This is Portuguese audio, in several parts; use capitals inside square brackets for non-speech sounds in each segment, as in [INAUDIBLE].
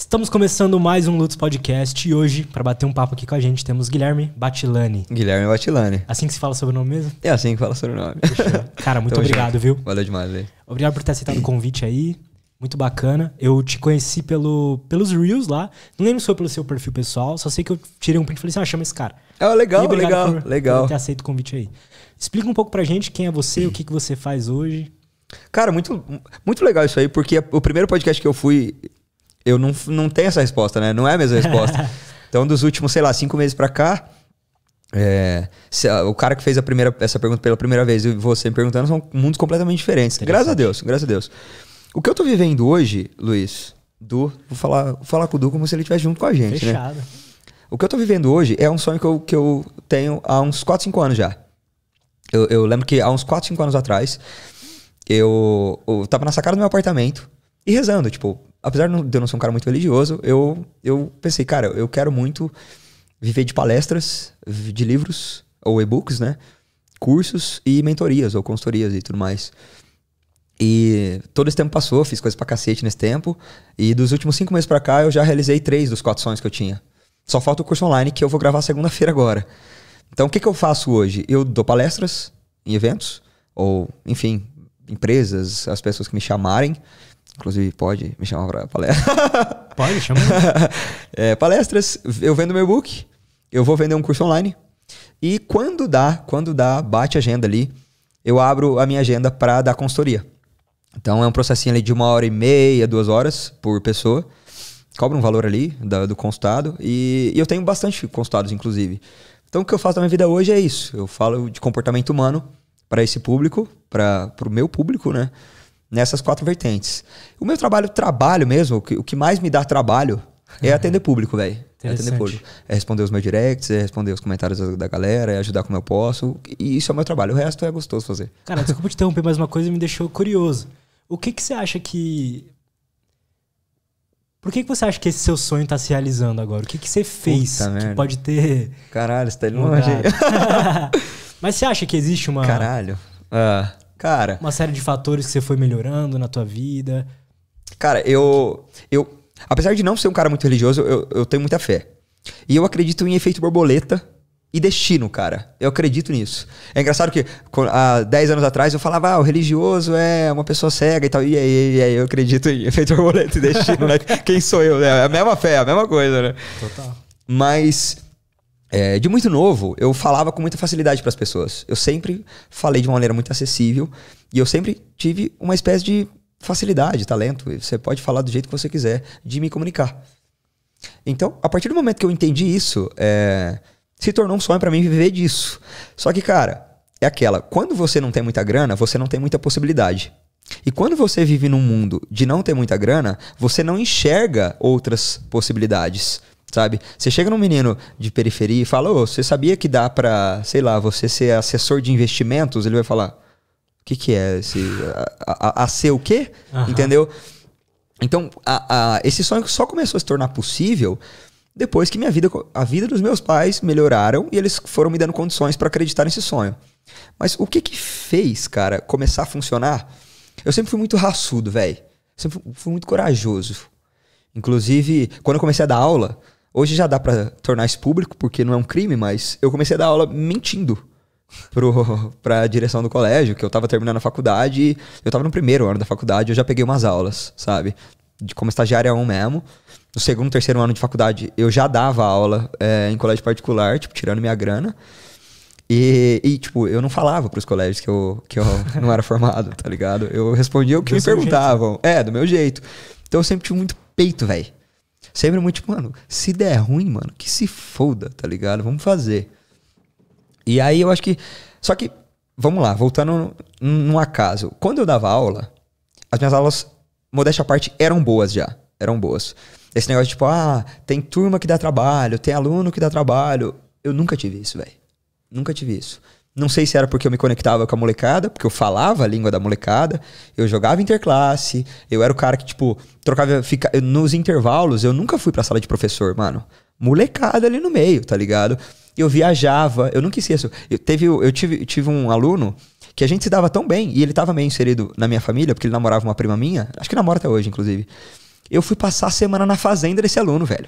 Estamos começando mais um Lutz Podcast e hoje, para bater um papo aqui com a gente, temos Guilherme Batilani. Guilherme Batilani. Assim que se fala sobre o nome mesmo? É assim que fala sobre o nome. Cara, [LAUGHS] muito Tamo obrigado, junto. viu? Valeu demais, velho. Obrigado por ter aceitado o convite aí. Muito bacana. Eu te conheci pelo, pelos Reels lá. Não lembro se foi pelo seu perfil pessoal, só sei que eu tirei um print e falei assim: ah, chama esse cara. Ah, legal, legal, por, legal. Por ter aceito o convite aí. Explica um pouco pra gente quem é você, o que, que você faz hoje. Cara, muito, muito legal isso aí, porque o primeiro podcast que eu fui eu não, não tenho essa resposta, né? Não é a mesma resposta. [LAUGHS] então, dos últimos, sei lá, cinco meses para cá, é, se, o cara que fez a primeira, essa pergunta pela primeira vez e você me perguntando são mundos completamente diferentes. Graças a Deus, graças a Deus. O que eu tô vivendo hoje, Luiz, Du, vou falar, vou falar com o Du como se ele estivesse junto com a gente, né? Fechado. né? O que eu tô vivendo hoje é um sonho que eu, que eu tenho há uns 4, 5 anos já. Eu, eu lembro que há uns 4, 5 anos atrás, eu, eu tava na sacada do meu apartamento e rezando, tipo, apesar de eu não ser um cara muito religioso, eu, eu pensei, cara, eu quero muito viver de palestras, de livros ou e-books, né? Cursos e mentorias ou consultorias e tudo mais. E todo esse tempo passou, fiz coisas pra cacete nesse tempo. E dos últimos cinco meses pra cá, eu já realizei três dos quatro sonhos que eu tinha. Só falta o curso online que eu vou gravar segunda-feira agora. Então, o que, que eu faço hoje? Eu dou palestras em eventos, ou, enfim, empresas, as pessoas que me chamarem. Inclusive, pode me chamar para palestra. [LAUGHS] Pode, chama. [LAUGHS] é, palestras, eu vendo meu book eu vou vender um curso online. E quando dá, quando dá, bate a agenda ali, eu abro a minha agenda para dar consultoria. Então é um processinho ali de uma hora e meia, duas horas por pessoa. Cobra um valor ali da, do consultado. E, e eu tenho bastante consultados, inclusive. Então o que eu faço na minha vida hoje é isso. Eu falo de comportamento humano para esse público, para o meu público, né? nessas quatro vertentes. O meu trabalho, trabalho mesmo, o que mais me dá trabalho é atender uhum. público, velho. É atender público. É responder os meus directs, é responder os comentários da galera, é ajudar como eu posso. E isso é o meu trabalho. O resto é gostoso fazer. Cara, desculpa te interromper, mas uma coisa me deixou curioso. O que, que você acha que. Por que, que você acha que esse seu sonho tá se realizando agora? O que, que você fez Puta que merda. pode ter. Caralho, você tá longe. [LAUGHS] mas você acha que existe uma. Caralho. Ah. Uh Cara. Uma série de fatores que você foi melhorando na tua vida. Cara, eu. eu apesar de não ser um cara muito religioso, eu, eu tenho muita fé. E eu acredito em efeito borboleta e destino, cara. Eu acredito nisso. É engraçado que há 10 anos atrás eu falava, ah, o religioso é uma pessoa cega e tal. E aí, e aí eu acredito em [LAUGHS] efeito borboleta e destino, né? Quem sou eu? Né? É a mesma fé, é a mesma coisa, né? Total. Mas é, de muito novo, eu falava com muita facilidade para as pessoas. Eu sempre falei de uma maneira muito acessível e eu sempre tive uma espécie de facilidade, talento. Você pode falar do jeito que você quiser de me comunicar. Então, a partir do momento que eu entendi isso, é, se tornou um sonho para mim viver disso. Só que, cara, é aquela: quando você não tem muita grana, você não tem muita possibilidade. E quando você vive num mundo de não ter muita grana, você não enxerga outras possibilidades sabe? Você chega num menino de periferia e fala: Ô, oh, você sabia que dá para, sei lá, você ser assessor de investimentos? Ele vai falar: O que, que é esse. A, a, a ser o quê? Uhum. Entendeu? Então, a, a, esse sonho só começou a se tornar possível depois que minha vida, a vida dos meus pais melhoraram e eles foram me dando condições para acreditar nesse sonho. Mas o que que fez, cara, começar a funcionar? Eu sempre fui muito raçudo, velho. Sempre fui muito corajoso. Inclusive, quando eu comecei a dar aula, Hoje já dá para tornar isso público, porque não é um crime, mas eu comecei a dar aula mentindo pro, [LAUGHS] pra direção do colégio, que eu tava terminando a faculdade, eu tava no primeiro ano da faculdade, eu já peguei umas aulas, sabe? De, como estagiário é um mesmo. No segundo, terceiro ano de faculdade, eu já dava aula é, em colégio particular, tipo, tirando minha grana. E, e, tipo, eu não falava pros colégios que eu, que eu [LAUGHS] não era formado, tá ligado? Eu respondia o que do me perguntavam. Jeito. É, do meu jeito. Então eu sempre tive muito peito, velho. Sempre muito tipo, mano, se der ruim, mano, que se foda, tá ligado? Vamos fazer. E aí eu acho que. Só que, vamos lá, voltando num acaso. Quando eu dava aula, as minhas aulas, modéstia à parte, eram boas já. Eram boas. Esse negócio de, tipo, ah, tem turma que dá trabalho, tem aluno que dá trabalho. Eu nunca tive isso, velho. Nunca tive isso. Não sei se era porque eu me conectava com a molecada, porque eu falava a língua da molecada, eu jogava interclasse, eu era o cara que, tipo, trocava. Fica, nos intervalos, eu nunca fui pra sala de professor, mano. Molecada ali no meio, tá ligado? Eu viajava, eu nunca esqueço. Eu, teve, eu tive, eu tive um aluno que a gente se dava tão bem, e ele tava meio inserido na minha família, porque ele namorava uma prima minha, acho que namora até hoje, inclusive. Eu fui passar a semana na fazenda desse aluno, velho.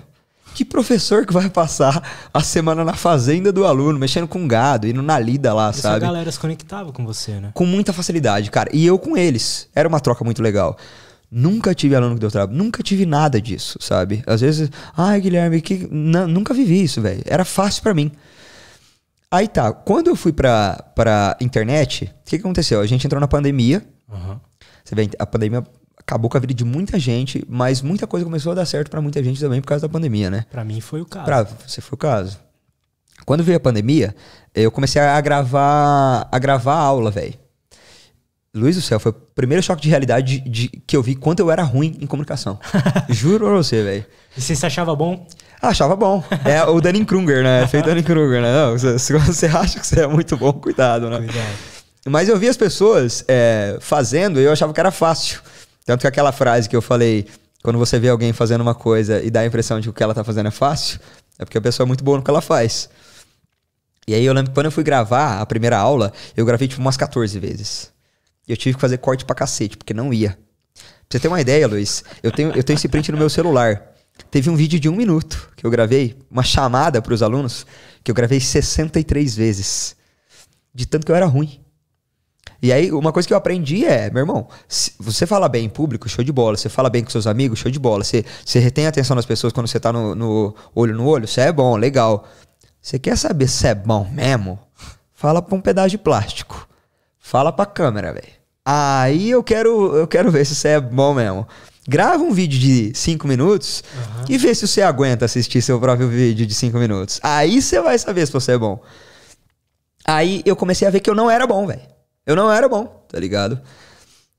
Que professor que vai passar a semana na fazenda do aluno, mexendo com gado, indo na lida lá, Essa sabe? Essa galera se conectava com você, né? Com muita facilidade, cara. E eu com eles. Era uma troca muito legal. Nunca tive aluno que deu trabalho, nunca tive nada disso, sabe? Às vezes, ai, ah, Guilherme, que... nunca vivi isso, velho. Era fácil para mim. Aí tá, quando eu fui pra, pra internet, o que, que aconteceu? A gente entrou na pandemia. Uhum. Você vê, a pandemia acabou com a vida de muita gente, mas muita coisa começou a dar certo para muita gente também por causa da pandemia, né? Para mim foi o caso. Pra você foi o caso. Quando veio a pandemia, eu comecei a gravar, a gravar aula, velho. Luiz do céu, foi o primeiro choque de realidade de, de, que eu vi quanto eu era ruim em comunicação. [LAUGHS] Juro pra você, velho. E você se achava bom? Ah, achava bom. É o Danny Kruger, né? É feito Danny Kruger, né? Não, se você acha que você é muito bom, cuidado, né? Cuidado. Mas eu vi as pessoas é, fazendo e eu achava que era fácil. Tanto que aquela frase que eu falei, quando você vê alguém fazendo uma coisa e dá a impressão de que o que ela tá fazendo é fácil, é porque a pessoa é muito boa no que ela faz. E aí eu lembro que quando eu fui gravar a primeira aula, eu gravei tipo umas 14 vezes. E eu tive que fazer corte pra cacete, porque não ia. Pra você ter uma ideia, Luiz, eu tenho, eu tenho esse print no meu celular. Teve um vídeo de um minuto que eu gravei, uma chamada para os alunos, que eu gravei 63 vezes. De tanto que eu era ruim. E aí, uma coisa que eu aprendi é, meu irmão, você fala bem em público, show de bola. Você fala bem com seus amigos, show de bola. Você, você retém a atenção das pessoas quando você tá no, no olho no olho, você é bom, legal. Você quer saber se é bom mesmo? Fala pra um pedaço de plástico. Fala pra câmera, velho. Aí eu quero, eu quero ver se você é bom mesmo. Grava um vídeo de 5 minutos uhum. e vê se você aguenta assistir seu próprio vídeo de 5 minutos. Aí você vai saber se você é bom. Aí eu comecei a ver que eu não era bom, velho. Eu não era bom, tá ligado?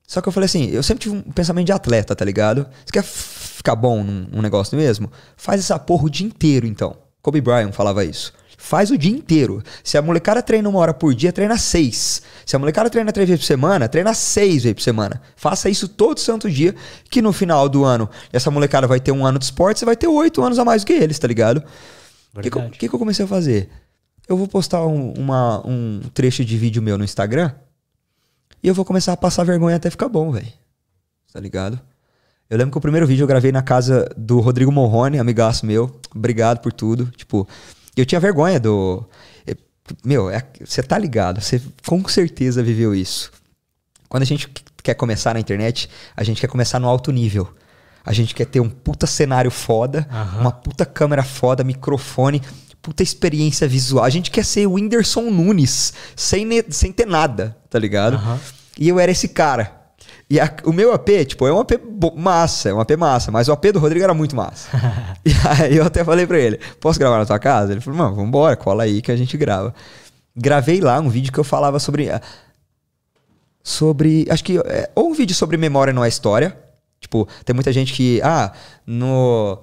Só que eu falei assim, eu sempre tive um pensamento de atleta, tá ligado? Você quer ficar bom num, num negócio mesmo? Faz essa porra o dia inteiro, então. Kobe Bryant falava isso. Faz o dia inteiro. Se a molecada treina uma hora por dia, treina seis. Se a molecada treina três vezes por semana, treina seis vezes por semana. Faça isso todo santo dia, que no final do ano, essa molecada vai ter um ano de esporte, você vai ter oito anos a mais do que eles, tá ligado? O que, que, que, eu comecei a fazer? Eu vou postar um, uma, um trecho de vídeo meu no Instagram e eu vou começar a passar vergonha até ficar bom, velho. Tá ligado? Eu lembro que o primeiro vídeo eu gravei na casa do Rodrigo Morrone, amigaço meu. Obrigado por tudo. Tipo, eu tinha vergonha do. Eh, meu, é, você é, tá ligado, você com certeza viveu isso. Quando a gente quer começar na internet, a gente quer começar no alto nível. A gente quer ter um puta cenário foda, uhum. uma puta câmera foda, microfone puta experiência visual. A gente quer ser o Whindersson Nunes, sem, sem ter nada, tá ligado? Uhum. E eu era esse cara. E a, o meu AP, tipo, é um AP massa, é um AP massa, mas o AP do Rodrigo era muito massa. [LAUGHS] e aí eu até falei pra ele, posso gravar na tua casa? Ele falou, mano, vambora, cola aí que a gente grava. Gravei lá um vídeo que eu falava sobre... Ah, sobre... Acho que... É, ou um vídeo sobre memória não é história. Tipo, tem muita gente que... Ah, no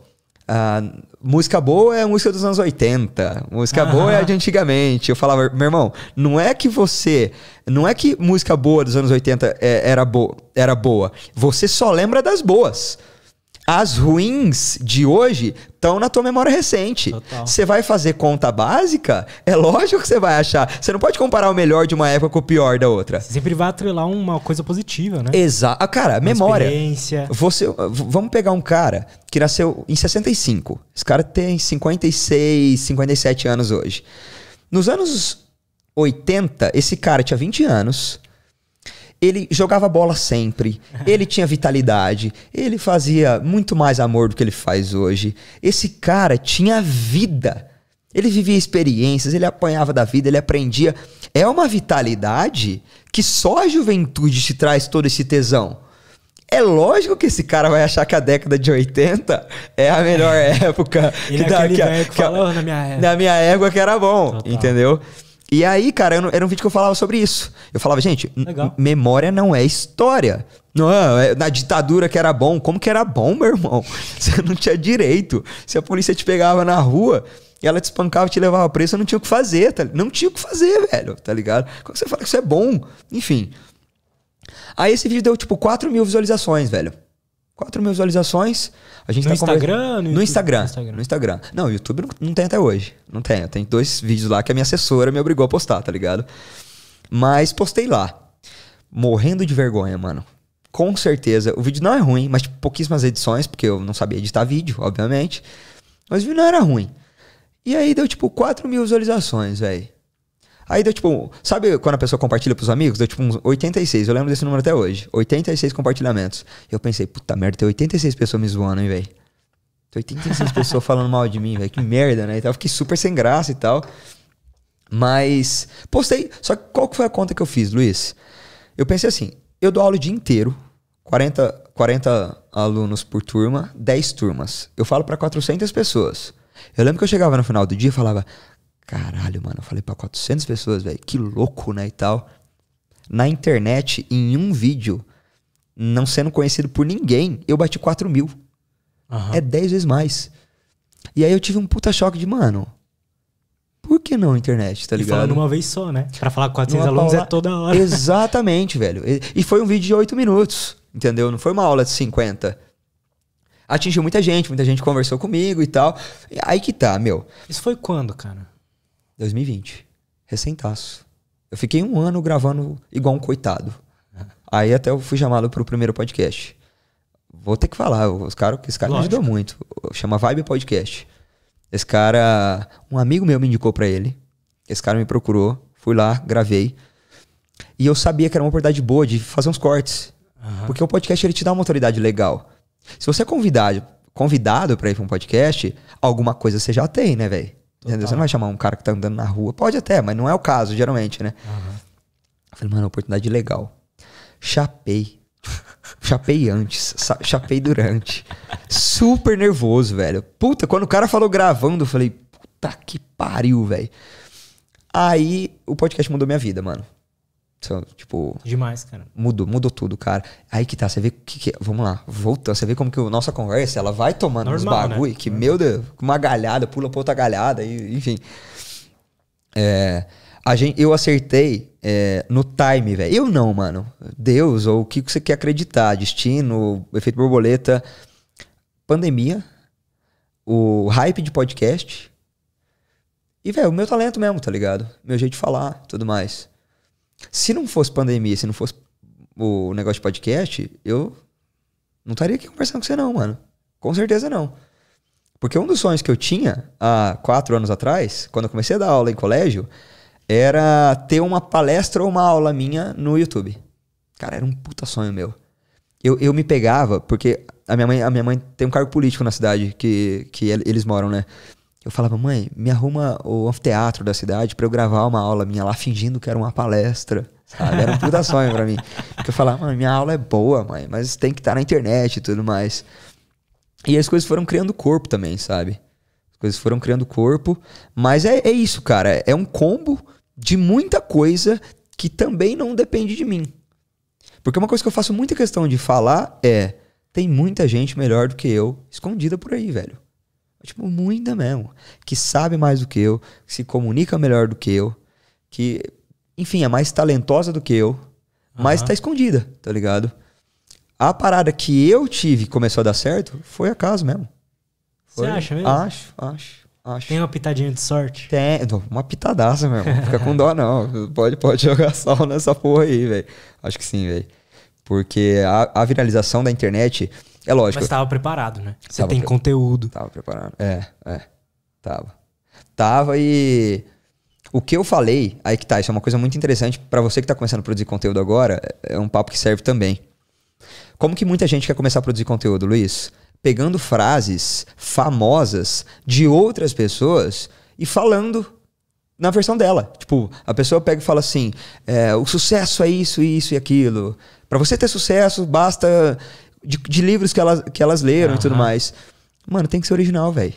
Uh, música boa é a música dos anos 80, música boa é a de antigamente. Eu falava, meu irmão, não é que você. Não é que música boa dos anos 80 é, era, bo era boa. Você só lembra das boas as ruins de hoje estão na tua memória recente. Você vai fazer conta básica? É lógico que você vai achar. Você não pode comparar o melhor de uma época com o pior da outra. sempre vai atrelar uma coisa positiva, né? Exato. Ah, cara, uma memória. Experiência. Você, vamos pegar um cara que nasceu em 65. Esse cara tem 56, 57 anos hoje. Nos anos 80, esse cara tinha 20 anos ele jogava bola sempre. Ele tinha vitalidade. Ele fazia muito mais amor do que ele faz hoje. Esse cara tinha vida. Ele vivia experiências, ele apanhava da vida, ele aprendia. É uma vitalidade que só a juventude te traz todo esse tesão. É lógico que esse cara vai achar que a década de 80 é a melhor [LAUGHS] época. Ele que, é da, que, que falou na minha época. Na minha época que era bom, Total. entendeu? E aí, cara, era um vídeo que eu falava sobre isso. Eu falava, gente, memória não é história. Não, é, é, na ditadura que era bom. Como que era bom, meu irmão? [LAUGHS] Você não tinha direito. Se a polícia te pegava na rua e ela te espancava, te levava preso, você não tinha o que fazer. Tá? Não tinha o que fazer, velho, tá ligado? Como você fala que isso é bom? Enfim. Aí esse vídeo deu, tipo, 4 mil visualizações, velho. 4 mil visualizações. A gente no, tá Instagram, no, no Instagram, Instagram, no Instagram. Não, o YouTube não, não tem até hoje. Não tem. Eu tenho dois vídeos lá que a minha assessora me obrigou a postar, tá ligado? Mas postei lá. Morrendo de vergonha, mano. Com certeza. O vídeo não é ruim, mas tipo, pouquíssimas edições, porque eu não sabia editar vídeo, obviamente. Mas o vídeo não era ruim. E aí deu tipo 4 mil visualizações, velho. Aí deu tipo, sabe quando a pessoa compartilha pros amigos? Deu tipo uns 86, eu lembro desse número até hoje. 86 compartilhamentos. Eu pensei, puta merda, tem 86 pessoas me zoando, hein, velho. 86 pessoas falando mal de mim, velho. Que merda, né? Então eu fiquei super sem graça e tal. Mas postei. Só que qual que foi a conta que eu fiz, Luiz? Eu pensei assim, eu dou aula o dia inteiro, 40, 40 alunos por turma, 10 turmas. Eu falo para 400 pessoas. Eu lembro que eu chegava no final do dia e falava: caralho, mano, eu falei para 400 pessoas, velho, que louco, né, e tal. Na internet, em um vídeo, não sendo conhecido por ninguém, eu bati 4 mil. Uhum. É 10 vezes mais. E aí eu tive um puta choque de, mano, por que não internet, tá ligado? E falando uma vez só, né? Pra falar com 400 Numa alunos é paula... é toda hora. Exatamente, velho. E foi um vídeo de 8 minutos, entendeu? Não foi uma aula de 50. Atingiu muita gente, muita gente conversou comigo e tal. E aí que tá, meu. Isso foi quando, cara? 2020. Recentaço. Eu fiquei um ano gravando igual um coitado. Aí até eu fui chamado pro primeiro podcast. Vou ter que falar, os caras, esse cara Lógico. me ajudou muito. Chama Vibe Podcast. Esse cara, um amigo meu me indicou para ele. Esse cara me procurou, fui lá, gravei. E eu sabia que era uma oportunidade boa de fazer uns cortes. Uhum. Porque o podcast ele te dá uma autoridade legal. Se você é convidado, convidado para ir para um podcast, alguma coisa você já tem, né, velho? Entendeu? Você não vai chamar um cara que tá andando na rua. Pode até, mas não é o caso, geralmente, né? Uhum. Falei, mano, oportunidade legal. Chapei. [LAUGHS] Chapei antes, chapei durante. Super nervoso, velho. Puta, quando o cara falou gravando, eu falei, puta que pariu, velho. Aí o podcast mudou minha vida, mano. Tipo. Demais, cara. Mudou, mudou tudo, cara. Aí que tá, você vê que. que vamos lá, volta. Você vê como que a nossa conversa ela vai tomando Normal, uns né? bagulho né? que, meu Deus, uma galhada, pula pra outra galhada, e, enfim. É, a gente, eu acertei é, no time, velho. Eu não, mano. Deus, ou o que você quer acreditar? Destino, efeito borboleta, pandemia, o hype de podcast. E, velho, o meu talento mesmo, tá ligado? Meu jeito de falar, tudo mais. Se não fosse pandemia, se não fosse o negócio de podcast, eu não estaria aqui conversando com você, não, mano. Com certeza não. Porque um dos sonhos que eu tinha há quatro anos atrás, quando eu comecei a dar aula em colégio, era ter uma palestra ou uma aula minha no YouTube. Cara, era um puta sonho meu. Eu, eu me pegava, porque a minha, mãe, a minha mãe tem um cargo político na cidade que, que eles moram, né? eu falava, mãe, me arruma o anfiteatro da cidade para eu gravar uma aula minha lá, fingindo que era uma palestra. Sabe? Era um puta sonho pra mim. Porque eu falava, mãe, minha aula é boa, mãe, mas tem que estar tá na internet e tudo mais. E as coisas foram criando corpo também, sabe? As coisas foram criando corpo. Mas é, é isso, cara. É um combo de muita coisa que também não depende de mim. Porque uma coisa que eu faço muita questão de falar é: tem muita gente melhor do que eu escondida por aí, velho. Tipo, muita mesmo. Que sabe mais do que eu, que se comunica melhor do que eu, que, enfim, é mais talentosa do que eu, mas uhum. tá escondida, tá ligado? A parada que eu tive começou a dar certo foi acaso mesmo. Você acha mesmo? Acho, acho. Acho. Tem uma pitadinha de sorte? Tem, uma pitadaça mesmo. fica com dó, não. [LAUGHS] Pode, pode jogar sal nessa porra aí, velho. Acho que sim, velho. Porque a, a viralização da internet é lógico. Mas estava preparado, né? Você tava tem pre... conteúdo. Tava preparado. É, é. Tava. Tava e. O que eu falei, aí que tá, isso é uma coisa muito interessante para você que tá começando a produzir conteúdo agora, é, é um papo que serve também. Como que muita gente quer começar a produzir conteúdo, Luiz? Pegando frases famosas de outras pessoas e falando na versão dela. Tipo, a pessoa pega e fala assim: é, o sucesso é isso, isso e aquilo. Para você ter sucesso, basta de, de, livros que elas, que elas leram uhum. e tudo mais. Mano, tem que ser original, velho.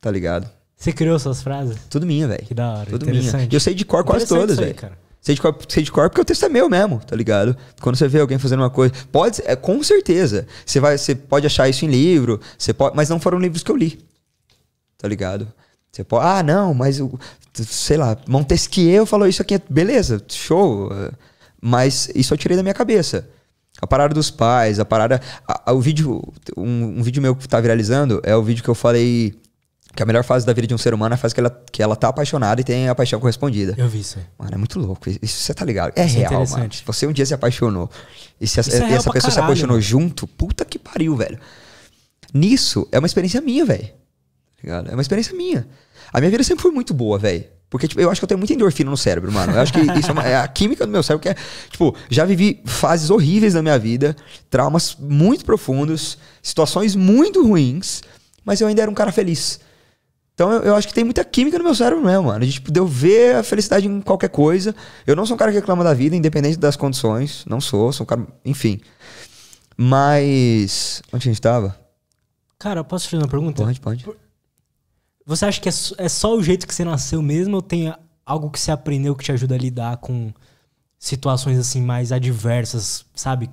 Tá ligado? Você criou suas frases? Tudo minha, velho. Que da hora, Tudo interessante. Minha. E eu sei de cor quase todas, velho. Sei de, cor, sei de cor porque o texto é meu mesmo, tá ligado? Quando você vê alguém fazendo uma coisa, pode, é, com certeza, você vai, você pode achar isso em livro, você pode, mas não foram livros que eu li. Tá ligado? Você pode, ah, não, mas o sei lá, Montesquieu falou isso aqui, beleza, show. Eh, mas isso eu tirei da minha cabeça. A parada dos pais, a parada. A, a, o vídeo. Um, um, vídeo meu que tá viralizando é o vídeo que eu falei que a melhor fase da vida de um ser humano é a fase que ela, que ela tá apaixonada e tem a paixão correspondida. Eu vi isso aí. Mano, é muito louco. Isso você tá ligado. É isso é real, é mano. Você um dia se apaixonou e, se, é e essa pessoa caralho, se apaixonou mano. junto, puta que pariu, velho. Nisso, é uma experiência minha, velho. Tá é uma experiência minha. A minha vida sempre foi muito boa, velho. Porque tipo, eu acho que eu tenho muita endorfina no cérebro, mano. Eu acho que [LAUGHS] isso é, uma, é a química do meu cérebro, que é, tipo, já vivi fases horríveis na minha vida, traumas muito profundos, situações muito ruins, mas eu ainda era um cara feliz. Então eu, eu, acho que tem muita química no meu cérebro mesmo, mano. A gente tipo, deu ver a felicidade em qualquer coisa. Eu não sou um cara que reclama da vida, independente das condições. Não sou, sou um cara. Enfim. Mas. Onde a gente tava? Cara, posso te fazer uma pergunta? Pode, pode. Por, você acha que é, é só o jeito que você nasceu mesmo ou tem algo que você aprendeu que te ajuda a lidar com situações assim mais adversas, sabe?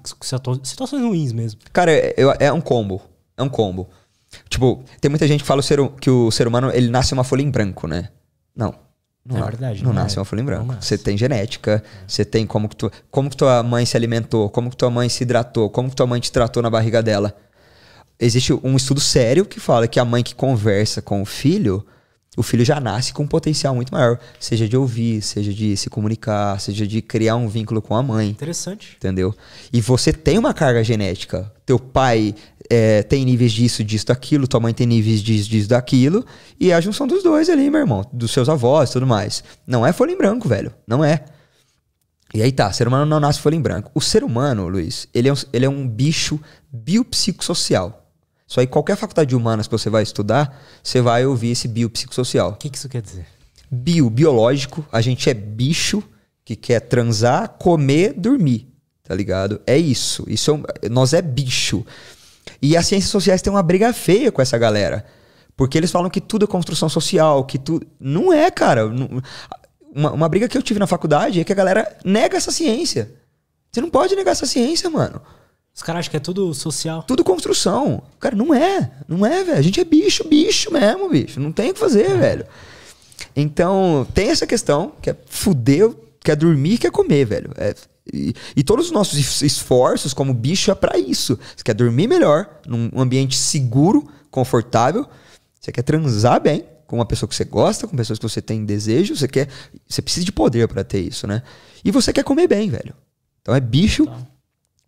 Situações ruins mesmo. Cara, é um combo. É um combo. Tipo, tem muita gente que fala o ser, que o ser humano ele nasce uma folha em branco, né? Não. Não, é verdade, não, não né? nasce é. uma folha em branco. Você tem genética, é. você tem como que, tu, como que tua mãe se alimentou, como que tua mãe se hidratou, como que tua mãe te tratou na barriga dela existe um estudo sério que fala que a mãe que conversa com o filho, o filho já nasce com um potencial muito maior, seja de ouvir, seja de se comunicar, seja de criar um vínculo com a mãe. Interessante. Entendeu? E você tem uma carga genética. Teu pai é, tem níveis disso, disso, daquilo, tua mãe tem níveis disso, disso, daquilo, e é a junção dos dois ali, meu irmão, dos seus avós e tudo mais. Não é folha em branco, velho. Não é. E aí tá, ser humano não nasce folha em branco. O ser humano, Luiz, ele é um, ele é um bicho biopsicossocial. Só aí qualquer faculdade de humanas que você vai estudar, você vai ouvir esse biopsicossocial. O que, que isso quer dizer? Bio, biológico, a gente é bicho que quer transar, comer, dormir, tá ligado? É isso. Isso é um, nós é bicho. E as ciências sociais têm uma briga feia com essa galera. Porque eles falam que tudo é construção social, que tudo. Não é, cara. Uma, uma briga que eu tive na faculdade é que a galera nega essa ciência. Você não pode negar essa ciência, mano. Os caras acham que é tudo social. Tudo construção. Cara, não é. Não é, velho. A gente é bicho, bicho mesmo, bicho. Não tem o que fazer, é. velho. Então, tem essa questão, que é fuder, quer é dormir, quer é comer, velho. É, e, e, todos os nossos esforços como bicho é para isso. Você quer dormir melhor, num ambiente seguro, confortável. Você quer transar bem com uma pessoa que você gosta, com pessoas que você tem desejo. Você quer, você precisa de poder para ter isso, né? E você quer comer bem, velho. Então é bicho, então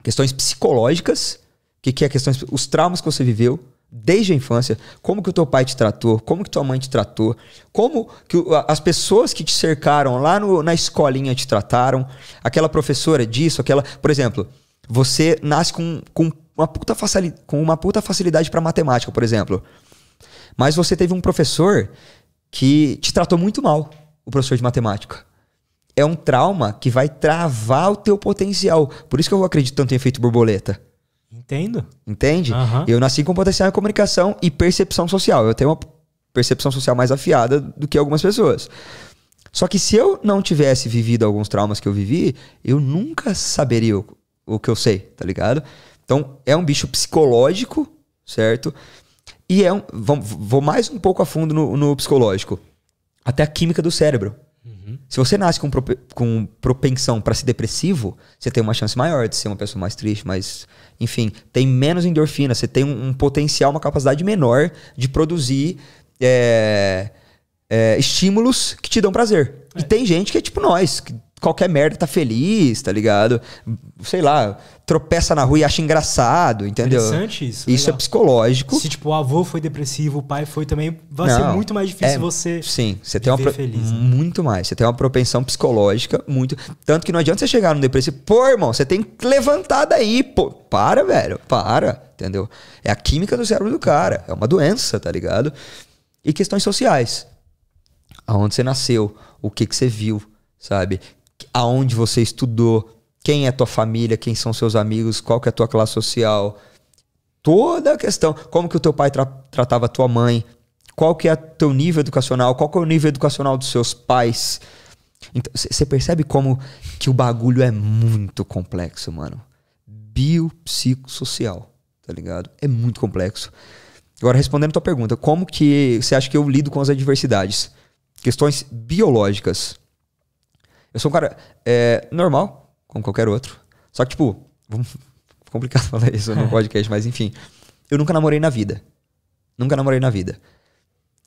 questões psicológicas, o que, que é questões, os traumas que você viveu desde a infância, como que o teu pai te tratou, como que tua mãe te tratou, como que as pessoas que te cercaram lá no, na escolinha te trataram, aquela professora disso, aquela, por exemplo, você nasce com, com uma puta facilidade, com uma puta facilidade para matemática, por exemplo, mas você teve um professor que te tratou muito mal, o professor de matemática é um trauma que vai travar o teu potencial. Por isso que eu acredito tanto em efeito borboleta. Entendo. Entende? Uhum. Eu nasci com potencial de comunicação e percepção social. Eu tenho uma percepção social mais afiada do que algumas pessoas. Só que se eu não tivesse vivido alguns traumas que eu vivi, eu nunca saberia o, o que eu sei, tá ligado? Então, é um bicho psicológico, certo? E é um. Vou, vou mais um pouco a fundo no, no psicológico. Até a química do cérebro. Se você nasce com, prop com propensão para ser depressivo, você tem uma chance maior de ser uma pessoa mais triste, mas, enfim, tem menos endorfina, você tem um, um potencial, uma capacidade menor de produzir é, é, estímulos que te dão prazer. É. E tem gente que é tipo nós, que qualquer merda tá feliz, tá ligado? Sei lá, tropeça na rua e acha engraçado, entendeu? Interessante isso. Isso é legal. é psicológico. Se tipo o avô foi depressivo, o pai foi também, vai Não, ser muito mais difícil é, você Sim, você tem uma pro... feliz, né? muito mais, você tem uma propensão psicológica muito, tanto que não adianta você chegar no depressivo, pô, irmão, você tem que levantar daí, pô. Para, velho, para, entendeu? É a química do cérebro do cara, é uma doença, tá ligado? E questões sociais. Aonde você nasceu, o que que você viu, sabe? aonde você estudou, quem é tua família, quem são seus amigos, qual que é a tua classe social, toda a questão, como que o teu pai tra tratava a tua mãe, qual que é o teu nível educacional, qual que é o nível educacional dos seus pais. Então, você percebe como que o bagulho é muito complexo, mano. Biopsicossocial, tá ligado? É muito complexo. Agora, respondendo a tua pergunta, como que você acha que eu lido com as adversidades? Questões biológicas. Eu sou um cara é, normal, como qualquer outro. Só que, tipo, [LAUGHS] complicado falar isso no [LAUGHS] podcast, mas enfim. Eu nunca namorei na vida. Nunca namorei na vida.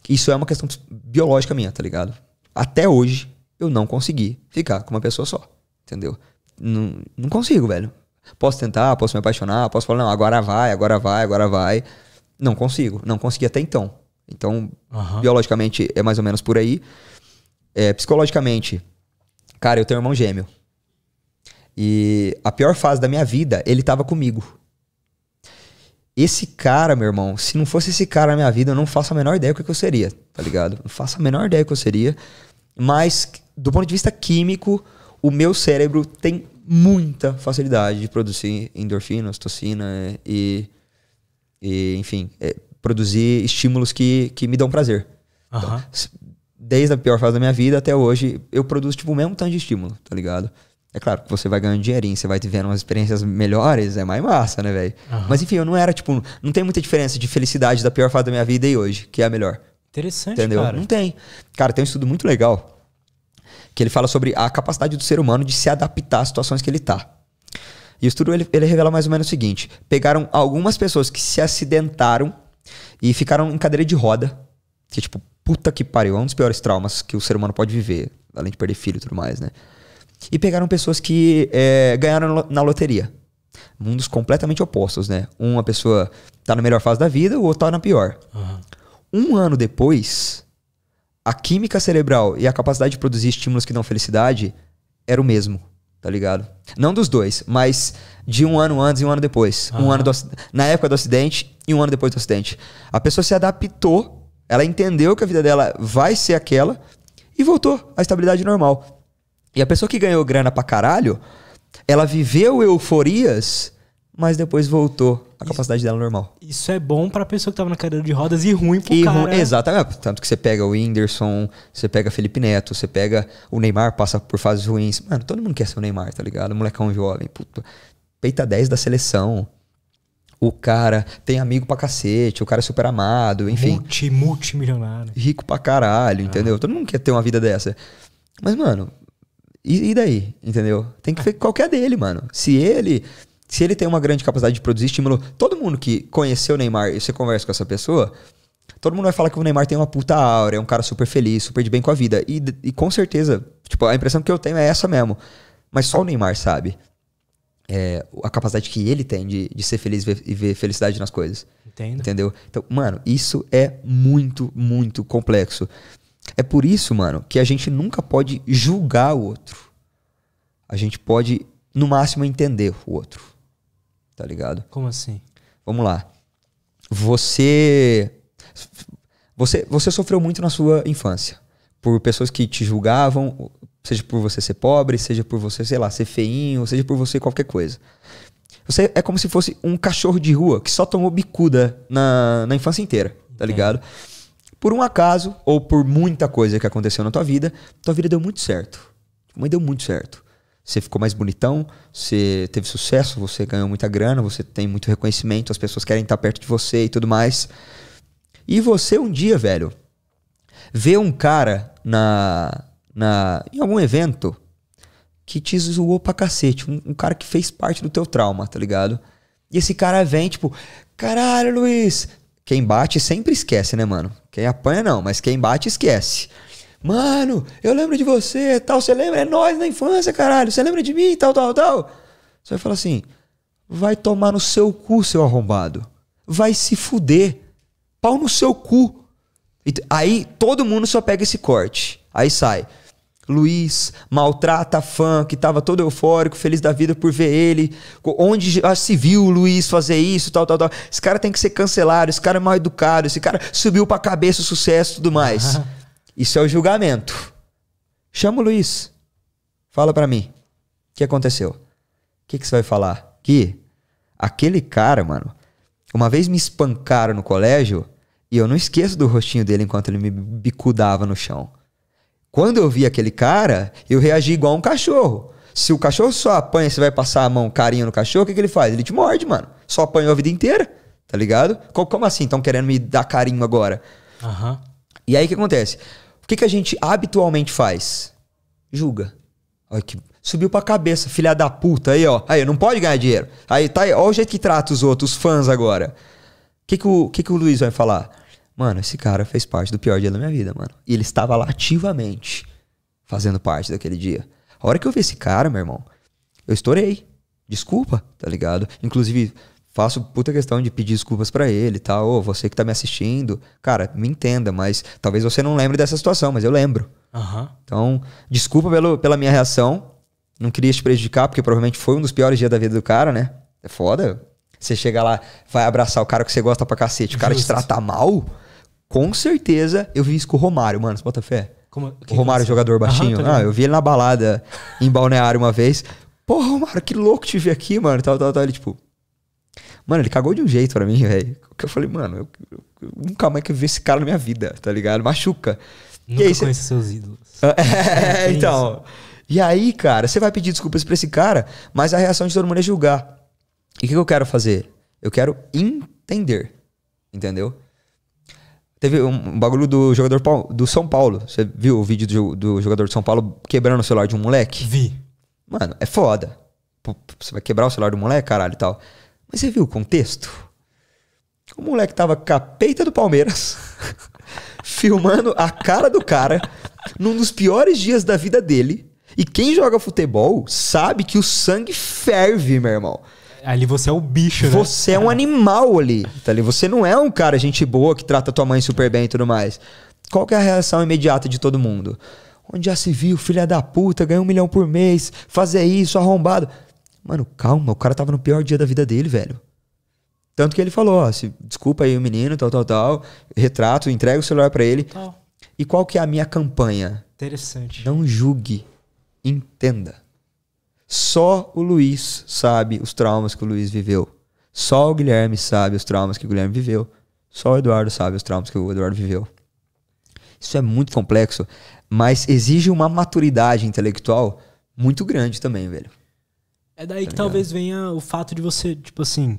Isso é uma questão biológica minha, tá ligado? Até hoje, eu não consegui ficar com uma pessoa só. Entendeu? Não, não consigo, velho. Posso tentar, posso me apaixonar, posso falar, não, agora vai, agora vai, agora vai. Não consigo. Não consegui até então. Então, uhum. biologicamente é mais ou menos por aí. É, psicologicamente, Cara, eu tenho um irmão gêmeo. E a pior fase da minha vida, ele tava comigo. Esse cara, meu irmão, se não fosse esse cara na minha vida, eu não faço a menor ideia do que eu seria, tá ligado? Não faço a menor ideia do que eu seria. Mas, do ponto de vista químico, o meu cérebro tem muita facilidade de produzir endorfina, ocitocina e, e enfim, é, produzir estímulos que, que me dão prazer. Uhum. Então, desde a pior fase da minha vida até hoje, eu produzo tipo, o mesmo tanto de estímulo, tá ligado? É claro que você vai ganhando dinheirinho, você vai tiver umas experiências melhores, é mais massa, né, velho? Uhum. Mas enfim, eu não era, tipo, não tem muita diferença de felicidade da pior fase da minha vida e hoje, que é a melhor. Interessante, Entendeu? cara. Não tem. Cara, tem um estudo muito legal que ele fala sobre a capacidade do ser humano de se adaptar às situações que ele tá. E o estudo ele, ele revela mais ou menos o seguinte: pegaram algumas pessoas que se acidentaram e ficaram em cadeira de roda, que tipo puta que pariu, é um dos piores traumas que o ser humano pode viver, além de perder filho e tudo mais, né? E pegaram pessoas que é, ganharam na loteria. Mundos completamente opostos, né? Uma pessoa tá na melhor fase da vida, o outro tá na pior. Uhum. Um ano depois, a química cerebral e a capacidade de produzir estímulos que dão felicidade era o mesmo, tá ligado? Não dos dois, mas de um ano antes e um ano depois. Uhum. Um ano do, na época do acidente e um ano depois do acidente. A pessoa se adaptou ela entendeu que a vida dela vai ser aquela e voltou à estabilidade normal. E a pessoa que ganhou grana pra caralho, ela viveu euforias, mas depois voltou à isso, capacidade dela normal. Isso é bom pra pessoa que tava na cadeira de rodas e ruim pro e cara. Exatamente. Tanto que você pega o Whindersson, você pega Felipe Neto, você pega o Neymar, passa por fases ruins. Mano, todo mundo quer ser o Neymar, tá ligado? O molecão jovem, puto. Peita 10 da seleção. O cara tem amigo pra cacete, o cara é super amado, enfim. Multi, multimilionário. Rico pra caralho, ah. entendeu? Todo mundo quer ter uma vida dessa. Mas, mano, e, e daí? Entendeu? Tem que ver qualquer dele, mano. Se ele. Se ele tem uma grande capacidade de produzir estímulo, todo mundo que conheceu o Neymar e você conversa com essa pessoa, todo mundo vai falar que o Neymar tem uma puta aura, é um cara super feliz, super de bem com a vida. E, e com certeza, tipo, a impressão que eu tenho é essa mesmo. Mas só o Neymar sabe é, a capacidade que ele tem de, de ser feliz e ver, e ver felicidade nas coisas. Entendo. Entendeu? Então, mano, isso é muito, muito complexo. É por isso, mano, que a gente nunca pode julgar o outro. A gente pode, no máximo, entender o outro. Tá ligado? Como assim? Vamos lá. Você. Você, você sofreu muito na sua infância por pessoas que te julgavam, Seja por você ser pobre, seja por você, sei lá, ser feinho, seja por você qualquer coisa. Você é como se fosse um cachorro de rua que só tomou bicuda na, na infância inteira, tá ligado? É. Por um acaso, ou por muita coisa que aconteceu na tua vida, tua vida deu muito certo. Tipo, Mas deu muito certo. Você ficou mais bonitão, você teve sucesso, você ganhou muita grana, você tem muito reconhecimento, as pessoas querem estar perto de você e tudo mais. E você um dia, velho, vê um cara na, na, em algum evento que te zoou pra cacete. Um, um, cara que fez parte do teu trauma, tá ligado? E esse cara vem, tipo, caralho, Luiz. Quem bate sempre esquece, né, mano? Quem apanha não, mas quem bate esquece. Mano, eu lembro de você, tal, você lembra? É nós na infância, caralho. Você lembra de mim, tal, tal, tal. Você vai falar assim: vai tomar no seu cu, seu arrombado. Vai se fuder. Pau no seu cu. E aí todo mundo só pega esse corte. Aí sai. Luiz maltrata a fã que estava todo eufórico, feliz da vida por ver ele. Onde se viu o Luiz fazer isso, tal, tal, tal. Esse cara tem que ser cancelado, esse cara é mal educado, esse cara subiu pra cabeça o sucesso e tudo mais. Ah. Isso é o julgamento. Chama o Luiz. Fala para mim. O que aconteceu? O que, que você vai falar? Que aquele cara, mano, uma vez me espancaram no colégio e eu não esqueço do rostinho dele enquanto ele me bicudava no chão. Quando eu vi aquele cara, eu reagi igual um cachorro. Se o cachorro só apanha, você vai passar a mão carinho no cachorro, o que, que ele faz? Ele te morde, mano. Só apanhou a vida inteira, tá ligado? Como, assim? Estão querendo me dar carinho agora? Uhum. E aí o que acontece? O que, que a gente habitualmente faz? Julga. Olha que subiu pra cabeça, filha da puta, aí ó, aí não pode ganhar dinheiro. Aí tá, aí, olha o jeito que trata os outros, os fãs agora. O que que o, que que o Luiz vai falar? Mano, esse cara fez parte do pior dia da minha vida, mano. E ele estava lá ativamente fazendo parte daquele dia. A hora que eu vi esse cara, meu irmão, eu estourei. Desculpa, tá ligado? Inclusive, faço puta questão de pedir desculpas para ele e tá? tal. Ô, você que tá me assistindo, cara, me entenda, mas talvez você não lembre dessa situação, mas eu lembro. Uhum. Então, desculpa pelo, pela minha reação. Não queria te prejudicar, porque provavelmente foi um dos piores dias da vida do cara, né? É foda. Você chega lá, vai abraçar o cara que você gosta pra cacete, o cara Justo. te trata mal, com certeza eu vi isso com o Romário, mano. Você bota fé? Como, o Romário, jogador baixinho. Aham, ah, eu vi ele na balada em Balneário uma vez. Pô, Romário, que louco te ver aqui, mano. Tal, tal, tal. Ele, tipo. Mano, ele cagou de um jeito pra mim, velho. Que eu falei, mano, eu, eu, eu nunca mais quero ver esse cara na minha vida, tá ligado? Machuca. Nunca e aí, conheço cê... seus ídolos. [LAUGHS] É, é, é, então. Isso. E aí, cara, você vai pedir desculpas pra esse cara, mas a reação de todo mundo é julgar. E o que eu quero fazer? Eu quero entender. Entendeu? Teve um bagulho do jogador do São Paulo. Você viu o vídeo do, jogador do São Paulo quebrando o celular de um moleque? Vi. Mano, é foda. Você vai quebrar o celular do moleque, caralho e tal. Mas você viu o contexto? O moleque tava capeta do Palmeiras, [LAUGHS] filmando a cara do cara, num dos piores dias da vida dele. E quem joga futebol sabe que o sangue ferve, meu irmão. Ali você é o bicho, né? Você é um animal ali, tá ali. Você não é um cara gente boa que trata tua mãe super bem e tudo mais. Qual que é a reação imediata de todo mundo? Onde já se viu, filha da puta, ganha um milhão por mês, fazer isso, arrombado. Mano, calma, o cara tava no pior dia da vida dele, velho. Tanto que ele falou, ó, se, desculpa aí o menino, tal, tal, tal. Retrato, entrega o celular para ele. Tal. E qual que é a minha campanha? Interessante. Não julgue, entenda. Só o Luiz sabe os traumas que o Luiz viveu. Só o Guilherme sabe os traumas que o Guilherme viveu. Só o Eduardo sabe os traumas que o Eduardo viveu. Isso é muito complexo, mas exige uma maturidade intelectual muito grande também, velho. É daí tá que ligado? talvez venha o fato de você, tipo assim.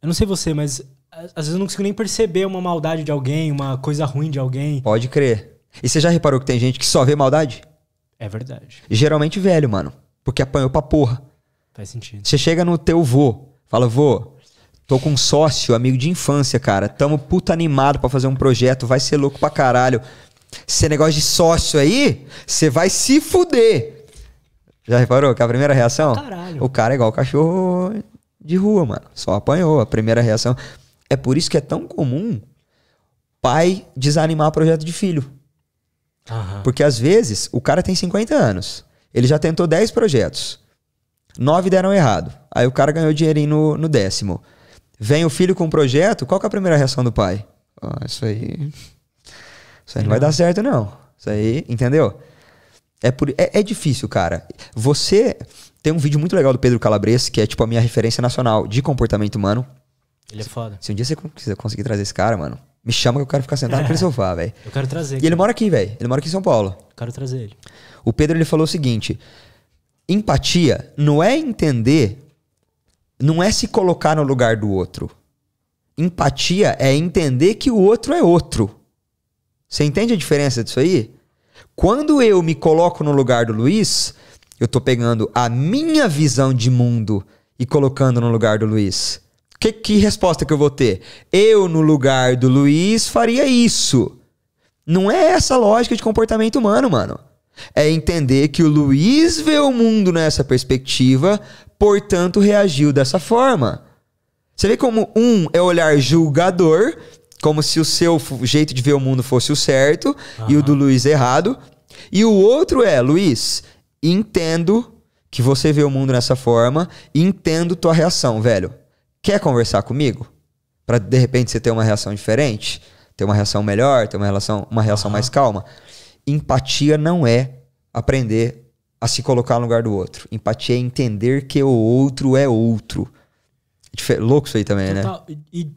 Eu não sei você, mas às vezes eu não consigo nem perceber uma maldade de alguém, uma coisa ruim de alguém. Pode crer. E você já reparou que tem gente que só vê maldade? É verdade. Geralmente velho, mano. Porque apanhou pra porra. Faz sentido. Você chega no teu vô, fala, vô, tô com um sócio, amigo de infância, cara. Tamo puta animado pra fazer um projeto, vai ser louco pra caralho. Esse negócio de sócio aí, você vai se fuder. Já reparou que a primeira reação? Caralho. O cara é igual o cachorro de rua, mano. Só apanhou a primeira reação. É por isso que é tão comum pai desanimar projeto de filho. Aham. Porque às vezes o cara tem 50 anos. Ele já tentou 10 projetos. 9 deram errado. Aí o cara ganhou dinheirinho no, no décimo. Vem o filho com um projeto, qual é a primeira reação do pai? Oh, isso aí. Isso aí não, não vai dar certo, não. Isso aí, entendeu? É, por, é, é difícil, cara. Você. Tem um vídeo muito legal do Pedro Calabres, que é tipo a minha referência nacional de comportamento humano. Ele é foda. Se, se um dia você quiser conseguir trazer esse cara, mano, me chama que eu quero ficar sentado naquele é. sofá, velho. Eu quero trazer. E cara. ele mora aqui, velho. Ele mora aqui em São Paulo. Eu quero trazer ele. O Pedro ele falou o seguinte: empatia não é entender, não é se colocar no lugar do outro. Empatia é entender que o outro é outro. Você entende a diferença disso aí? Quando eu me coloco no lugar do Luiz, eu tô pegando a minha visão de mundo e colocando no lugar do Luiz que, que resposta que eu vou ter? Eu, no lugar do Luiz, faria isso. Não é essa lógica de comportamento humano, mano. É entender que o Luiz vê o mundo nessa perspectiva, portanto reagiu dessa forma. Você vê como um é olhar julgador, como se o seu jeito de ver o mundo fosse o certo uhum. e o do Luiz errado, e o outro é, Luiz, entendo que você vê o mundo nessa forma, entendo tua reação, velho. Quer conversar comigo? Para de repente você ter uma reação diferente, ter uma reação melhor, ter uma relação, uma reação uhum. mais calma. Empatia não é aprender a se colocar no lugar do outro. Empatia é entender que o outro é outro. É Difer louco isso aí também, né? Total. né? E,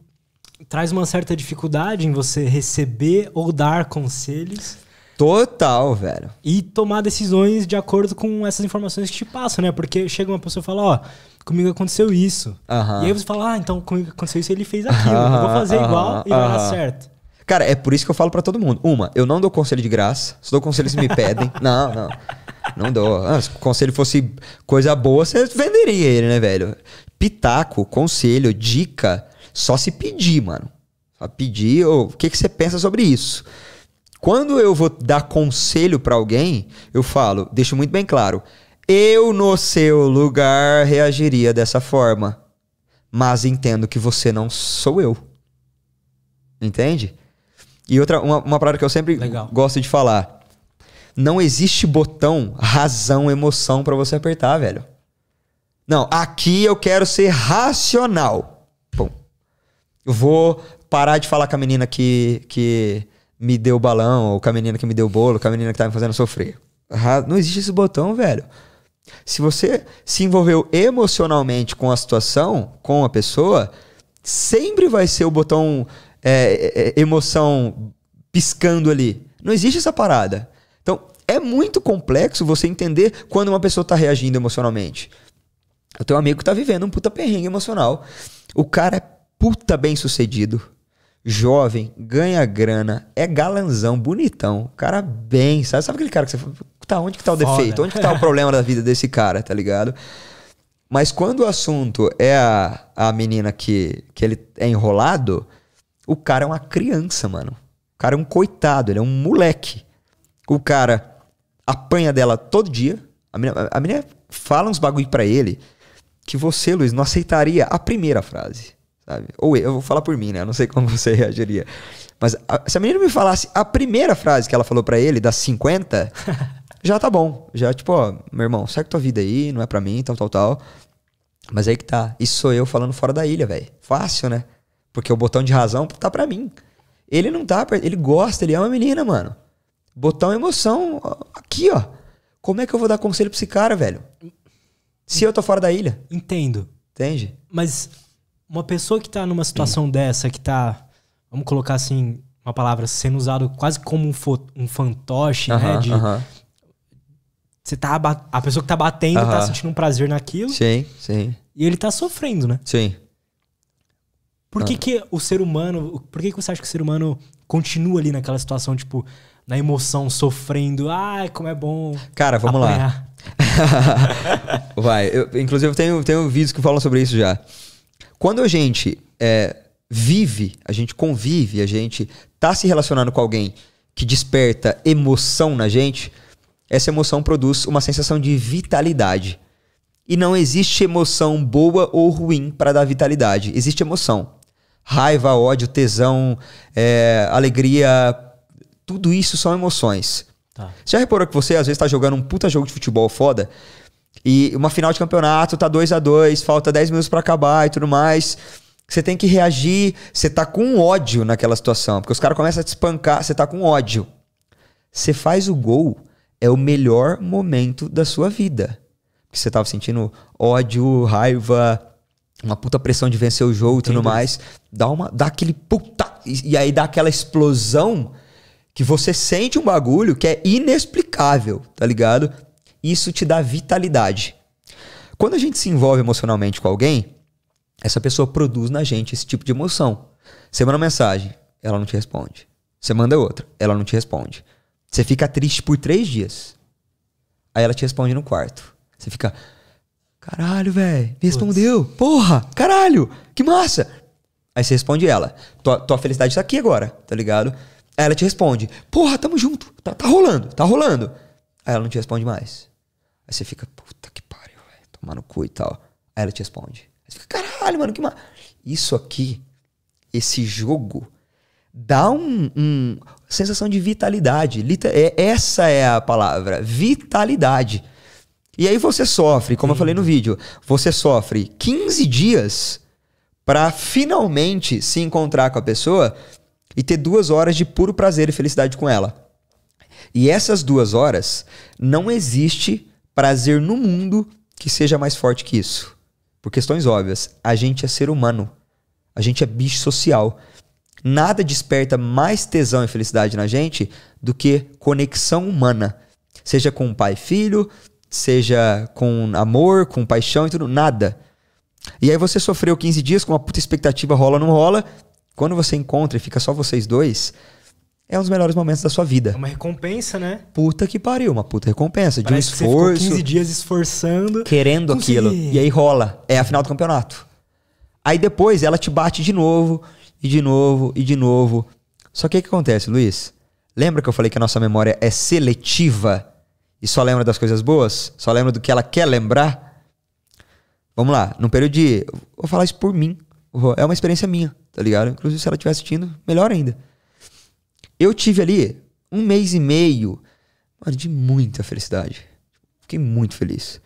e traz uma certa dificuldade em você receber ou dar conselhos Total, velho. E tomar decisões de acordo com essas informações que te passam, né? Porque chega uma pessoa e fala, ó, oh, comigo aconteceu isso. Uh -huh. E aí você fala, ah, então comigo aconteceu isso e ele fez aquilo. Uh -huh, eu vou fazer uh -huh, igual e vai dar certo. Cara, é por isso que eu falo para todo mundo. Uma, eu não dou conselho de graça. Se dou conselho, se me pedem. [LAUGHS] não, não. Não dou. Ah, se o conselho fosse coisa boa, você venderia ele, né, velho? Pitaco, conselho, dica, só se pedir, mano. Só pedir, o que, que você pensa sobre isso? Quando eu vou dar conselho para alguém, eu falo, deixo muito bem claro, eu no seu lugar reagiria dessa forma, mas entendo que você não sou eu. Entende? E outra uma, uma parada que eu sempre Legal. gosto de falar, não existe botão razão emoção para você apertar, velho. Não, aqui eu quero ser racional. Bom, Eu vou parar de falar com a menina que que me deu balão, ou com a menina que me deu bolo, com a menina que tá me fazendo sofrer. Não existe esse botão, velho. Se você se envolveu emocionalmente com a situação, com a pessoa, sempre vai ser o botão é, é, é emoção piscando ali. Não existe essa parada. Então, é muito complexo você entender quando uma pessoa tá reagindo emocionalmente. Eu tenho um amigo que tá vivendo um puta perrengue emocional. O cara é puta bem sucedido jovem, ganha grana, é galanzão, bonitão, cara bem, sabe? Sabe aquele cara que você fala, tá, onde que tá o Foda. defeito? Onde que tá o problema da vida desse cara, tá ligado? Mas quando o assunto é a, a menina que, que ele é enrolado, o cara é uma criança, mano. O cara é um coitado, ele é um moleque. O cara apanha dela todo dia. A menina, a menina fala uns bagulho para ele que você, Luiz, não aceitaria a primeira frase. Sabe? Ou eu, eu vou falar por mim, né? Eu não sei como você [LAUGHS] reagiria. Mas a, se a menina me falasse a primeira frase que ela falou para ele, das 50, [LAUGHS] já tá bom. Já, tipo, ó, meu irmão, segue tua vida aí, não é pra mim, tal, tal, tal. Mas aí que tá. Isso sou eu falando fora da ilha, velho. Fácil, né? Porque o botão de razão tá pra mim. Ele não tá, ele gosta, ele é uma menina, mano. Botão emoção aqui, ó. Como é que eu vou dar conselho pra esse cara, velho? Se eu tô fora da ilha. Entendo. Entende? Mas uma pessoa que tá numa situação dessa, que tá, vamos colocar assim, uma palavra sendo usado quase como um, um fantoche, uh -huh, né? De, uh -huh. Você tá a pessoa que tá batendo uh -huh. tá sentindo um prazer naquilo. Sim, sim. E ele tá sofrendo, né? Sim. Por que, ah. que o ser humano. Por que, que você acha que o ser humano continua ali naquela situação, tipo, na emoção, sofrendo? Ai, como é bom. Cara, vamos apanhar. lá. [LAUGHS] Vai, eu, inclusive eu tenho, tenho vídeos que falam sobre isso já. Quando a gente é, vive, a gente convive, a gente tá se relacionando com alguém que desperta emoção na gente, essa emoção produz uma sensação de vitalidade. E não existe emoção boa ou ruim para dar vitalidade. Existe emoção. Raiva, ódio, tesão, é, alegria, tudo isso são emoções. Tá. Você já reparou que você às vezes está jogando um puta jogo de futebol foda e uma final de campeonato tá 2 a 2 falta 10 minutos para acabar e tudo mais. Você tem que reagir, você tá com ódio naquela situação, porque os caras começam a te espancar, você tá com ódio. Você faz o gol, é o melhor momento da sua vida. Porque você tava sentindo ódio, raiva, uma puta pressão de vencer o jogo e tudo mais. Dá, uma, dá aquele puta. E, e aí dá aquela explosão que você sente um bagulho que é inexplicável, tá ligado? Isso te dá vitalidade. Quando a gente se envolve emocionalmente com alguém, essa pessoa produz na gente esse tipo de emoção. Você manda uma mensagem, ela não te responde. Você manda outra, ela não te responde. Você fica triste por três dias. Aí ela te responde no quarto. Você fica, caralho, velho, me respondeu. Porra, caralho, que massa. Aí você responde ela. Tua, tua felicidade tá aqui agora, tá ligado? Aí ela te responde, porra, tamo junto, tá, tá rolando, tá rolando. Aí ela não te responde mais. Aí você fica, puta que pariu, velho, tomar no cu e tal. Aí ela te responde. Aí você fica, caralho, mano, que mal. Isso aqui, esse jogo, dá um, um sensação de vitalidade. Lita é, essa é a palavra, vitalidade. E aí você sofre, como Sim. eu falei no vídeo, você sofre 15 dias para finalmente se encontrar com a pessoa e ter duas horas de puro prazer e felicidade com ela. E essas duas horas não existe prazer no mundo que seja mais forte que isso. Por questões óbvias, a gente é ser humano, a gente é bicho social. Nada desperta mais tesão e felicidade na gente do que conexão humana. Seja com pai e filho, seja com amor, com paixão e tudo, nada. E aí você sofreu 15 dias com uma puta expectativa rola não rola. Quando você encontra e fica só vocês dois, é um dos melhores momentos da sua vida. É uma recompensa, né? Puta que pariu, uma puta recompensa. Parece de um esforço. Que você 15 dias esforçando. Querendo aquilo. E aí rola. É a final do campeonato. Aí depois ela te bate de novo, e de novo, e de novo. Só que o que acontece, Luiz? Lembra que eu falei que a nossa memória é seletiva e só lembra das coisas boas? Só lembra do que ela quer lembrar? Vamos lá, num período de. Vou falar isso por mim. É uma experiência minha, tá ligado? Inclusive, se ela estiver assistindo, melhor ainda. Eu tive ali um mês e meio mano, de muita felicidade. Fiquei muito feliz.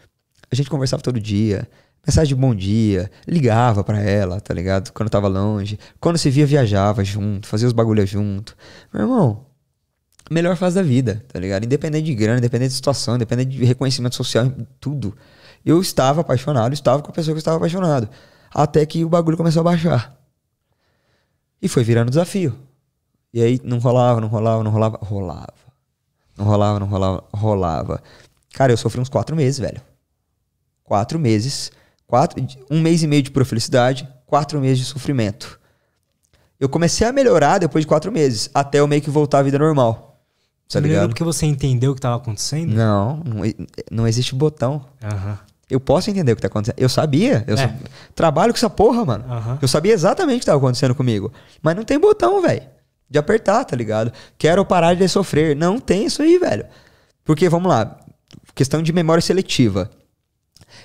A gente conversava todo dia, mensagem de bom dia, ligava para ela, tá ligado? Quando tava longe. Quando se via, viajava junto, fazia os bagulhos junto. Meu irmão, melhor fase da vida, tá ligado? Independente de grana, independente de situação, independente de reconhecimento social, tudo. Eu estava apaixonado, estava com a pessoa que eu estava apaixonado. Até que o bagulho começou a baixar. E foi virando desafio. E aí não rolava, não rolava, não rolava, rolava. Não rolava, não rolava, rolava. Cara, eu sofri uns quatro meses, velho. Quatro meses. Quatro, um mês e meio de profelicidade, quatro meses de sofrimento. Eu comecei a melhorar depois de quatro meses, até eu meio que voltar à vida normal. Tá Melhorou porque você entendeu o que estava acontecendo? Não, não, não existe botão. Uhum. Eu posso entender o que está acontecendo. Eu sabia. Eu é. trabalho com essa porra, mano. Uhum. Eu sabia exatamente o que estava acontecendo comigo. Mas não tem botão, velho de apertar, tá ligado? Quero parar de sofrer. Não tem isso aí, velho. Porque, vamos lá, questão de memória seletiva.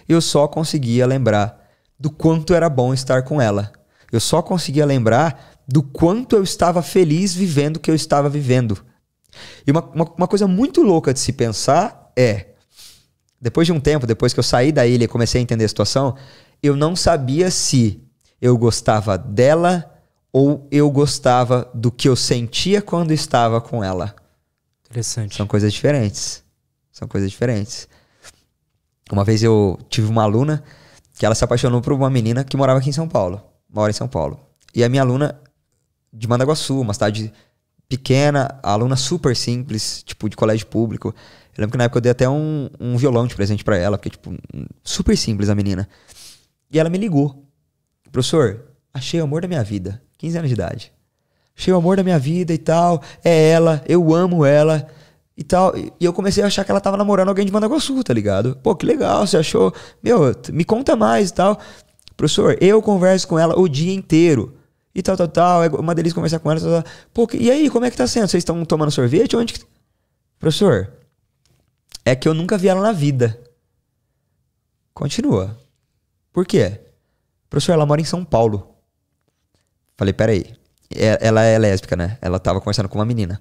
Eu só conseguia lembrar do quanto era bom estar com ela. Eu só conseguia lembrar do quanto eu estava feliz vivendo o que eu estava vivendo. E uma, uma, uma coisa muito louca de se pensar é: depois de um tempo, depois que eu saí da ilha e comecei a entender a situação, eu não sabia se eu gostava dela ou eu gostava do que eu sentia quando estava com ela. Interessante. São coisas diferentes. São coisas diferentes. Uma vez eu tive uma aluna que ela se apaixonou por uma menina que morava aqui em São Paulo. Mora em São Paulo. E a minha aluna de Mandaguaçu, uma cidade pequena, aluna super simples, tipo de colégio público. Eu lembro que na época eu dei até um, um violão de presente para ela, porque, tipo, super simples a menina. E ela me ligou: Professor, achei o amor da minha vida. 15 anos de idade. Achei o amor da minha vida e tal. É ela, eu amo ela e tal. E eu comecei a achar que ela tava namorando alguém de Mandaguaçu, tá ligado? Pô, que legal, você achou? Meu, me conta mais e tal. Professor, eu converso com ela o dia inteiro. E tal, tal, tal. É uma delícia conversar com ela. Tal, tal. Pô, e aí, como é que tá sendo? Vocês estão tomando sorvete? Onde que... Professor, é que eu nunca vi ela na vida. Continua. Por quê? Professor, ela mora em São Paulo. Falei, peraí. É, ela é lésbica, né? Ela tava conversando com uma menina.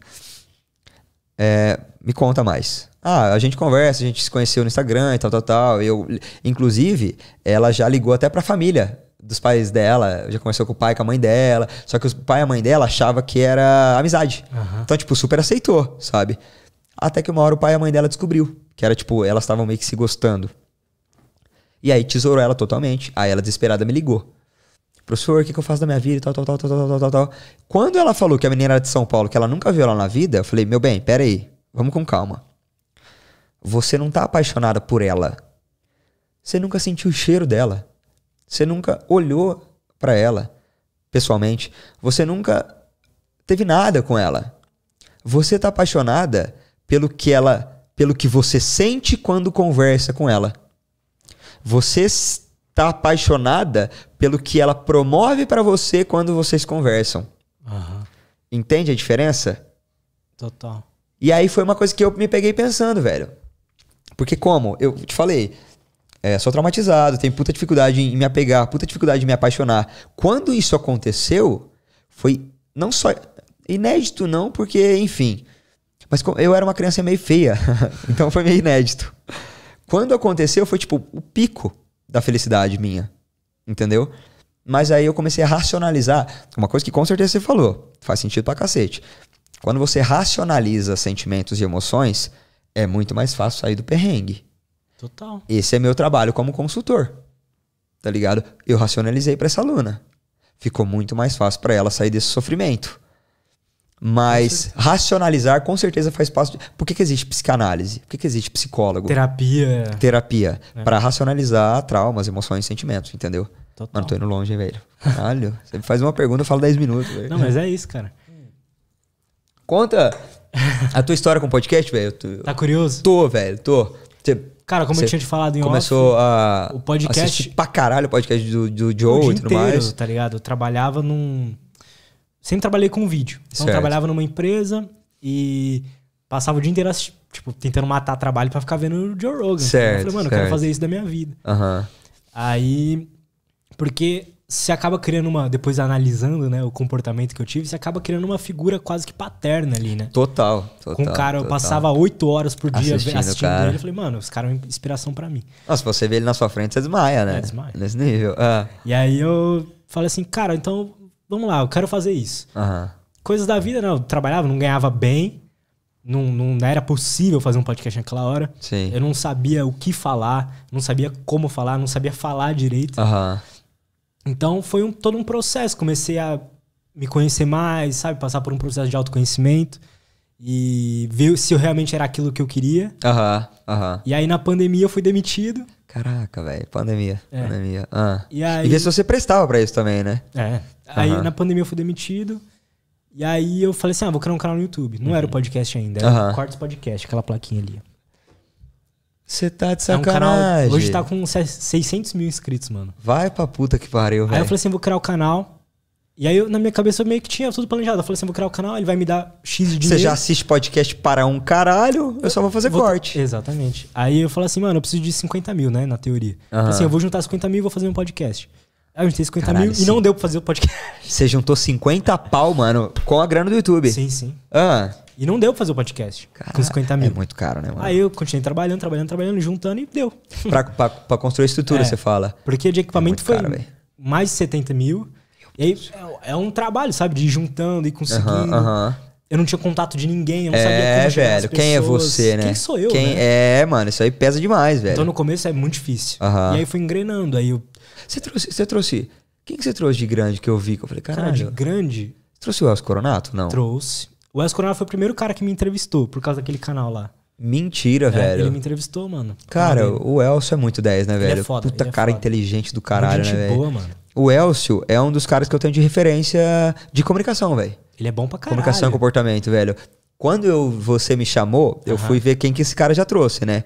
É, me conta mais. Ah, a gente conversa, a gente se conheceu no Instagram e tal, tal, tal. Eu, inclusive, ela já ligou até pra família dos pais dela, já conversou com o pai, e com a mãe dela. Só que o pai e a mãe dela achava que era amizade. Uhum. Então, tipo, super aceitou, sabe? Até que uma hora o pai e a mãe dela descobriu que era tipo, elas estavam meio que se gostando. E aí tesourou ela totalmente. Aí ela desesperada me ligou professor, o que, que, eu faço da minha vida e tal, tal, tal, tal, tal, tal, tal, Quando ela falou que a menina era de São Paulo, que ela nunca viu ela na vida, eu falei, meu bem, pera aí, vamos com calma. Você não tá apaixonada por ela. Você nunca sentiu o cheiro dela. Você nunca olhou para ela pessoalmente. Você nunca teve nada com ela. Você tá apaixonada pelo que ela, pelo que você sente quando conversa com ela. Você tá apaixonada pelo que ela promove para você quando vocês conversam. Uhum. Entende a diferença? Total. E aí foi uma coisa que eu me peguei pensando, velho. Porque como? Eu te falei, é, sou traumatizado, tenho puta dificuldade em me apegar, puta dificuldade em me apaixonar. Quando isso aconteceu, foi não só... Inédito não, porque, enfim... Mas eu era uma criança meio feia, [LAUGHS] então foi meio inédito. Quando aconteceu, foi tipo o pico da felicidade minha. Entendeu? Mas aí eu comecei a racionalizar. Uma coisa que com certeza você falou. Faz sentido pra cacete. Quando você racionaliza sentimentos e emoções, é muito mais fácil sair do perrengue. Total. Esse é meu trabalho como consultor. Tá ligado? Eu racionalizei para essa aluna. Ficou muito mais fácil para ela sair desse sofrimento. Mas racionalizar com certeza faz parte. Por que, que existe psicanálise? Por que, que existe psicólogo? Terapia. Terapia. É. para racionalizar traumas, emoções, e sentimentos, entendeu? Total. Mano, tô indo longe, hein, velho. Caralho. você me faz uma pergunta, eu falo 10 minutos, velho. Não, mas é isso, cara. Conta a tua história com o podcast, velho. Tá curioso? Tô, velho, tô. Cê... Cara, como Cê eu tinha te falado em começou off, a o podcast... assistir pra caralho o podcast do, do Joe o dia inteiro, mais. tá ligado? Eu trabalhava num sempre trabalhei com vídeo. Então, trabalhava numa empresa e passava o dia inteiro tipo, tentando matar trabalho para ficar vendo o Joe Rogan. Certo, então, eu falei, mano, certo. eu quero fazer isso da minha vida. Uhum. Aí, porque você acaba criando uma, depois analisando, né, o comportamento que eu tive, você acaba criando uma figura quase que paterna ali, né? Total, total. Com o cara, total. eu passava oito horas por dia assistindo, assistindo cara. ele, eu falei, mano, esse cara é uma inspiração para mim. Nossa, você vê ele na sua frente, você desmaia, né? É, desmaia. Nesse nível. Ah. E aí eu falei assim, cara, então vamos lá, eu quero fazer isso. Uhum. Coisas da vida, não. Eu trabalhava, não ganhava bem. Não, não era possível fazer um podcast naquela hora. Sim. Eu não sabia o que falar, não sabia como falar, não sabia falar direito. Uhum. Então foi um, todo um processo. Comecei a me conhecer mais, sabe? Passar por um processo de autoconhecimento e ver se eu realmente era aquilo que eu queria. uhum, Uhum. E aí na pandemia eu fui demitido. Caraca, velho, pandemia, é. pandemia. Ah. E, aí... e ver se você prestava para isso também, né? É. Aí uhum. na pandemia eu fui demitido. E aí eu falei assim: ah, vou criar um canal no YouTube. Não uhum. era o uhum. podcast ainda, era uhum. Cortes Podcast, aquela plaquinha ali. Você tá de sacanagem. É um canal, hoje tá com 600 mil inscritos, mano. Vai pra puta que pariu, velho. Aí eu falei assim: vou criar o canal. E aí, eu, na minha cabeça, eu meio que tinha tudo planejado. Eu falei assim: vou criar o canal, ele vai me dar X de dinheiro. Você já assiste podcast para um caralho, eu só vou fazer vou, corte. Exatamente. Aí eu falei assim, mano, eu preciso de 50 mil, né, na teoria. Uhum. Assim, eu vou juntar 50 mil e vou fazer um podcast. Eu juntei 50 Caralho, mil sim. e não deu pra fazer o podcast. Você juntou 50 pau, mano, com a grana do YouTube. Sim, sim. Ah. E não deu pra fazer o podcast. Caralho, com 50 mil. É muito caro, né, mano? Aí eu continuei trabalhando, trabalhando, trabalhando, juntando e deu. [LAUGHS] pra, pra, pra construir estrutura, é, você fala. Porque de é equipamento é foi caro, mais de 70 mil. E aí é, é, um trabalho, sabe? De ir juntando e conseguindo. Uh -huh, uh -huh. Eu não tinha contato de ninguém, eu não é, sabia como É, velho, quem é você, né? Quem sou eu, quem, né? É, mano, isso aí pesa demais, então, velho. Então no começo é muito difícil. Uh -huh. E aí foi engrenando, aí eu você trouxe, você trouxe. Quem que você trouxe de grande que eu vi? Que eu falei, caralho. Cara, de grande? Você trouxe o Elcio Coronato? Não. Trouxe. O Elcio Coronato foi o primeiro cara que me entrevistou por causa daquele canal lá. Mentira, é, velho. Ele me entrevistou, mano. Cara, é o Elcio é muito 10, né, velho? Ele é foda, Puta ele é cara foda. inteligente do caralho, né, velho? boa, mano. O Elcio é um dos caras que eu tenho de referência de comunicação, velho. Ele é bom pra caralho. Comunicação e comportamento, velho. Quando eu, você me chamou, eu fui ver quem que esse cara já trouxe, né?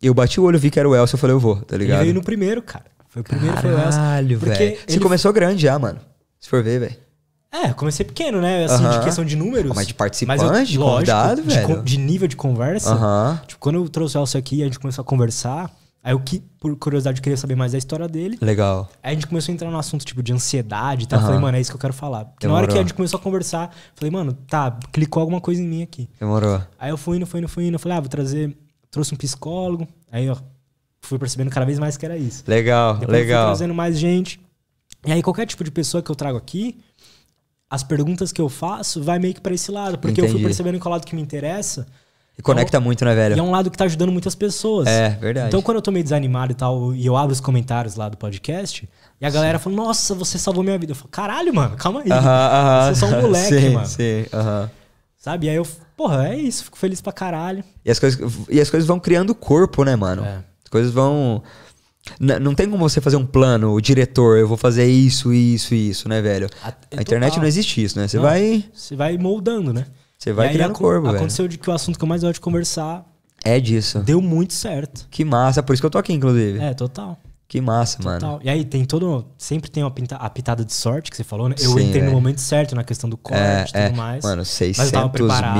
Eu bati o olho, vi que era o Elcio, eu falei, eu vou, tá ligado? Ele veio no primeiro, cara. Foi o primeiro, Caralho, foi Caralho, Porque Você começou grande já, mano. Se for ver, velho. É, comecei pequeno, né? Assim, uh -huh. de questão de números. Mas de participante, mas eu, de lógico, convidado, de, velho. De nível de conversa. Uh -huh. Tipo, quando eu trouxe o Elcio aqui, a gente começou a conversar. Aí eu, que, por curiosidade, eu queria saber mais da história dele. Legal. Aí a gente começou a entrar no assunto, tipo, de ansiedade e tá? tal. Uhum. Falei, mano, é isso que eu quero falar. Porque Demorou. na hora que a gente começou a conversar, falei, mano, tá, clicou alguma coisa em mim aqui. Demorou. Aí eu fui indo, fui indo, fui indo. Falei, ah, vou trazer... Trouxe um psicólogo. Aí, ó, fui percebendo cada vez mais que era isso. Legal, Depois legal. Fui trazendo mais gente. E aí, qualquer tipo de pessoa que eu trago aqui, as perguntas que eu faço vai meio que para esse lado, porque Entendi. eu fui percebendo que é o lado que me interessa. E conecta é muito, né, velho? E é um lado que tá ajudando muitas pessoas. É, verdade. Então, quando eu tô meio desanimado e tal, e eu abro os comentários lá do podcast, e a galera sim. fala, nossa, você salvou minha vida. Eu falo, caralho, mano, calma aí. Uh -huh, uh -huh. Você é só um [LAUGHS] moleque, sim, mano. Sim, uh -huh. Sabe? E aí eu, porra, é isso, fico feliz pra caralho. E as coisas, e as coisas vão criando corpo, né, mano? É. As coisas vão. N não tem como você fazer um plano, o diretor, eu vou fazer isso, isso e isso, né, velho? A, é a internet total. não existe isso, né? Você vai. Você vai moldando, né? Você vai criando aí, corpo, Aconteceu de que o assunto que eu mais gosto de conversar. É disso. Deu muito certo. Que massa, por isso que eu tô aqui, inclusive. É, total. Que massa, total. mano. E aí, tem todo. Sempre tem uma pinta, a pitada de sorte que você falou, né? Eu Sim, entrei no momento certo na questão do corte é, e é, tudo é. mais. Mano, 600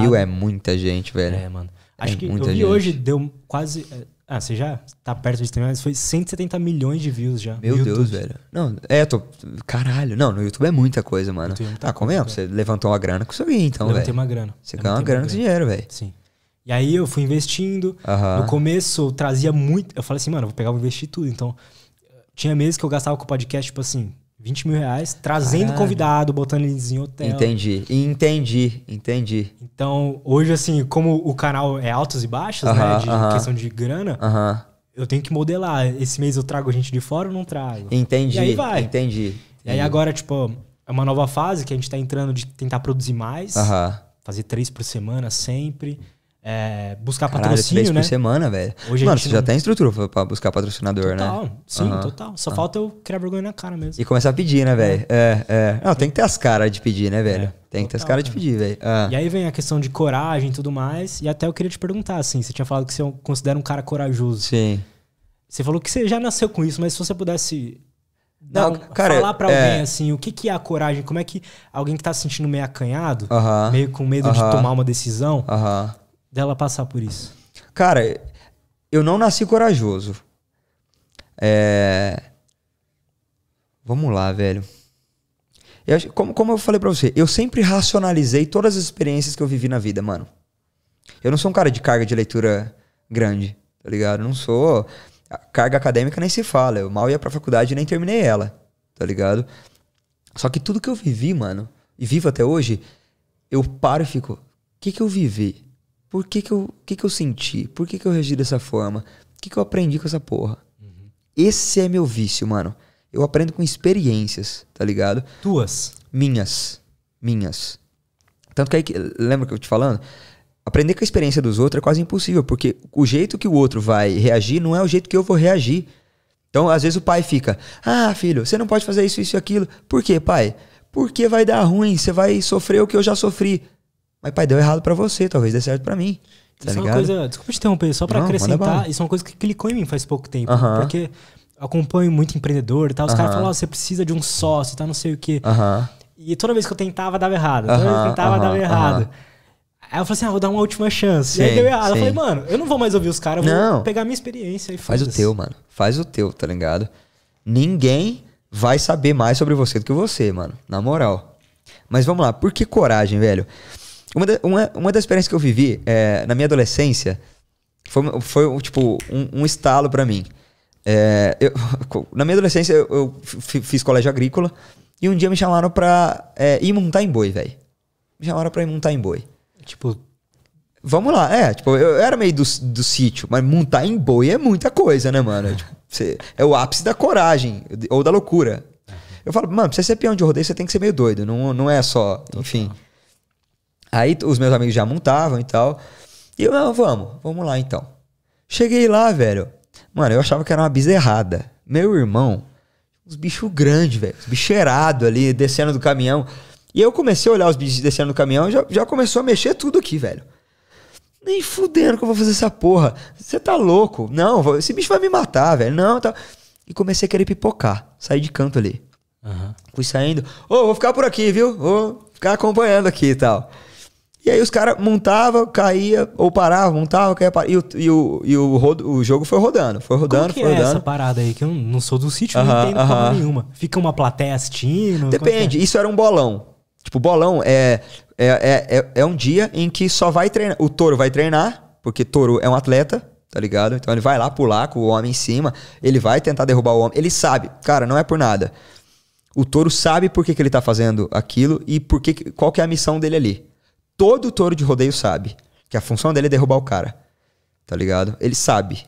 mil é muita gente, velho. É, mano. É Acho é que eu vi gente. hoje, deu quase. Ah, você já tá perto de streamar, mas foi 170 milhões de views já. Meu Deus, velho. Não, é, tô. Caralho. Não, no YouTube é muita coisa, mano. Tá, é muita ah, como é? Você levantou uma grana com isso aí, então, velho. Levantei uma grana. Você ganhou uma grana com dinheiro, velho. Sim. E aí eu fui investindo. No começo trazia muito. Eu falei assim, mano, vou pegar, vou investir tudo. Então, tinha meses que eu gastava com o podcast, tipo assim, 20 mil reais, trazendo Caralho. convidado, botando eles em hotel. Entendi, entendi, entendi. Então, hoje, assim, como o canal é altos e baixos, uh -huh, né? De uh -huh. questão de grana, uh -huh. eu tenho que modelar. Esse mês eu trago gente de fora ou não trago? Entendi. E aí vai. Entendi. E aí agora, tipo, é uma nova fase que a gente tá entrando de tentar produzir mais. Fazer três por semana sempre é, buscar Caralho, patrocínio, três né? por semana, velho. Hoje Mano, você não... já tem estrutura pra buscar patrocinador, né? total, né? Sim, uhum. total. Só uhum. falta eu criar vergonha na cara mesmo. E começar a pedir, né, velho? É. é, é. Não, tem que ter as caras de pedir, né, velho? É, tem que ter as caras de pedir, velho. Ah. E aí vem a questão de coragem e tudo mais. E até eu queria te perguntar, assim, você tinha falado que você considera um cara corajoso. Sim. Você falou que você já nasceu com isso, mas se você pudesse não, não, cara, falar pra é. alguém é... assim, o que, que é a coragem? Como é que alguém que tá se sentindo meio acanhado, uh -huh, meio com medo uh -huh, de tomar uma decisão, uh -huh dela passar por isso? Cara, eu não nasci corajoso. É... Vamos lá, velho. Eu, como, como eu falei pra você, eu sempre racionalizei todas as experiências que eu vivi na vida, mano. Eu não sou um cara de carga de leitura grande, tá ligado? não sou. A carga acadêmica nem se fala. Eu mal ia pra faculdade e nem terminei ela, tá ligado? Só que tudo que eu vivi, mano, e vivo até hoje, eu paro e fico: o que, que eu vivi? por que, que, eu, que, que eu senti? Por que, que eu reagi dessa forma? O que, que eu aprendi com essa porra? Uhum. Esse é meu vício, mano. Eu aprendo com experiências, tá ligado? Tuas? Minhas. Minhas. Tanto que aí, lembra que eu te falando? Aprender com a experiência dos outros é quase impossível, porque o jeito que o outro vai reagir não é o jeito que eu vou reagir. Então, às vezes o pai fica: Ah, filho, você não pode fazer isso, isso e aquilo. Por quê, pai? Porque vai dar ruim, você vai sofrer o que eu já sofri. Mas, pai, deu errado para você, talvez dê certo para mim. Tá isso ligado? é uma coisa, desculpa te interromper, só para acrescentar, isso é uma coisa que clicou em mim faz pouco tempo. Uh -huh. Porque acompanho muito empreendedor e tal. Os uh -huh. caras falam, oh, você precisa de um sócio, tá não sei o quê. Uh -huh. E toda vez que eu tentava, dava errado. Toda vez que eu tentava, dava errado. Aí eu falei assim, ah, vou dar uma última chance. Sim, e aí deu errado. Sim. Eu falei, mano, eu não vou mais ouvir os caras, vou não. pegar a minha experiência e Faz o teu, mano. Faz o teu, tá ligado? Ninguém vai saber mais sobre você do que você, mano. Na moral. Mas vamos lá, por que coragem, velho? Uma, da, uma, uma das experiências que eu vivi é, na minha adolescência foi, foi tipo, um, um estalo para mim. É, eu, [LAUGHS] na minha adolescência, eu, eu fiz colégio agrícola e um dia me chamaram pra é, ir montar em boi, velho. Me chamaram pra ir montar em boi. Tipo, vamos lá. É, tipo, eu era meio do, do sítio, mas montar em boi é muita coisa, né, mano? tipo, é o ápice da coragem ou da loucura. Eu falo, mano, pra você ser peão de rodeio, você tem que ser meio doido. Não, não é só, enfim. Aí os meus amigos já montavam e tal. E eu, não, vamos, vamos lá então. Cheguei lá, velho. Mano, eu achava que era uma bizerrada. Meu irmão, uns bichos grandes, velho. Os bicheirados ali, descendo do caminhão. E eu comecei a olhar os bichos descendo do caminhão e já, já começou a mexer tudo aqui, velho. Nem fudendo que eu vou fazer essa porra. Você tá louco? Não, esse bicho vai me matar, velho. Não, tá. E comecei a querer pipocar, sair de canto ali. Uhum. Fui saindo. Ô, oh, vou ficar por aqui, viu? Vou ficar acompanhando aqui e tal. E aí os caras montavam, caía, ou parava, montava, caía, parava. E, o, e, o, e o, rodo, o jogo foi rodando, foi rodando, foi é rodando. essa parada aí? Que eu não sou do sítio, uh -huh, não entendo uh -huh. como nenhuma. Fica uma plateia assistindo? Depende, é? isso era um bolão. Tipo, bolão é, é, é, é, um dia em que só vai treinar. O touro vai treinar, porque touro é um atleta, tá ligado? Então ele vai lá pular com o homem em cima, ele vai tentar derrubar o homem. Ele sabe, cara, não é por nada. O touro sabe por que, que ele tá fazendo aquilo e por que, qual que é a missão dele ali. Todo touro de rodeio sabe que a função dele é derrubar o cara. Tá ligado? Ele sabe.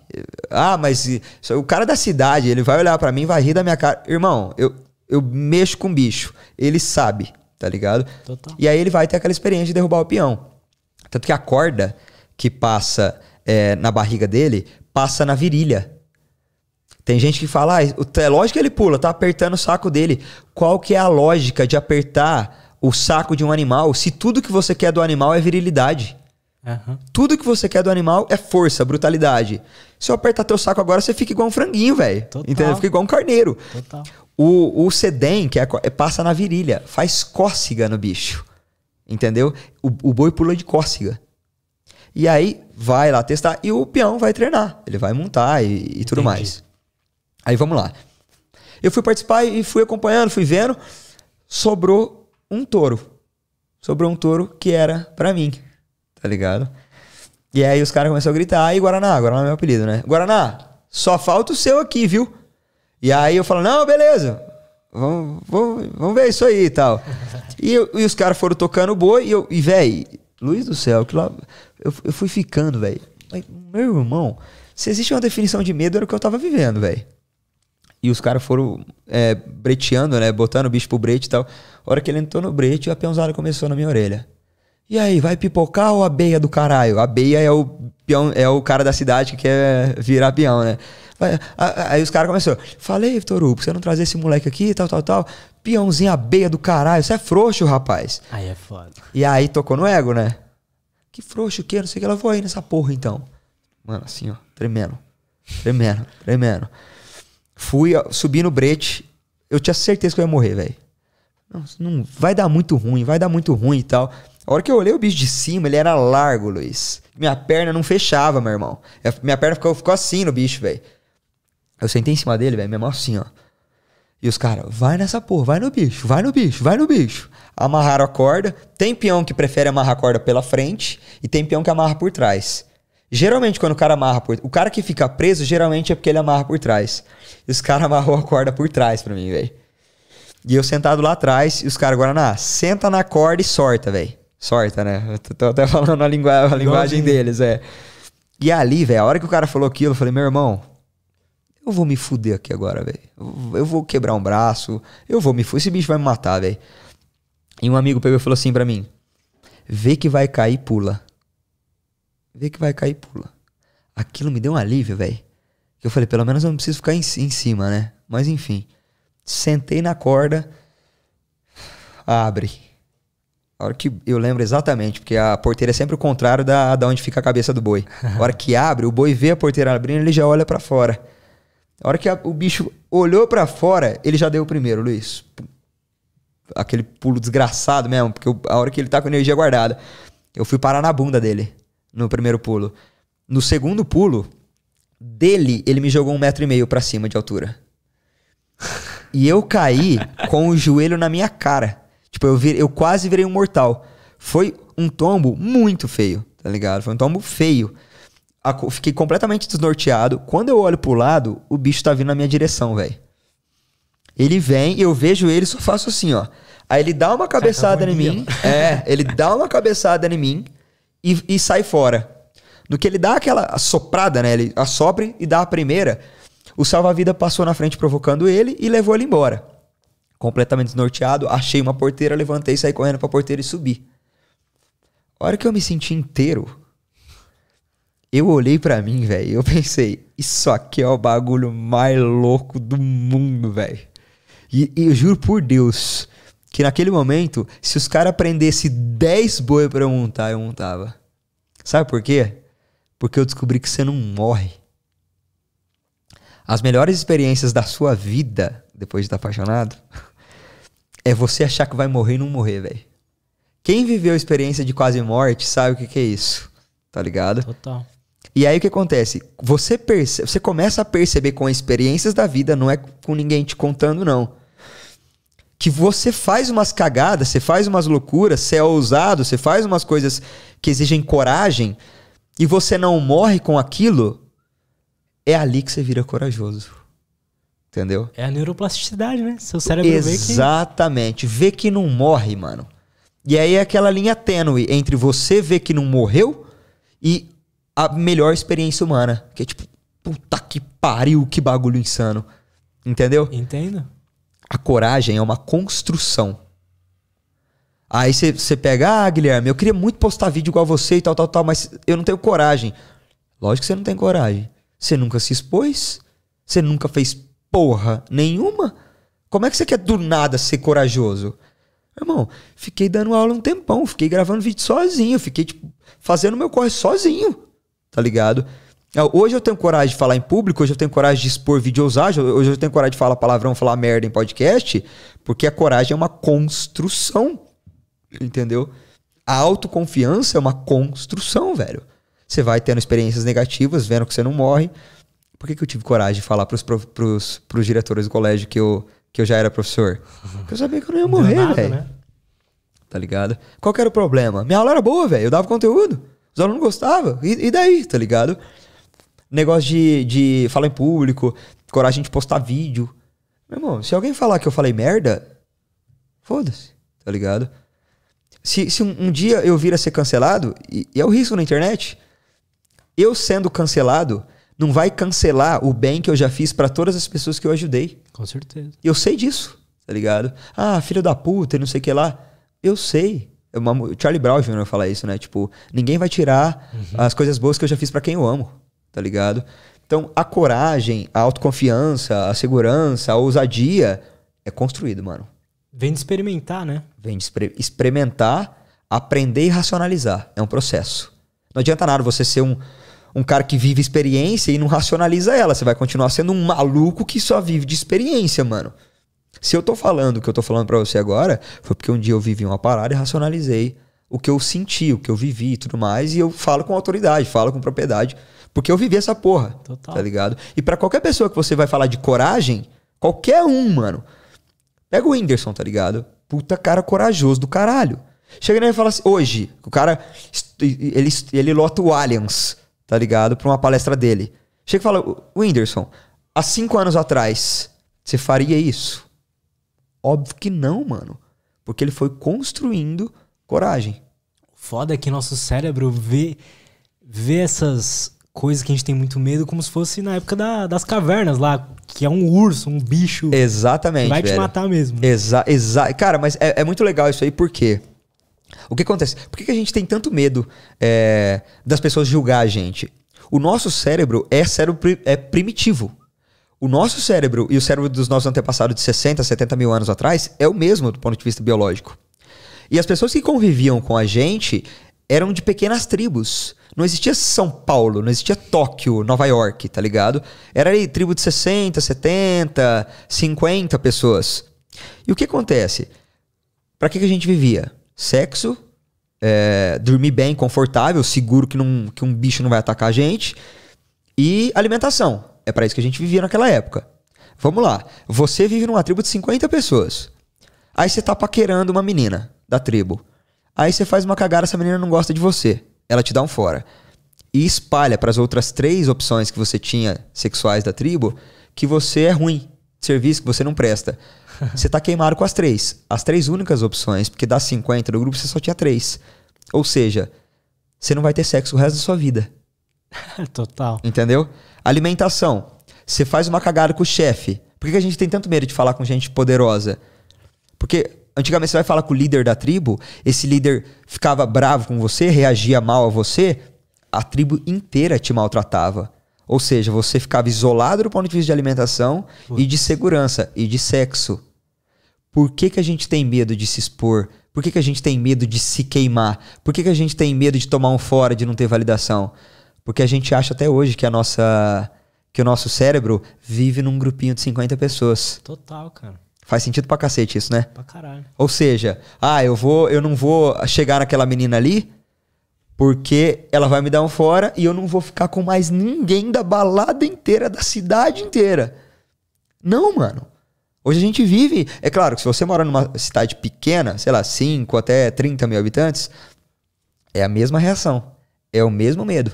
Ah, mas o cara da cidade, ele vai olhar para mim, vai rir da minha cara. Irmão, eu, eu mexo com bicho. Ele sabe, tá ligado? Total. E aí ele vai ter aquela experiência de derrubar o peão. Tanto que a corda que passa é, na barriga dele passa na virilha. Tem gente que fala, ah, é lógico que ele pula, tá apertando o saco dele. Qual que é a lógica de apertar o saco de um animal se tudo que você quer do animal é virilidade? Uhum. Tudo que você quer do animal é força, brutalidade. Se eu apertar teu saco agora, você fica igual um franguinho, velho. Entendeu? Fica igual um carneiro. Total. O, o sedem, que é, é, passa na virilha, faz cócega no bicho. Entendeu? O, o boi pula de cócega. E aí vai lá testar e o peão vai treinar. Ele vai montar e, e tudo mais. Aí vamos lá. Eu fui participar e fui acompanhando, fui vendo. Sobrou um touro. Sobrou um touro que era para mim, tá ligado? E aí os caras começaram a gritar, e Guaraná, Guaraná é meu apelido, né? Guaraná, só falta o seu aqui, viu? E aí eu falo, não, beleza, vamos, vamos, vamos ver isso aí e tal. [LAUGHS] e, e os caras foram tocando o boi, e eu, e velho, Luiz do céu, que lá, eu, eu fui ficando, velho. Meu irmão, se existe uma definição de medo, era o que eu tava vivendo, velho. E os caras foram é, breteando, né? Botando o bicho pro brete e tal. A hora que ele entrou no brete, a peãozada começou na minha orelha. E aí, vai pipocar ou a beia do caralho? A beia é o, peão, é o cara da cidade que quer virar peão, né? Aí os caras começaram. Falei, Vitor você não trazer esse moleque aqui, tal, tal, tal. Peãozinho beia do caralho, você é frouxo, rapaz. Aí é foda. E aí tocou no ego, né? Que frouxo que, não sei o que, ela voou aí nessa porra então. Mano, assim, ó, tremendo. Tremendo, tremendo. Fui, subi no brete. Eu tinha certeza que eu ia morrer, velho. Não, não, vai dar muito ruim, vai dar muito ruim e tal. A hora que eu olhei o bicho de cima, ele era largo, Luiz. Minha perna não fechava, meu irmão. É, minha perna ficou, ficou assim no bicho, velho. Eu sentei em cima dele, velho, Meu irmão assim, ó. E os caras, vai nessa porra, vai no bicho, vai no bicho, vai no bicho. Amarraram a corda. Tem peão que prefere amarrar a corda pela frente e tem peão que amarra por trás. Geralmente, quando o cara amarra por. O cara que fica preso, geralmente é porque ele amarra por trás. E os caras [LAUGHS] amarrou a corda por trás pra mim, velho. E eu sentado lá atrás, e os caras, Guaraná, senta na corda e sorta, velho. Sorta, né? Eu tô até [LAUGHS] falando a, lingu... a linguagem deles, é. E ali, velho, a hora que o cara falou aquilo, eu falei, meu irmão, eu vou me fuder aqui agora, velho. Eu vou quebrar um braço, eu vou me fuder. Esse bicho vai me matar, velho. E um amigo pegou e falou assim pra mim: vê que vai cair, pula vê que vai cair e pula. Aquilo me deu um alívio, velho. Eu falei, pelo menos eu não preciso ficar em, em cima, né? Mas enfim, sentei na corda, abre. A hora que eu lembro exatamente, porque a porteira é sempre o contrário da, da onde fica a cabeça do boi. [LAUGHS] A hora que abre, o boi vê a porteira abrindo, ele já olha para fora. A hora que a, o bicho olhou para fora, ele já deu o primeiro, Luiz. Aquele pulo desgraçado mesmo, porque eu, a hora que ele tá com energia guardada, eu fui parar na bunda dele no primeiro pulo. No segundo pulo, dele, ele me jogou um metro e meio para cima de altura. E eu caí com o joelho na minha cara. Tipo, eu, eu quase virei um mortal. Foi um tombo muito feio, tá ligado? Foi um tombo feio. fiquei completamente desnorteado. Quando eu olho pro lado, o bicho tá vindo na minha direção, velho. Ele vem, eu vejo ele, só faço assim, ó. Aí ele dá uma tá cabeçada em mim. É, ele dá uma cabeçada em mim e, e sai fora. Do que ele dá aquela soprada, né? Ele assopra e dá a primeira. O salva-vida passou na frente provocando ele e levou ele embora. Completamente desnorteado, achei uma porteira, levantei, saí correndo pra porteira e subi. A hora que eu me senti inteiro, eu olhei para mim, velho, eu pensei, isso aqui é o bagulho mais louco do mundo, velho. E, e, eu juro por Deus, que naquele momento, se os caras prendessem 10 boi para eu montar, eu montava. Sabe por quê? Porque eu descobri que você não morre. As melhores experiências da sua vida, depois de estar tá apaixonado, [LAUGHS] é você achar que vai morrer e não morrer, velho. Quem viveu a experiência de quase morte sabe o que, que é isso. Tá ligado? Total. E aí o que acontece? Você, perce... você começa a perceber com experiências da vida, não é com ninguém te contando, não que você faz umas cagadas, você faz umas loucuras, você é ousado, você faz umas coisas que exigem coragem e você não morre com aquilo, é ali que você vira corajoso. Entendeu? É a neuroplasticidade, né? Seu cérebro Exatamente. vê que. Vê que não morre, mano. E aí é aquela linha tênue entre você ver que não morreu e a melhor experiência humana. Que é tipo, puta que pariu, que bagulho insano. Entendeu? Entendo. A coragem é uma construção. Aí você pega, ah, Guilherme, eu queria muito postar vídeo igual você e tal, tal, tal, mas eu não tenho coragem. Lógico que você não tem coragem. Você nunca se expôs, você nunca fez porra nenhuma. Como é que você quer do nada ser corajoso? Irmão, fiquei dando aula um tempão, fiquei gravando vídeo sozinho, fiquei tipo, fazendo meu corre sozinho, tá ligado? É, hoje eu tenho coragem de falar em público, hoje eu tenho coragem de expor videousagem, hoje eu tenho coragem de falar palavrão, falar merda em podcast, porque a coragem é uma construção, entendeu? A autoconfiança é uma construção, velho. Você vai tendo experiências negativas, vendo que você não morre. Por que, que eu tive coragem de falar pros, pros, pros diretores do colégio que eu, que eu já era professor? Porque eu sabia que eu não ia morrer, velho. Né? Tá ligado? Qual que era o problema? Minha aula era boa, velho. Eu dava conteúdo. Os alunos não gostavam. E, e daí, tá ligado? Negócio de, de falar em público, coragem de postar vídeo. Meu irmão, se alguém falar que eu falei merda, foda-se, tá ligado? Se, se um, um, dia eu vir a ser cancelado, e, e é o risco na internet, eu sendo cancelado não vai cancelar o bem que eu já fiz para todas as pessoas que eu ajudei. Com certeza. Eu sei disso, tá ligado? Ah, filho da puta e não sei o que lá. Eu sei. Eu, é Charlie Brown Jr. falar isso, né? Tipo, ninguém vai tirar uhum. as coisas boas que eu já fiz para quem eu amo tá ligado? Então, a coragem, a autoconfiança, a segurança, a ousadia é construído, mano. Vem de experimentar, né? Vem de exper experimentar, aprender e racionalizar. É um processo. Não adianta nada você ser um, um cara que vive experiência e não racionaliza ela. Você vai continuar sendo um maluco que só vive de experiência, mano. Se eu tô falando o que eu tô falando para você agora, foi porque um dia eu vivi uma parada e racionalizei o que eu senti, o que eu vivi e tudo mais, e eu falo com autoridade, falo com propriedade. Porque eu vivi essa porra. Total. Tá ligado? E para qualquer pessoa que você vai falar de coragem, qualquer um, mano. Pega o Whindersson, tá ligado? Puta cara corajoso do caralho. Chega nele e fala assim, hoje, o cara, ele, ele lota o Allianz, tá ligado? Pra uma palestra dele. Chega e fala, Whindersson, há cinco anos atrás, você faria isso? Óbvio que não, mano. Porque ele foi construindo coragem. Foda é que nosso cérebro vê, vê essas coisa que a gente tem muito medo, como se fosse na época da, das cavernas lá, que é um urso, um bicho. Exatamente. vai velho. te matar mesmo. Exa exa Cara, mas é, é, muito legal isso aí, por quê? O que acontece? Por que, que a gente tem tanto medo é, das pessoas julgar a gente? O nosso cérebro é cérebro pri é primitivo. O nosso cérebro e o cérebro dos nossos antepassados de 60, 70 mil anos atrás é o mesmo do ponto de vista biológico. E as pessoas que conviviam com a gente eram de pequenas tribos. Não existia São Paulo, não existia Tóquio, Nova York, tá ligado? Era ali tribo de 60, 70, 50 pessoas. E o que acontece? Para que, que a gente vivia? Sexo, é, dormir bem, confortável, seguro que, não, que um bicho não vai atacar a gente, e alimentação. É para isso que a gente vivia naquela época. Vamos lá. Você vive numa tribo de 50 pessoas. Aí você tá paquerando uma menina da tribo. Aí você faz uma cagada, essa menina não gosta de você. Ela te dá um fora. E espalha para as outras três opções que você tinha sexuais da tribo que você é ruim, serviço que você não presta. [LAUGHS] Você tá queimado com as três. As três únicas opções, porque das 50 do grupo você só tinha três. Ou seja, você não vai ter sexo o resto da sua vida. [LAUGHS] Total. Entendeu? Alimentação. Você faz uma cagada com o chefe. Por que a gente tem tanto medo de falar com gente poderosa? Porque antigamente você vai falar com o líder da tribo, esse líder ficava bravo com você, reagia mal a você, a tribo inteira te maltratava. Ou seja, você ficava isolado do ponto de vista de alimentação Putz. e de segurança e de sexo. Por que, que a gente tem medo de se expor? Por que, que a gente tem medo de se queimar? Por que, que a gente tem medo de tomar um fora, de não ter validação? Porque a gente acha até hoje que a nossa que o nosso cérebro vive num grupinho de 50 pessoas. Total, cara. Faz sentido pra cacete isso, né? Pra caralho. Ou seja, ah, eu vou, eu não vou chegar naquela menina ali porque ela vai me dar um fora e eu não vou ficar com mais ninguém da balada inteira, da cidade inteira. Não, mano. Hoje a gente vive. É claro que se você mora numa cidade pequena, sei lá, 5 até 30 mil habitantes, é a mesma reação. É o mesmo medo.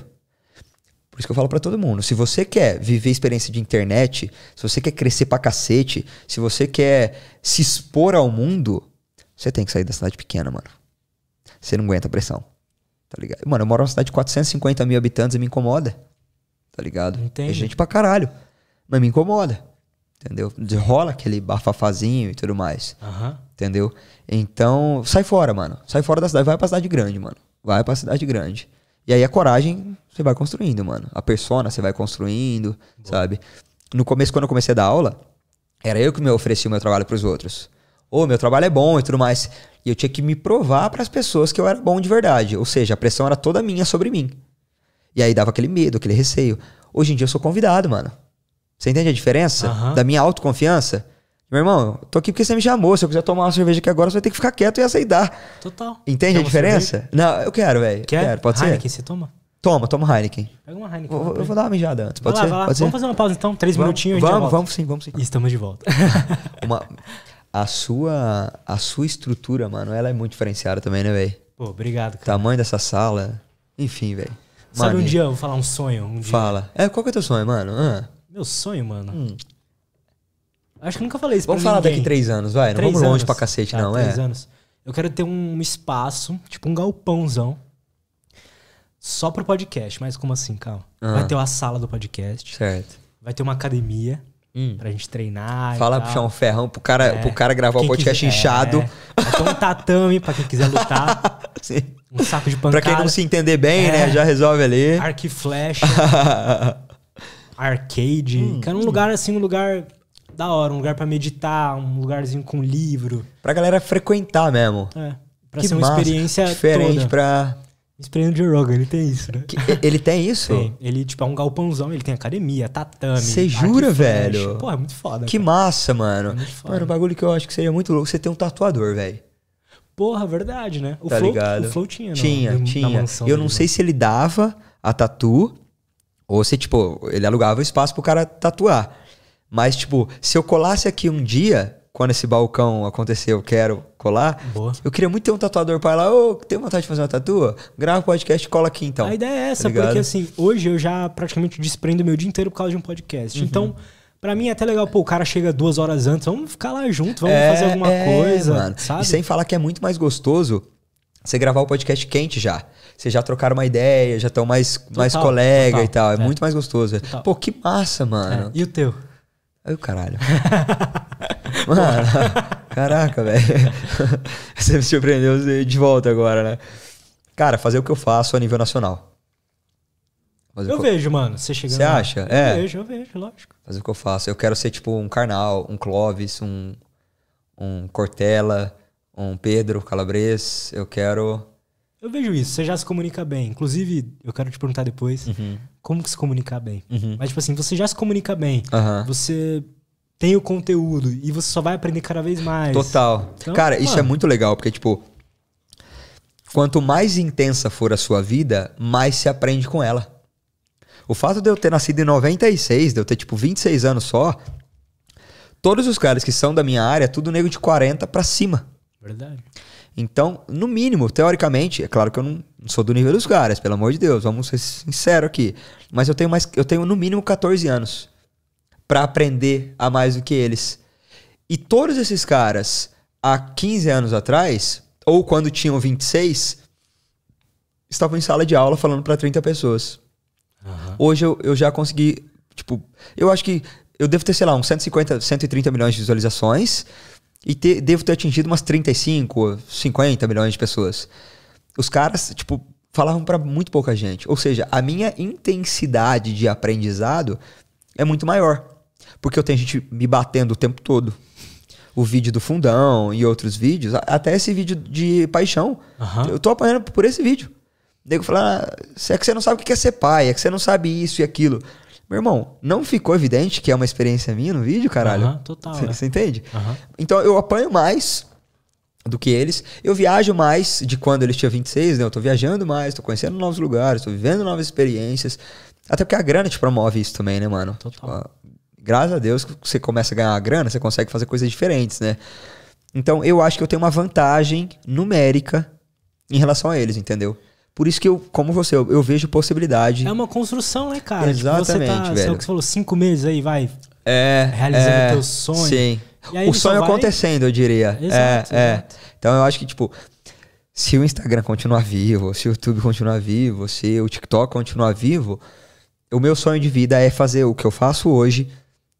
Por isso que eu falo para todo mundo, se você quer viver experiência de internet, se você quer crescer pra cacete, se você quer se expor ao mundo, você tem que sair da cidade pequena, mano. Você não aguenta a pressão. Tá ligado? Mano, eu moro numa cidade de 450 mil habitantes e me incomoda. Tá ligado? É Entendi. É gente pra caralho. Mas me incomoda. Entendeu? Rola aquele bafafazinho e tudo mais. Uhum. Entendeu? Então, sai fora, mano. Sai fora da cidade. Vai pra cidade grande, mano. Vai pra cidade grande. E aí a coragem você vai construindo, mano. A persona você vai construindo, Bom. sabe? No começo, quando eu comecei a dar aula, era eu que me oferecia o meu trabalho para os outros. Ô, oh, meu trabalho é bom e tudo mais. E eu tinha que me provar para as pessoas que eu era bom de verdade. Ou seja, a pressão era toda minha sobre mim. E aí dava aquele medo, aquele receio. Hoje em dia eu sou convidado, mano. Você entende a diferença? Da minha autoconfiança? Meu irmão, tô aqui porque você me chamou. Se eu quiser tomar uma cerveja aqui agora, você vai ter que ficar quieto e aceitar. Total. Entende Quer a diferença? Não, eu quero, velho. Quer? Quero, pode Heineken, ser? você toma? Toma, toma Heineken. Pega uma Heineken. Vou, eu vou dar uma mijada antes, pode, lá, ser? pode, ser? Vamos fazer uma pausa então, três vamos, minutinhos vamos, vamos, vamos sim, vamos sim. E estamos de volta. [LAUGHS] uma, a, sua, a sua estrutura, mano, ela é muito diferenciada também, né, velho? Pô, obrigado, cara. Tamanho dessa sala, enfim, velho. Sabe um dia, eu vou falar um sonho. Um dia. Fala. É, qual que é o teu sonho, mano? Ah. Meu sonho, mano? Hum. Acho que nunca falei isso Vamos falar ninguém. daqui três anos, vai. Três não vamos anos. longe pra cacete, tá, não, três é. Três anos. Eu quero ter um espaço, tipo um galpãozão. Só pro podcast, mas como assim, calma? Uhum. Vai ter uma sala do podcast. Certo. Vai ter uma academia. Hum. Pra gente treinar. Fala puxar um ferrão pro cara, é. pro cara gravar o podcast quiser, inchado. É. Então um tatame pra quem quiser lutar. [LAUGHS] Sim. Um saco de pancada. Pra quem não se entender bem, né, é. né? Já resolve ali. Arc flash, [LAUGHS] arcade. Hum, um lugar assim, um lugar da hora, um lugar para meditar, um lugarzinho com livro. Pra galera frequentar mesmo. É. Pra que ser uma massa, experiência diferente para pra. Experiência de Rogan, ele tem isso, né? Que, ele tem isso? Tem. Ele, tipo, é um galpãozão, ele tem academia, tatame. Você jura, velho? Pô, é muito foda. Que cara. massa, mano. É muito foda. Mano, um bagulho que eu acho que seria muito louco, você ter um tatuador, velho. Porra, verdade, né? O tá flow, ligado? O Flow tinha, né? Tinha, no, tinha. eu não né? sei se ele dava a tatu ou se, tipo, ele alugava o espaço pro cara tatuar. Mas, tipo, se eu colasse aqui um dia, quando esse balcão acontecer, eu quero colar. Boa. Eu queria muito ter um tatuador para lá. Ô, oh, tem vontade de fazer uma tatua? Grava um podcast cola aqui então. A ideia é tá essa, tá porque assim, hoje eu já praticamente desprendo meu dia inteiro por causa de um podcast. Uhum. Então. Pra mim é até legal, pô, o cara chega duas horas antes, vamos ficar lá junto, vamos é, fazer alguma é, coisa, mano. sabe? E sem falar que é muito mais gostoso você gravar o podcast quente já. Vocês já trocaram uma ideia, já estão mais, mais colega total, e tal. É, é, muito mais gostoso. Total. Pô, que massa, mano. É, e o teu? Aí o caralho. [LAUGHS] Mano, [LAUGHS] caraca, velho. [LAUGHS] Você me surpreendeu de volta agora, né? Cara, fazer o que eu faço a nível nacional. Fazer eu vejo, mano. Você chegando. Você acha? Eu é. vejo, eu vejo, lógico. Fazer o que eu faço. Eu quero ser tipo um Carnal, um Clovis, um, um Cortella, um Pedro Calabres. Eu quero. Eu vejo isso. Você já se comunica bem. Inclusive, eu quero te perguntar depois. Uhum como que se comunicar bem. Uhum. Mas, tipo assim, você já se comunica bem. Uhum. Você tem o conteúdo e você só vai aprender cada vez mais. Total. Então, Cara, mano. isso é muito legal, porque, tipo, quanto mais intensa for a sua vida, mais se aprende com ela. O fato de eu ter nascido em 96, de eu ter, tipo, 26 anos só, todos os caras que são da minha área, tudo nego de 40 pra cima. Verdade. Então, no mínimo, teoricamente, é claro que eu não sou do nível dos caras, pelo amor de Deus, vamos ser sinceros aqui. Mas eu tenho mais, eu tenho no mínimo 14 anos para aprender a mais do que eles. E todos esses caras, há 15 anos atrás, ou quando tinham 26, estavam em sala de aula falando para 30 pessoas. Uhum. Hoje eu, eu já consegui, tipo, eu acho que eu devo ter, sei lá, uns 150, 130 milhões de visualizações e te, devo ter atingido umas 35, 50 milhões de pessoas. Os caras, tipo, falavam para muito pouca gente. Ou seja, a minha intensidade de aprendizado é muito maior. Porque eu tenho gente me batendo o tempo todo. O vídeo do fundão e outros vídeos, até esse vídeo de paixão. Uhum. Eu tô apanhando por esse vídeo. Nego fala, ah, é que você não sabe o que é ser pai, é que você não sabe isso e aquilo. Meu irmão, não ficou evidente que é uma experiência minha no vídeo, caralho? Uhum, total. Você né? entende? Uhum. Então eu apanho mais do que eles. Eu viajo mais de quando eles tinham 26, né? Eu tô viajando mais, tô conhecendo novos lugares, tô vivendo novas experiências. Até porque a grana te promove isso também, né, mano? Total. Tipo, graças a Deus que você começa a ganhar a grana, você consegue fazer coisas diferentes, né? Então eu acho que eu tenho uma vantagem numérica em relação a eles, entendeu? Por isso que eu, como você, eu, eu vejo possibilidade. É uma construção, né, cara? Tipo, tá, Exatamente, você tá, velho. Você falou cinco meses aí, vai é, realizando é, teu sonho. Sim. o sonho vai... acontecendo, eu diria. É, exato, é, exato. É. Então eu acho que, tipo, se o Instagram continuar vivo, se o YouTube continuar vivo, se o TikTok continuar vivo, o meu sonho de vida é fazer o que eu faço hoje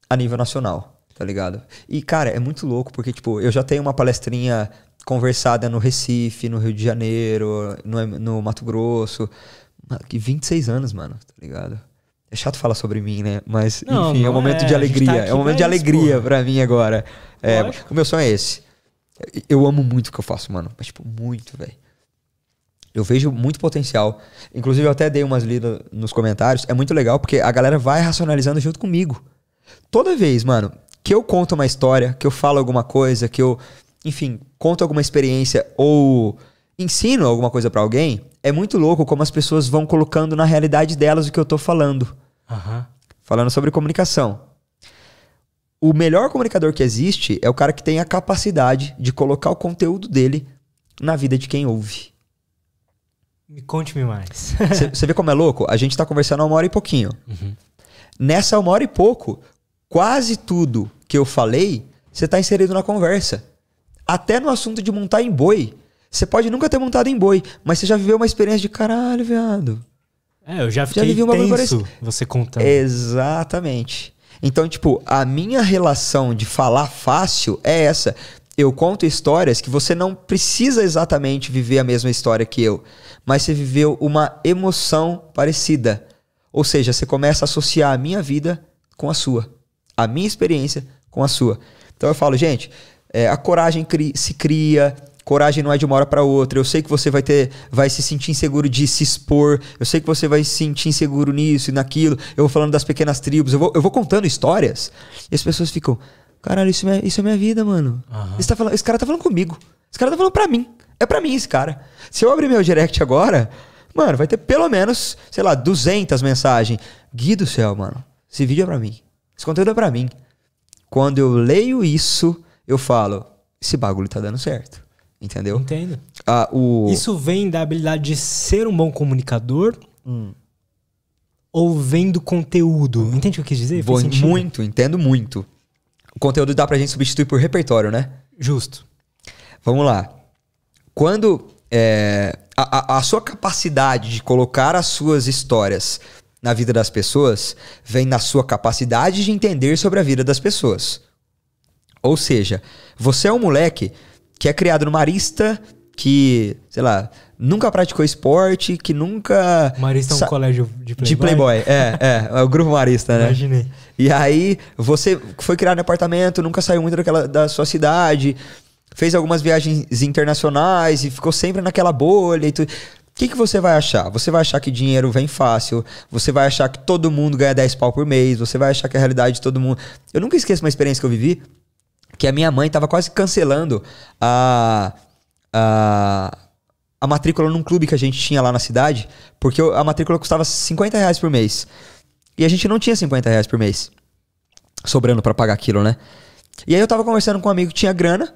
a nível nacional, tá ligado? E, cara, é muito louco, porque, tipo, eu já tenho uma palestrinha conversada no Recife, no Rio de Janeiro, no, no Mato Grosso. Ah, que 26 anos, mano, tá ligado? É chato falar sobre mim, né? Mas, não, enfim, é não é um momento é, de tá alegria. Tá é um momento de alegria para mim agora. É, o meu sonho é esse. Eu amo muito o que eu faço, mano. Mas, tipo, muito, velho. Eu vejo muito potencial. Inclusive, eu até dei umas lidas nos comentários. É muito legal porque a galera vai racionalizando junto comigo. Toda vez, mano, que eu conto uma história, que eu falo alguma coisa, que eu enfim, conto alguma experiência ou ensino alguma coisa para alguém, é muito louco como as pessoas vão colocando na realidade delas o que eu tô falando. Uhum. Falando sobre comunicação. O melhor comunicador que existe é o cara que tem a capacidade de colocar o conteúdo dele na vida de quem ouve. Me conte-me mais. Você [LAUGHS] vê como é louco? A gente tá conversando há uma hora e pouquinho. Uhum. Nessa uma hora e pouco, quase tudo que eu falei, você tá inserido na conversa. Até no assunto de montar em boi. Você pode nunca ter montado em boi, mas você já viveu uma experiência de caralho, viado. É, eu já fiquei já vivi uma tenso você contando. Exatamente. Então, tipo, a minha relação de falar fácil é essa. Eu conto histórias que você não precisa exatamente viver a mesma história que eu, mas você viveu uma emoção parecida. Ou seja, você começa a associar a minha vida com a sua, a minha experiência com a sua. Então eu falo, gente, é, a coragem cri se cria, coragem não é de uma hora para outra. Eu sei que você vai ter, vai se sentir inseguro de se expor. Eu sei que você vai se sentir inseguro nisso e naquilo. Eu vou falando das pequenas tribos. Eu vou, eu vou contando histórias. E as pessoas ficam, caralho, isso, é, isso é minha vida, mano. Uhum. Esse, tá falando, esse cara tá falando comigo. Esse cara tá falando pra mim. É pra mim esse cara. Se eu abrir meu direct agora, mano, vai ter pelo menos, sei lá, 200 mensagens. Gui do céu, mano. Esse vídeo é pra mim. Esse conteúdo é pra mim. Quando eu leio isso, eu falo, esse bagulho tá dando certo. Entendeu? Entendo. Ah, o... Isso vem da habilidade de ser um bom comunicador hum. ou vem do conteúdo? Entende o que eu quis dizer? Bom, muito, entendo muito. O conteúdo dá pra gente substituir por repertório, né? Justo. Vamos lá. Quando é, a, a, a sua capacidade de colocar as suas histórias na vida das pessoas vem na sua capacidade de entender sobre a vida das pessoas. Ou seja, você é um moleque que é criado no Marista que, sei lá, nunca praticou esporte, que nunca. Marista é um colégio de Playboy. De Playboy, é, é. É o grupo Marista, né? Imaginei. E aí, você foi criado no apartamento, nunca saiu muito daquela, da sua cidade, fez algumas viagens internacionais e ficou sempre naquela bolha e tudo. O que, que você vai achar? Você vai achar que dinheiro vem fácil, você vai achar que todo mundo ganha 10 pau por mês, você vai achar que a realidade de todo mundo. Eu nunca esqueço uma experiência que eu vivi que a minha mãe estava quase cancelando a, a, a matrícula num clube que a gente tinha lá na cidade, porque a matrícula custava 50 reais por mês. E a gente não tinha 50 reais por mês sobrando para pagar aquilo, né? E aí eu tava conversando com um amigo que tinha grana.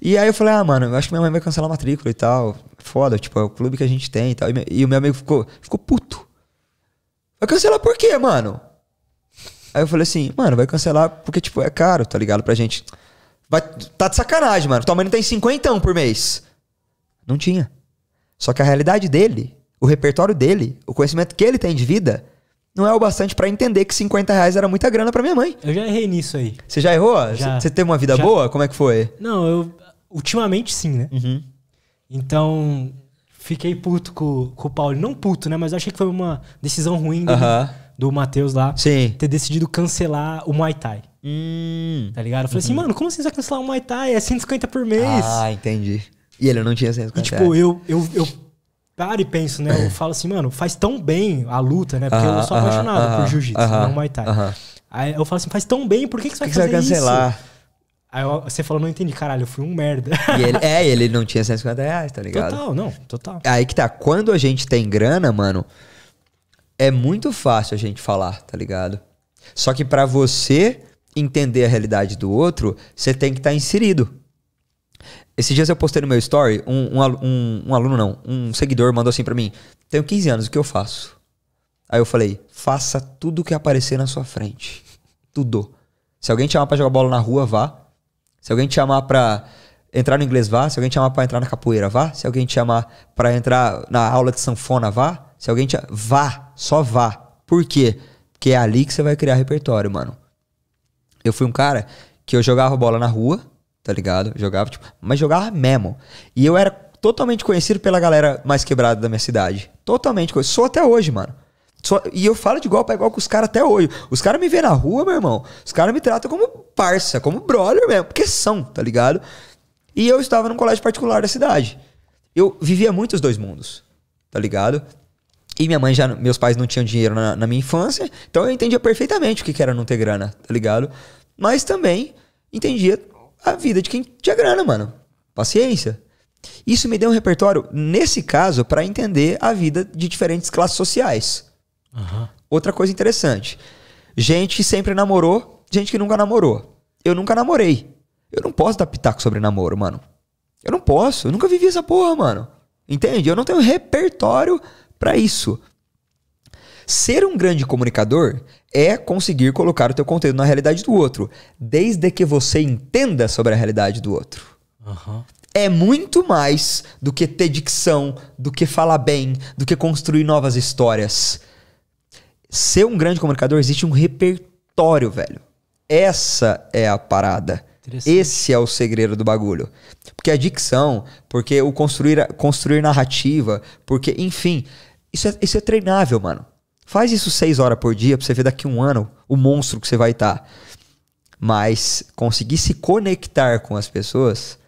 E aí eu falei, ah, mano, eu acho que minha mãe vai cancelar a matrícula e tal. Foda, tipo, é o clube que a gente tem e tal. E, e o meu amigo ficou, ficou puto. Vai cancelar por quê, mano? Aí eu falei assim, mano, vai cancelar porque, tipo, é caro, tá ligado? Pra gente. Vai, tá de sacanagem, mano. Tua mãe não tem 50 por mês. Não tinha. Só que a realidade dele, o repertório dele, o conhecimento que ele tem de vida, não é o bastante para entender que 50 reais era muita grana para minha mãe. Eu já errei nisso aí. Você já errou? Você teve uma vida já. boa? Como é que foi? Não, eu. Ultimamente sim, né? Uhum. Então, fiquei puto com, com o Paulo. Não puto, né? Mas achei que foi uma decisão ruim do, uhum. do Matheus lá. Sim. Ter decidido cancelar o Muay Thai. Hum. Tá ligado? Eu falei assim, uhum. assim, mano, como assim você vai cancelar o Muay Thai? É 150 por mês. Ah, entendi. E ele não tinha 150 E tipo, é. eu, eu, eu paro e penso, né? Eu falo assim, mano, faz tão bem a luta, né? Porque uh -huh, eu sou apaixonado uh -huh, por jiu-jitsu, uh -huh, não Muay Thai. Aí eu falo assim, faz tão bem, por que, que você que vai que fazer você vai cancelar? Isso? Aí eu, você falou, não entendi, caralho, eu fui um merda. E ele, [LAUGHS] é, ele não tinha 150 reais, tá ligado? Total, não, total. Aí que tá, quando a gente tem grana, mano, é muito fácil a gente falar, tá ligado? Só que para você entender a realidade do outro, você tem que estar tá inserido. Esses dias eu postei no meu story, um, um, um, um aluno não, um seguidor mandou assim para mim, tenho 15 anos, o que eu faço? Aí eu falei, faça tudo o que aparecer na sua frente. [LAUGHS] Tudo. Se alguém te chamar pra jogar bola na rua, vá. Se alguém te chamar pra entrar no inglês, vá. Se alguém te chamar pra entrar na capoeira, vá. Se alguém te chamar pra entrar na aula de sanfona, vá. Se alguém te... Vá. Só vá. Por quê? Porque é ali que você vai criar repertório, mano. Eu fui um cara que eu jogava bola na rua, tá ligado? Jogava, tipo, mas jogava mesmo. E eu era totalmente conhecido pela galera mais quebrada da minha cidade. Totalmente conhecido. Sou até hoje, mano. Sou, e eu falo de igual pra igual com os caras até hoje. Os caras me veem na rua, meu irmão. Os caras me tratam como parça, como brother mesmo. Porque são, tá ligado? E eu estava num colégio particular da cidade. Eu vivia muito os dois mundos, tá ligado? E minha mãe já, meus pais não tinham dinheiro na, na minha infância, então eu entendia perfeitamente o que, que era não ter grana, tá ligado? Mas também entendia a vida de quem tinha grana, mano. Paciência. Isso me deu um repertório, nesse caso, para entender a vida de diferentes classes sociais. Uhum. Outra coisa interessante: gente que sempre namorou, gente que nunca namorou. Eu nunca namorei. Eu não posso dar pitaco sobre namoro, mano. Eu não posso. Eu nunca vivi essa porra, mano. Entende? Eu não tenho repertório para isso. Ser um grande comunicador é conseguir colocar o teu conteúdo na realidade do outro, desde que você entenda sobre a realidade do outro. Uhum. É muito mais do que ter dicção, do que falar bem, do que construir novas histórias. Ser um grande comunicador existe um repertório, velho. Essa é a parada. Esse é o segredo do bagulho. Porque a é dicção, porque o construir, construir narrativa, porque, enfim, isso é, isso é treinável, mano. Faz isso seis horas por dia pra você ver daqui um ano o monstro que você vai estar. Tá. Mas conseguir se conectar com as pessoas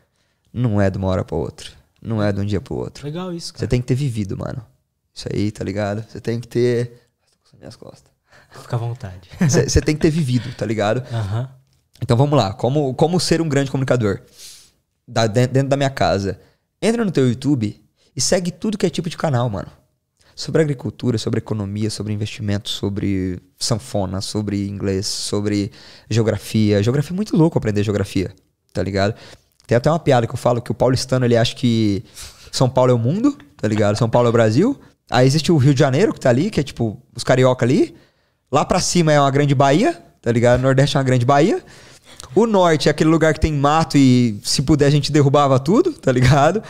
não é de uma hora pra outra. Não é de um dia pro outro. Legal isso, cara. Você tem que ter vivido, mano. Isso aí, tá ligado? Você tem que ter. Tô minhas costas. Fica à vontade. [LAUGHS] Você tem que ter vivido, tá ligado? Uhum. Então vamos lá. Como, como ser um grande comunicador? Da, dentro, dentro da minha casa. Entra no teu YouTube e segue tudo que é tipo de canal, mano sobre agricultura, sobre economia, sobre investimento, sobre sanfona, sobre inglês, sobre geografia. Geografia é muito louco aprender geografia, tá ligado? Tem até uma piada que eu falo que o paulistano ele acha que São Paulo é o mundo, tá ligado? São Paulo é o Brasil. Aí existe o Rio de Janeiro que tá ali, que é tipo os carioca ali. Lá pra cima é uma grande Bahia, tá ligado? O Nordeste é uma grande Bahia. O Norte é aquele lugar que tem mato e se puder a gente derrubava tudo, tá ligado?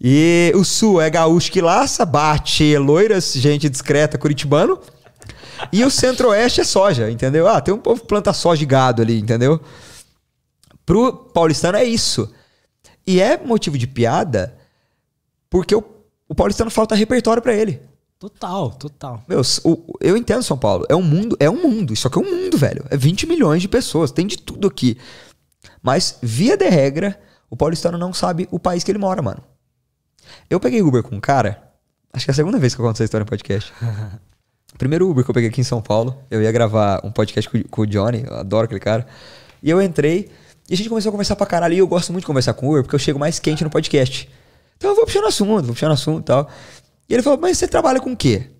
E o sul é gaúcho que laça, bate, loiras, gente discreta, curitibano. E o centro-oeste é soja, entendeu? Ah, tem um povo que planta soja de gado ali, entendeu? Pro paulistano é isso. E é motivo de piada porque o, o paulistano falta repertório para ele. Total, total. Meu, o, eu entendo São Paulo. É um mundo, é um mundo. Isso aqui é um mundo, velho. É 20 milhões de pessoas, tem de tudo aqui. Mas, via de regra, o paulistano não sabe o país que ele mora, mano. Eu peguei Uber com um cara, acho que é a segunda vez que eu conto essa história no podcast. [LAUGHS] Primeiro Uber que eu peguei aqui em São Paulo, eu ia gravar um podcast com, com o Johnny, eu adoro aquele cara. E eu entrei e a gente começou a conversar pra caralho. E eu gosto muito de conversar com o Uber porque eu chego mais quente no podcast. Então eu vou puxando assunto, vou puxando assunto e tal. E ele falou, mas você trabalha com o quê?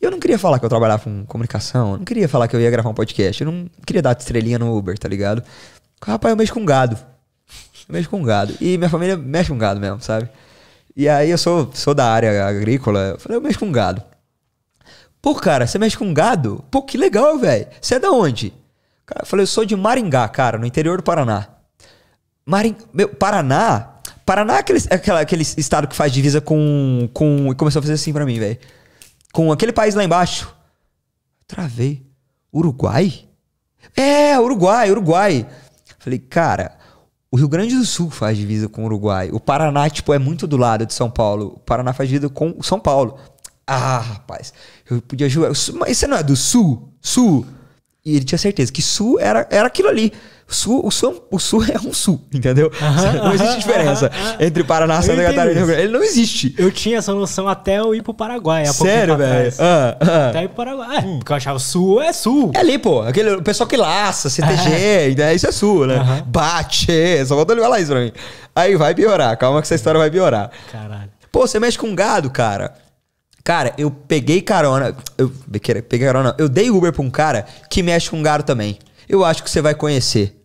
eu não queria falar que eu trabalhava com comunicação, eu não queria falar que eu ia gravar um podcast, eu não queria dar estrelinha no Uber, tá ligado? Rapaz, eu mexo com gado. Eu mexo com gado. E minha família mexe com gado mesmo, sabe? E aí eu sou, sou da área agrícola, eu falei, eu mexo com gado. Pô, cara, você mexe com gado? Pô, que legal, velho. Você é da onde? Cara, eu falei, eu sou de Maringá, cara, no interior do Paraná. Maring... Meu, Paraná? Paraná é aquele, é aquele estado que faz divisa com, com. E começou a fazer assim para mim, velho. Com aquele país lá embaixo. Travei. Uruguai? É, Uruguai, Uruguai. Falei, cara, o Rio Grande do Sul faz divisa com o Uruguai. O Paraná, tipo, é muito do lado de São Paulo. O Paraná faz divisa com São Paulo. Ah, rapaz, eu podia jurar. Mas você não é do Sul? Sul? E ele tinha certeza que Sul era, era aquilo ali. Sul, o Sul, o Sul é um Sul, entendeu? [LAUGHS] não existe diferença entre Paraná, Santa Catarina e Rio Ele não existe. Eu tinha essa noção até eu ir pro Paraguai. Sério, velho? Ah, ah. Até ir pro Paraguai. É, hum. Porque eu achava Sul é Sul. É ali, pô. Aquele o pessoal que laça, CTG, né? [LAUGHS] isso é Sul, né? Bate, é, só falta ele falar isso pra mim. Aí vai piorar, calma que essa história vai piorar. Caralho. Pô, você mexe com gado, cara. Cara, eu peguei carona. Eu peguei carona, não. Eu dei Uber pra um cara que mexe com gado também. Eu acho que você vai conhecer.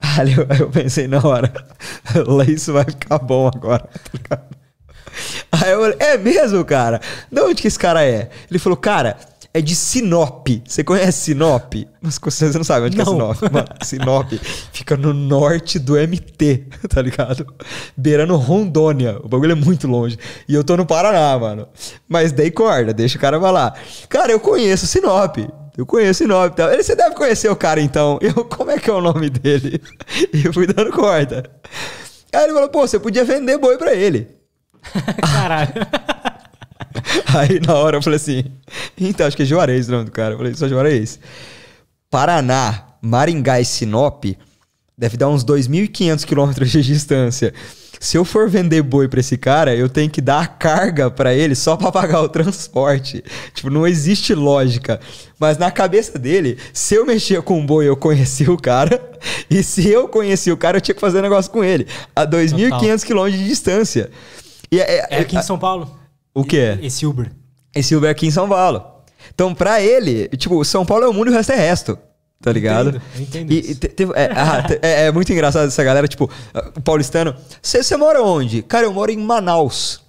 Aí eu, [LAUGHS] eu pensei na hora, [LAUGHS] isso vai ficar bom agora, [LAUGHS] tá ligado? Aí eu falei, é mesmo, cara? De onde que esse cara é? Ele falou, cara, é de Sinop. Você conhece Sinop? Mas você não sabe onde é não. é Sinop, mano. Sinop fica no norte do MT, tá ligado? Beirando Rondônia. O bagulho é muito longe. E eu tô no Paraná, mano. Mas dei corda, deixa o cara falar. Cara, eu conheço Sinop. Eu conheço o nome tal. Ele, você deve conhecer o cara então. [LAUGHS] Eu, como é que é o nome dele? [LAUGHS] E eu fui dando corda. Aí ele falou, pô, você podia vender boi pra ele. [LAUGHS] Caralho. Aí na hora eu falei assim, então acho que é Juarez o nome do cara. Eu falei, só Juarez. Paraná, Maringá e Sinop deve dar uns 2.500 quilômetros de distância. Se eu for vender boi para esse cara, eu tenho que dar a carga para ele só para pagar o transporte. [LAUGHS] Tipo, não existe lógica. Mas na cabeça dele, se eu mexia com o boi, eu conhecia o cara. [LAUGHS] E se eu conhecia o cara, eu tinha que fazer negócio com ele. A 2.500 quilômetros de distância. E é, é, é aqui é, em São Paulo. O quê? Esse Uber. Esse Uber é aqui em São Paulo. Então, pra ele, tipo, São Paulo é o mundo e o resto é resto. Tá ligado? Entendo, entendo e, teve, é, ah, é, é, muito engraçado essa galera, tipo, o paulistano. Você mora onde? Cara, eu moro em Manaus.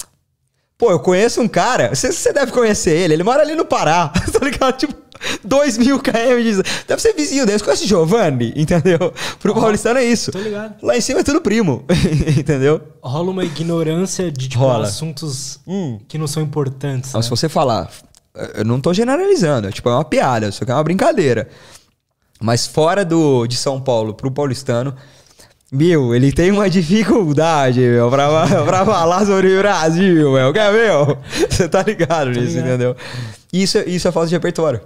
Pô, eu conheço um cara, você deve conhecer ele, ele mora ali no Pará, [LAUGHS] tá ligado? Tipo, 2 mil km Deve ser vizinho deles. conhece Giovanni, [LAUGHS] entendeu? Pro paulistano é isso. Tô ligado. Lá em cima é tudo primo, [LAUGHS] entendeu? Rola uma ignorância de tipo, assuntos hum. que não são importantes. Mas né? se você falar, eu não tô generalizando, é, tipo, é uma piada, isso aqui é uma brincadeira. Mas fora do, de São Paulo pro paulistano, meu, ele tem uma dificuldade, meu, pra, [LAUGHS] pra falar sobre o Brasil, meu. Que é, meu, você tá ligado nisso, entendeu? Isso, isso é falta de repertório.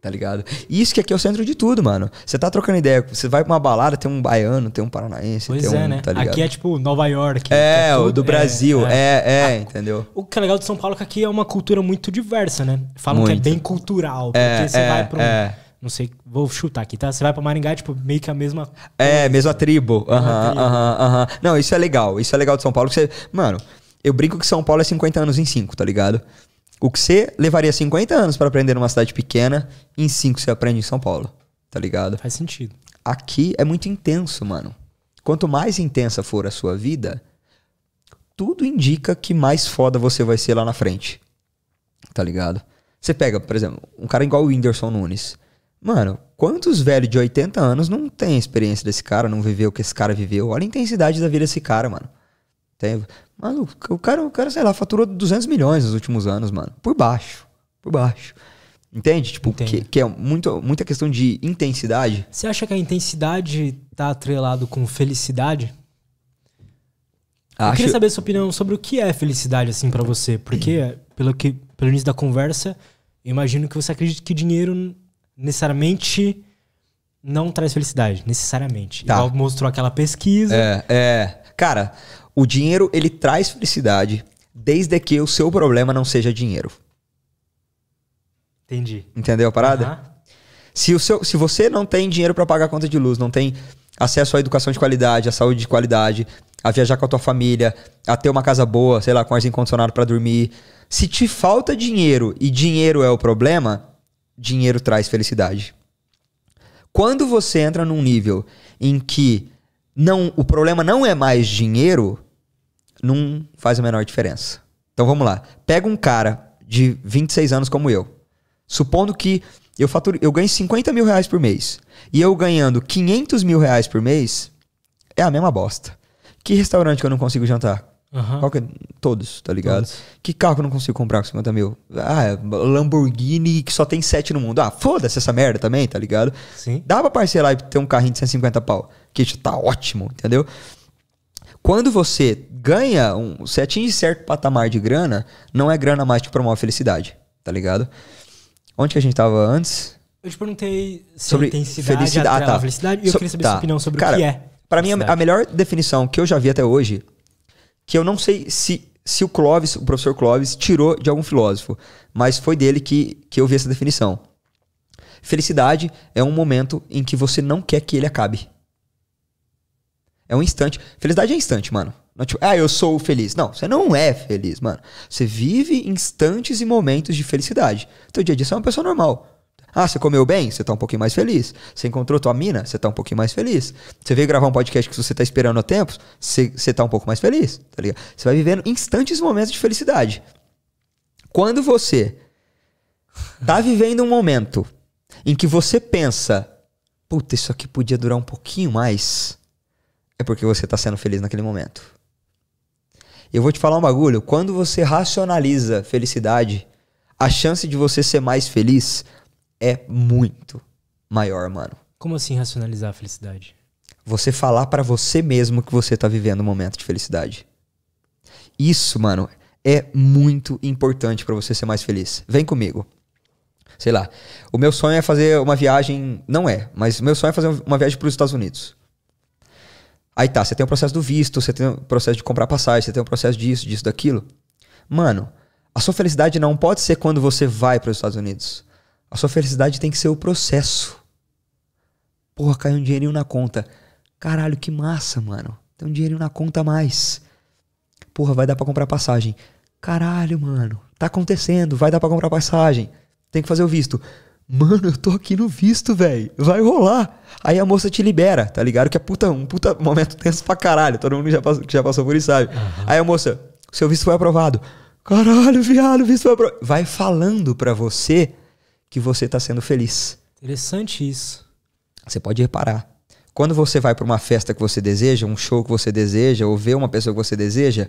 Tá ligado? Isso que aqui é o centro de tudo, mano. Você tá trocando ideia, você vai pra uma balada, tem um baiano, tem um paranaense, pois tem é, um, né? Tá aqui é tipo Nova York. É, é, o do é, Brasil, é, é, é a, entendeu? O que é legal de São Paulo é que aqui é uma cultura muito diversa, né? Falam muito. que é bem cultural, é, porque é, você vai pra um não sei, vou chutar aqui, tá? Você vai pra Maringá, tipo, meio que a mesma. É, mesma tribo. Aham, aham, aham. Não, isso é legal. Isso é legal de São Paulo. Você... Mano, eu brinco que São Paulo é 50 anos em 5, tá ligado? O que você levaria 50 anos para aprender numa cidade pequena, em 5 você aprende em São Paulo, tá ligado? Faz sentido. Aqui é muito intenso, mano. Quanto mais intensa for a sua vida, tudo indica que mais foda você vai ser lá na frente. Tá ligado? Você pega, por exemplo, um cara igual o Whindersson Nunes. Mano, quantos velhos de 80 anos não tem experiência desse cara, não viveu o que esse cara viveu? Olha a intensidade da vida desse cara, mano. Tem, mano, o cara, o cara, sei lá, faturou 200 milhões nos últimos anos, mano. Por baixo. Por baixo. Entende? Tipo, que, que, é muito, muita questão de intensidade. Você acha que a intensidade tá atrelado com felicidade? Acho... Eu queria saber a sua opinião sobre o que é felicidade, assim, para você. Porque, pelo, que, pelo início da conversa, eu imagino que você acredita que dinheiro necessariamente não traz felicidade, necessariamente. Tá. Igual mostrou aquela pesquisa. É, é. Cara, o dinheiro ele traz felicidade desde que o seu problema não seja dinheiro. Entendi. Entendeu a parada? Uhum. Se, o seu, se você não tem dinheiro para pagar a conta de luz, não tem acesso à educação de qualidade, à saúde de qualidade, a viajar com a tua família, a ter uma casa boa, sei lá, com ar condicionado para dormir. Se te falta dinheiro e dinheiro é o problema, dinheiro traz felicidade. Quando você entra num nível em que não, o problema não é mais dinheiro, não faz a menor diferença. Então vamos lá. Pega um cara de 26 anos como eu. Supondo que eu, fature, eu ganhe 50 mil reais por mês. E eu ganhando 500 mil reais por mês, é a mesma bosta. Que restaurante que eu não consigo jantar? Uhum. Qual que é? Todos, tá ligado? Todos. Que carro que eu não consigo comprar com 50 mil? Ah, é Lamborghini que só tem 7 no mundo. Ah, foda-se essa merda também, tá ligado? Sim. Dá pra parcelar e ter um carrinho de 150 pau, que isso tá ótimo, entendeu? Quando você ganha, um, você atinge certo patamar de grana, não é grana mais que promove felicidade, tá ligado? Onde que a gente tava antes? Eu te perguntei sobre intensidade, felicidade, ah, tá. felicidade e so, eu queria saber tá. sua opinião sobre Cara, o que é. Pra mim, a melhor definição que eu já vi até hoje que eu não sei se, se o Clóvis, o professor Clóvis, tirou de algum filósofo, mas foi dele que, que eu vi essa definição. Felicidade é um momento em que você não quer que ele acabe. É um instante. Felicidade é instante, mano. Não, tipo, ah, eu sou feliz. Não, você não é feliz, mano. Você vive instantes e momentos de felicidade. Teu dia a dia você é uma pessoa normal. Ah, você comeu bem? Você tá um pouquinho mais feliz. Você encontrou tua mina? Você tá um pouquinho mais feliz. Você veio gravar um podcast que você tá esperando há tempos? Você, você tá um pouco mais feliz, tá ligado? Você vai vivendo instantes momentos de felicidade. Quando você tá vivendo um momento em que você pensa, puta, isso aqui podia durar um pouquinho mais, é porque você tá sendo feliz naquele momento. Eu vou te falar um bagulho, quando você racionaliza felicidade, a chance de você ser mais feliz é muito maior, mano. Como assim racionalizar a felicidade? Você falar para você mesmo que você tá vivendo um momento de felicidade. Isso, mano, é muito importante para você ser mais feliz. Vem comigo. Sei lá. O meu sonho é fazer uma viagem, não é, mas o meu sonho é fazer uma viagem para os Estados Unidos. Aí tá, você tem o processo do visto, você tem o processo de comprar passagem, você tem o processo disso, disso, daquilo. Mano, a sua felicidade não pode ser quando você vai para os Estados Unidos. A sua felicidade tem que ser o processo. Porra, caiu um dinheirinho na conta. Caralho, que massa, mano. Tem um dinheirinho na conta a mais. Porra, vai dar para comprar passagem. Caralho, mano. Tá acontecendo, vai dar para comprar passagem. Tem que fazer o visto. Mano, eu tô aqui no visto, velho. Vai rolar. Aí a moça te libera, tá ligado? Que é puta, um puta momento [LAUGHS] tenso pra caralho. Todo mundo já passou, que já passou por isso sabe. Uhum. Aí a moça, seu visto foi aprovado. Caralho, viado, o visto foi aprovado. Vai falando pra você que você está sendo feliz. Interessante isso. Você pode reparar. Quando você vai para uma festa que você deseja, um show que você deseja, ou vê uma pessoa que você deseja,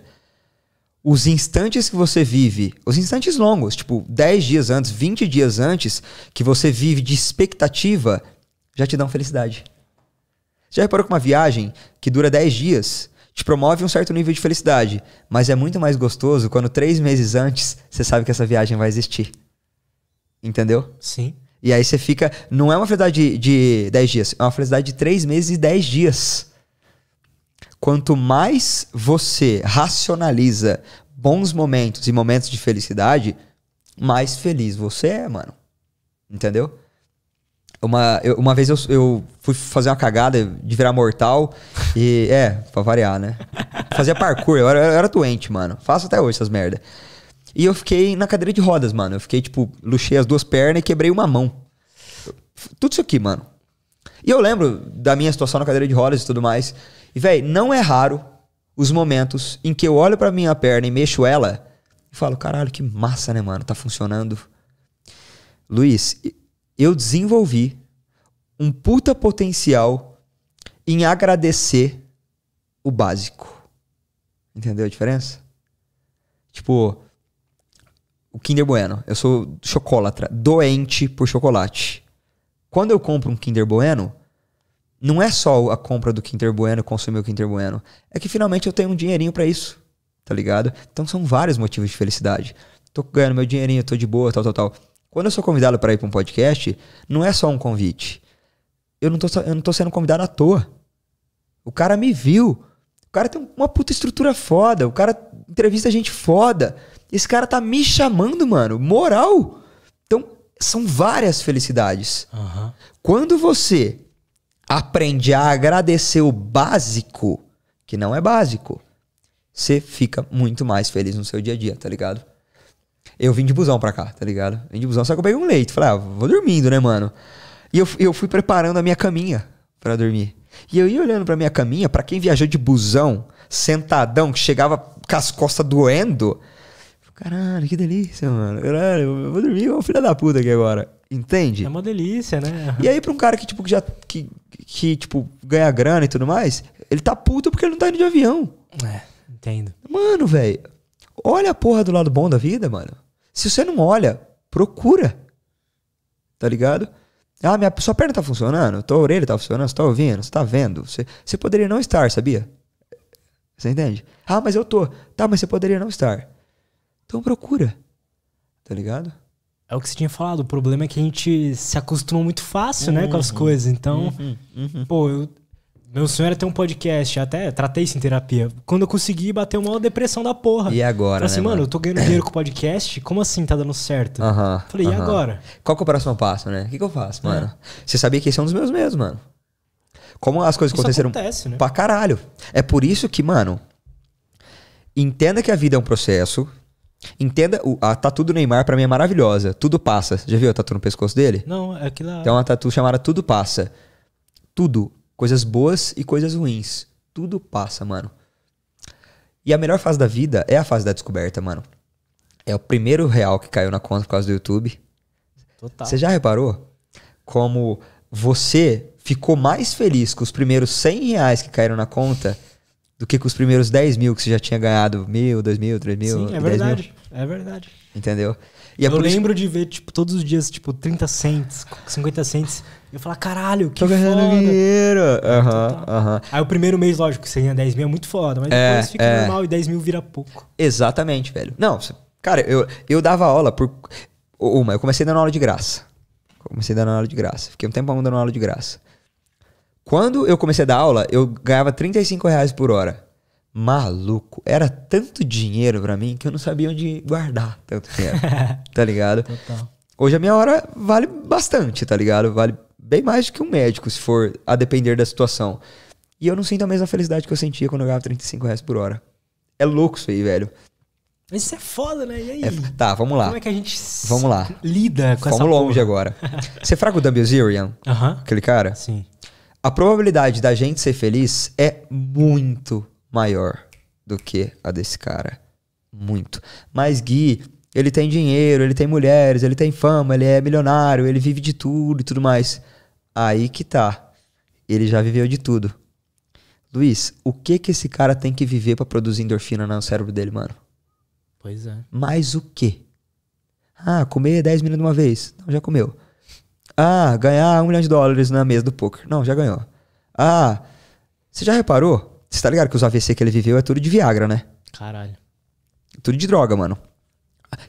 os instantes que você vive, os instantes longos, tipo 10 dias antes, 20 dias antes, que você vive de expectativa, já te dão felicidade. Já reparou que uma viagem que dura 10 dias te promove um certo nível de felicidade, mas é muito mais gostoso quando três meses antes você sabe que essa viagem vai existir. Entendeu? Sim. E aí você fica. Não é uma felicidade de, de 10 dias, é uma felicidade de 3 meses e 10 dias. Quanto mais você racionaliza bons momentos e momentos de felicidade, mais feliz você é, mano. Entendeu? Uma, eu, uma vez eu, eu fui fazer uma cagada de virar mortal e. É, pra variar, né? [LAUGHS] Fazia parkour, eu era, eu era doente, mano. Faço até hoje essas merdas. E eu fiquei na cadeira de rodas, mano. Eu fiquei, tipo, luxei as duas pernas e quebrei uma mão. Tudo isso aqui, mano. E eu lembro da minha situação na cadeira de rodas e tudo mais. E, velho, não é raro os momentos em que eu olho pra minha perna e mexo ela e falo, caralho, que massa, né, mano? Tá funcionando. Luiz, eu desenvolvi um puta potencial em agradecer o básico. Entendeu a diferença? Tipo, o Kinder Bueno. Eu sou chocolatra, doente por chocolate. Quando eu compro um Kinder Bueno, não é só a compra do Kinder Bueno, consumir o Kinder Bueno. É que finalmente eu tenho um dinheirinho para isso, tá ligado? Então são vários motivos de felicidade. Tô ganhando meu dinheirinho, tô de boa, tal, tal, tal. Quando eu sou convidado para ir para um podcast, não é só um convite. Eu não, tô, eu não tô sendo convidado à toa. O cara me viu. O cara tem uma puta estrutura foda. O cara entrevista gente foda. Esse cara tá me chamando, mano. Moral. Então, são várias felicidades. Uhum. Quando você aprende a agradecer o básico, que não é básico, você fica muito mais feliz no seu dia a dia, tá ligado? Eu vim de busão pra cá, tá ligado? Vim de busão, só que eu peguei um leito Falei, ah, vou dormindo, né, mano? E eu, eu fui preparando a minha caminha para dormir. E eu ia olhando pra minha caminha, para quem viajou de busão, sentadão, que chegava com as costas doendo, Caralho, que delícia, mano. Caralho, eu vou dormir igual filha da puta aqui agora. Entende? É uma delícia, né? E aí, pra um cara que, tipo, que já. Que, que, tipo, ganha grana e tudo mais, ele tá puto porque ele não tá indo de avião. É, entendo. Mano, velho, olha a porra do lado bom da vida, mano. Se você não olha, procura. Tá ligado? Ah, minha sua perna tá funcionando, tua orelha tá funcionando, você tá ouvindo, você tá vendo. Você, você poderia não estar, sabia? Você entende? Ah, mas eu tô. Tá, mas você poderia não estar. Então procura. Tá ligado? É o que você tinha falado. O problema é que a gente se acostuma muito fácil, uhum. né, com as uhum. coisas. Então, uhum. Uhum. pô, eu, meu sonho era ter um podcast, até tratei isso em terapia. Quando eu consegui, bateu uma depressão da porra. E agora? Falei assim, né, mano, mano, eu tô ganhando dinheiro com podcast, como assim tá dando certo? Uhum, Falei, e agora? Qual que é o próximo passo, né? O que, que eu faço, é. mano? Você sabia que esse é um dos meus medos, mano. Como as coisas isso aconteceram acontece, né? pra caralho. É por isso que, mano, entenda que a vida é um processo Entenda, a tatu do Neymar para mim é maravilhosa. Tudo passa. Já viu a tatu no pescoço dele? Não, é aquilo. Lá... Tem uma tatu chamada Tudo Passa. Tudo. Coisas boas e coisas ruins. Tudo passa, mano. E a melhor fase da vida é a fase da descoberta, mano. É o primeiro real que caiu na conta por causa do YouTube. Total. Você já reparou como você ficou mais feliz com os primeiros 100 reais que caíram na conta do que com os primeiros 10 mil que você já tinha ganhado, mil, dois mil, três mil. Sim, é verdade. Mil. É verdade. Entendeu? E é eu é lembro isso... de ver, tipo, todos os dias, tipo, 30 cents, 50 cents. E eu falar, caralho, que Tô ganhando foda. dinheiro. Aham, uhum, aham. Uhum. Aí o primeiro mês, lógico, você ganha 10 mil é muito foda, mas é, depois fica é. normal e 10 mil vira pouco. Exatamente, velho. Não, cara, eu, eu dava aula por. Uma, eu comecei dando aula de graça. Comecei dando aula de graça. Fiquei um tempo dando aula de graça. Quando eu comecei a dar aula, eu ganhava 35 reais por hora. Maluco, era tanto dinheiro para mim que eu não sabia onde guardar tanto dinheiro. [LAUGHS] tá ligado? Total. Hoje a minha hora vale bastante, tá ligado? Vale bem mais do que um médico, se for a depender da situação. E eu não sinto a mesma felicidade que eu sentia quando eu ganhava 35 reais por hora. É louco isso aí, velho. Mas isso é foda, né? E aí? É, tá, vamos lá. Como é que a gente vamos lá. lida com vamos essa Vamos longe porra. agora. Você é fraco o W. Zirian? Aham. Uh -huh. Aquele cara? Sim a probabilidade da gente ser feliz é muito maior do que a desse cara. Muito. Mas Gui, ele tem dinheiro, ele tem mulheres, ele tem fama, ele é milionário, ele vive de tudo e tudo mais. Aí que tá. Ele já viveu de tudo. Luiz, o que que esse cara tem que viver para produzir endorfina no cérebro dele, mano? Pois é. Mais o quê? Ah, comer 10 minutos de uma vez. Não, já comeu. Ah, ganhar um milhão de dólares na mesa do poker. Não, já ganhou. Ah, você já reparou? Você tá ligado que os AVC que ele viveu é tudo de Viagra, né? Caralho. Tudo de droga, mano.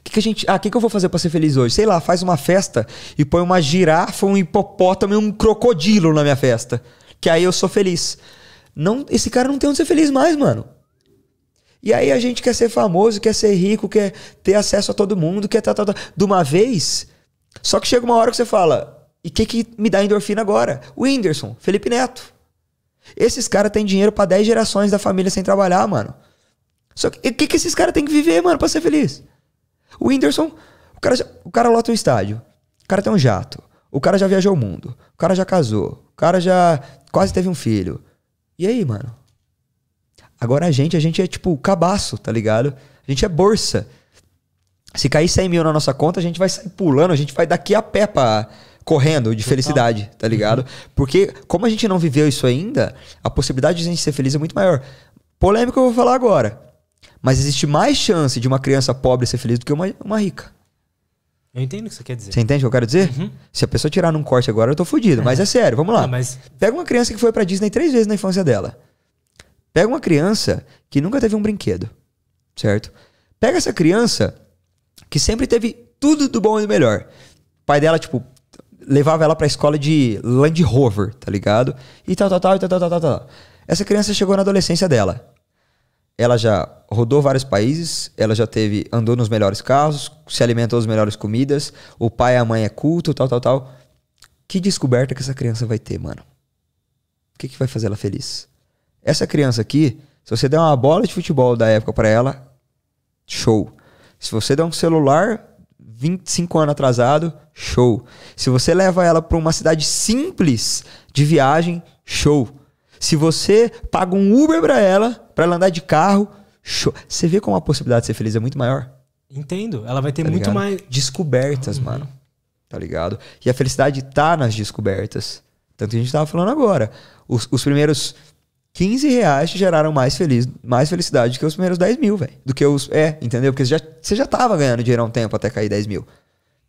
Que que a gente, ah, o que, que eu vou fazer para ser feliz hoje? Sei lá, faz uma festa e põe uma girafa, um hipopótamo e um crocodilo na minha festa. Que aí eu sou feliz. Não, esse cara não tem onde ser feliz mais, mano. E aí a gente quer ser famoso, quer ser rico, quer ter acesso a todo mundo, quer tá, tá, tá de uma vez. Só que chega uma hora que você fala: e o que, que me dá endorfina agora? O Whindersson, Felipe Neto. Esses caras têm dinheiro para 10 gerações da família sem trabalhar, mano. Só que o que, que esses caras têm que viver, mano, pra ser feliz? O Whindersson, o cara, o cara lota o estádio. O cara tem um jato. O cara já viajou o mundo. O cara já casou. O cara já quase teve um filho. E aí, mano? Agora a gente, a gente é tipo cabaço, tá ligado? A gente é bolsa. Se cair 100 mil na nossa conta, a gente vai sair pulando, a gente vai daqui a pé pra, correndo de felicidade, tá ligado? Uhum. Porque como a gente não viveu isso ainda, a possibilidade de a gente ser feliz é muito maior. Polêmico eu vou falar agora. Mas existe mais chance de uma criança pobre ser feliz do que uma, uma rica. Eu entendo o que você quer dizer. Você entende o que eu quero dizer? Uhum. Se a pessoa tirar num corte agora, eu tô fudido. Mas é, é sério, vamos lá. Não, mas... Pega uma criança que foi pra Disney três vezes na infância dela. Pega uma criança que nunca teve um brinquedo, certo? Pega essa criança que sempre teve tudo do bom e do melhor. O pai dela, tipo, levava ela pra escola de Land Rover, tá ligado? E tal, tal, tal, tal, tal, tal, tal, Essa criança chegou na adolescência dela. Ela já rodou vários países, ela já teve, andou nos melhores carros, se alimentou das melhores comidas, o pai e a mãe é culto, tal, tal, tal. Que descoberta que essa criança vai ter, mano? O que, que vai fazer ela feliz? Essa criança aqui, se você der uma bola de futebol da época para ela, show. Se você der um celular 25 anos atrasado, show. Se você leva ela para uma cidade simples de viagem, show. Se você paga um Uber para ela, para ela andar de carro, show. Você vê como a possibilidade de ser feliz é muito maior? Entendo. Ela vai ter tá muito ligado? mais descobertas, uhum. mano. Tá ligado? E a felicidade tá nas descobertas. Tanto que a gente tava falando agora. Os, os primeiros 15 reais te geraram mais, feliz, mais felicidade do que os primeiros 10 mil, velho. Do que os. É, entendeu? Porque você já, você já tava ganhando dinheiro há um tempo até cair 10 mil.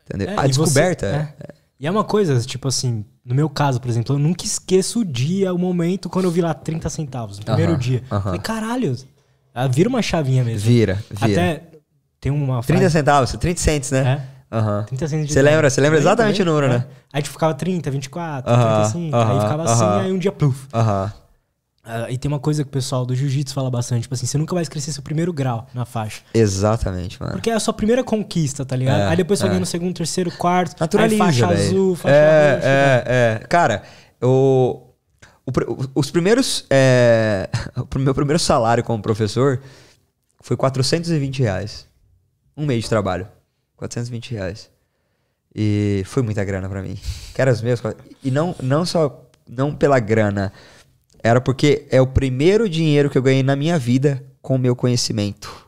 Entendeu? É, a descoberta. Você, é. É. E é uma coisa, tipo assim, no meu caso, por exemplo, eu nunca esqueço o dia, o momento quando eu vi lá 30 centavos, no primeiro uh -huh, dia. Uh -huh. Falei, caralho, ah, vira uma chavinha mesmo. Vira, vira. Até tem uma. Frase... 30 centavos, 30 centos, né? É. Uhum. 30 centavos de Você lembra, você lembra exatamente o número, né? É. Aí a tipo, gente ficava 30, 24, uh 35. Uh aí ficava assim, aí um dia, pluf. Aham. Uh, e tem uma coisa que o pessoal do jiu-jitsu fala bastante, tipo assim, você nunca vai esquecer seu primeiro grau na faixa. Exatamente, mano. Porque é a sua primeira conquista, tá ligado? É, aí depois você é. ganha no segundo, terceiro, quarto, Naturaliza, aí faixa véio. azul, faixa é, roxa. É, né? é. Cara, o, o, os primeiros. É, [LAUGHS] o meu primeiro salário como professor foi 420 reais. Um mês de trabalho. 420 reais. E foi muita grana para mim. Que era as meus. E não, não só. Não pela grana era porque é o primeiro dinheiro que eu ganhei na minha vida com o meu conhecimento.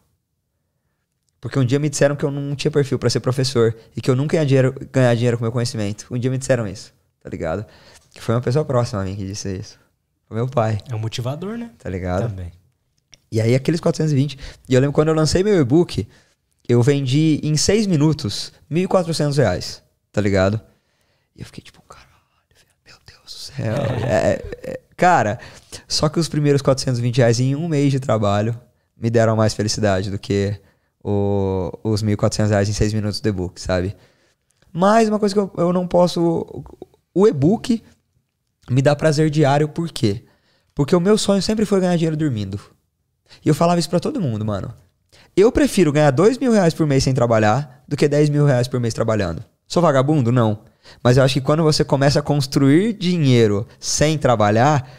Porque um dia me disseram que eu não tinha perfil para ser professor e que eu nunca ia dinheiro, ganhar dinheiro com meu conhecimento. Um dia me disseram isso, tá ligado? Que foi uma pessoa próxima a mim que disse isso. Foi meu pai. É um motivador, né? Tá ligado? Também. E aí aqueles 420. E eu lembro quando eu lancei meu e-book, eu vendi em seis minutos 1.400 reais, tá ligado? E eu fiquei tipo, caralho, meu Deus do céu. É, é, é, é Cara, só que os primeiros 420 reais em um mês de trabalho me deram mais felicidade do que o, os 1.400 reais em seis minutos do e-book, sabe? Mas uma coisa que eu, eu não posso. O e-book me dá prazer diário, por quê? Porque o meu sonho sempre foi ganhar dinheiro dormindo. E eu falava isso para todo mundo, mano. Eu prefiro ganhar dois mil reais por mês sem trabalhar do que 10 mil reais por mês trabalhando. Sou vagabundo? Não. Mas eu acho que quando você começa a construir dinheiro sem trabalhar,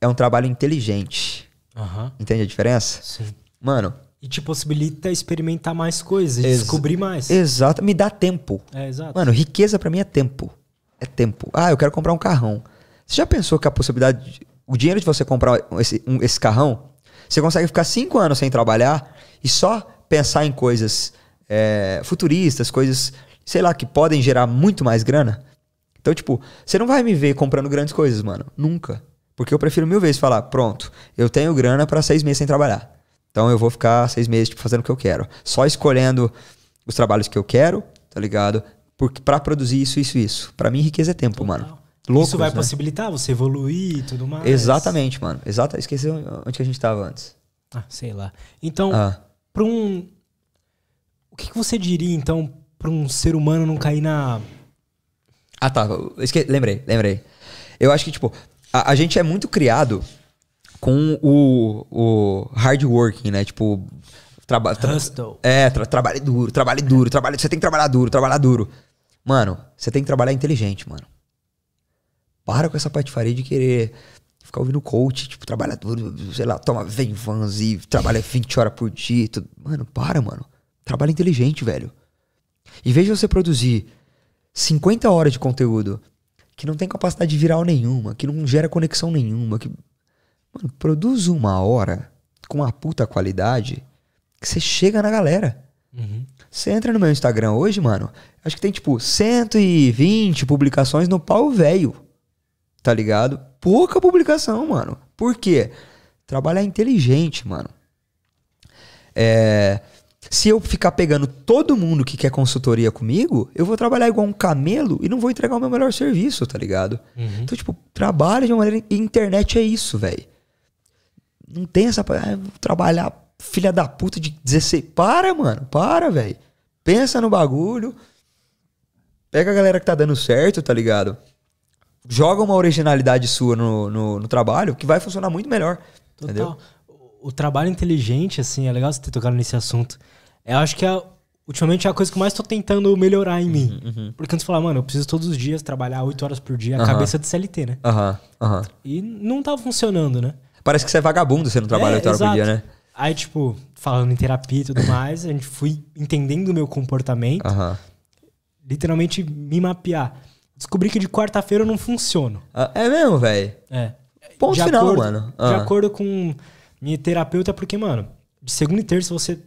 é um trabalho inteligente. Uhum. Entende a diferença? Sim. Mano. E te possibilita experimentar mais coisas, descobrir mais. Exato. Me dá tempo. É, exato. Mano, riqueza para mim é tempo. É tempo. Ah, eu quero comprar um carrão. Você já pensou que a possibilidade. De, o dinheiro de você comprar esse, um, esse carrão, você consegue ficar cinco anos sem trabalhar e só pensar em coisas é, futuristas, coisas sei lá, que podem gerar muito mais grana. Então, tipo, você não vai me ver comprando grandes coisas, mano. Nunca. Porque eu prefiro mil vezes falar, pronto, eu tenho grana para seis meses sem trabalhar. Então eu vou ficar seis meses, tipo, fazendo o que eu quero. Só escolhendo os trabalhos que eu quero, tá ligado? Porque para produzir isso, isso, isso. para mim, riqueza é tempo, Total. mano. Loucos, isso vai né? possibilitar você evoluir e tudo mais. Exatamente, mano. Exata, esqueci onde que a gente tava antes. Ah, sei lá. Então, ah. para um o que, que, você diria então para um ser humano não cair na. Ah, tá. Esque... Lembrei, lembrei. Eu acho que, tipo, a, a gente é muito criado com o, o hard working, né? Tipo, trabalho. Tra... É, tra trabalho duro, trabalho duro, trabalho. Você tem que trabalhar duro, trabalhar duro. Mano, você tem que trabalhar inteligente, mano. Para com essa patifaria de querer ficar ouvindo coach, tipo, trabalha duro, sei lá, toma, vem vans e trabalha 20 horas por dia. Tudo. Mano, para, mano. Trabalha inteligente, velho e veja você produzir 50 horas de conteúdo que não tem capacidade viral nenhuma, que não gera conexão nenhuma, que. Mano, produz uma hora com uma puta qualidade que você chega na galera. Uhum. Você entra no meu Instagram hoje, mano. Acho que tem tipo 120 publicações no pau velho. Tá ligado? Pouca publicação, mano. Por quê? Trabalhar inteligente, mano. É, se eu ficar pegando todo mundo que quer consultoria comigo, eu vou trabalhar igual um camelo e não vou entregar o meu melhor serviço, tá ligado? Uhum. Então, tipo, trabalho de uma maneira. internet é isso, velho. Não tem essa. Ah, trabalhar filha da puta de 16. Para, mano. Para, velho. Pensa no bagulho. Pega a galera que tá dando certo, tá ligado? Joga uma originalidade sua no, no, no trabalho, que vai funcionar muito melhor. Total. Entendeu? O trabalho inteligente, assim, é legal você ter tocado nesse assunto. Eu acho que é, ultimamente é a coisa que eu mais tô tentando melhorar em uhum, mim. Uhum. Porque antes eu falava, mano, eu preciso todos os dias trabalhar 8 horas por dia, a cabeça de CLT, né? Aham, E não tá funcionando, né? Parece que você é vagabundo, você não trabalha é, 8 horas exato. por dia, né? Aí, tipo, falando em terapia e tudo mais, a gente fui entendendo o meu comportamento. Literalmente me mapear. Descobri que de quarta-feira eu não funciono. Ah, é mesmo, velho? É. Ponto de final, acordo, mano. De ah. acordo com minha terapeuta, porque, mano, de segunda e terça você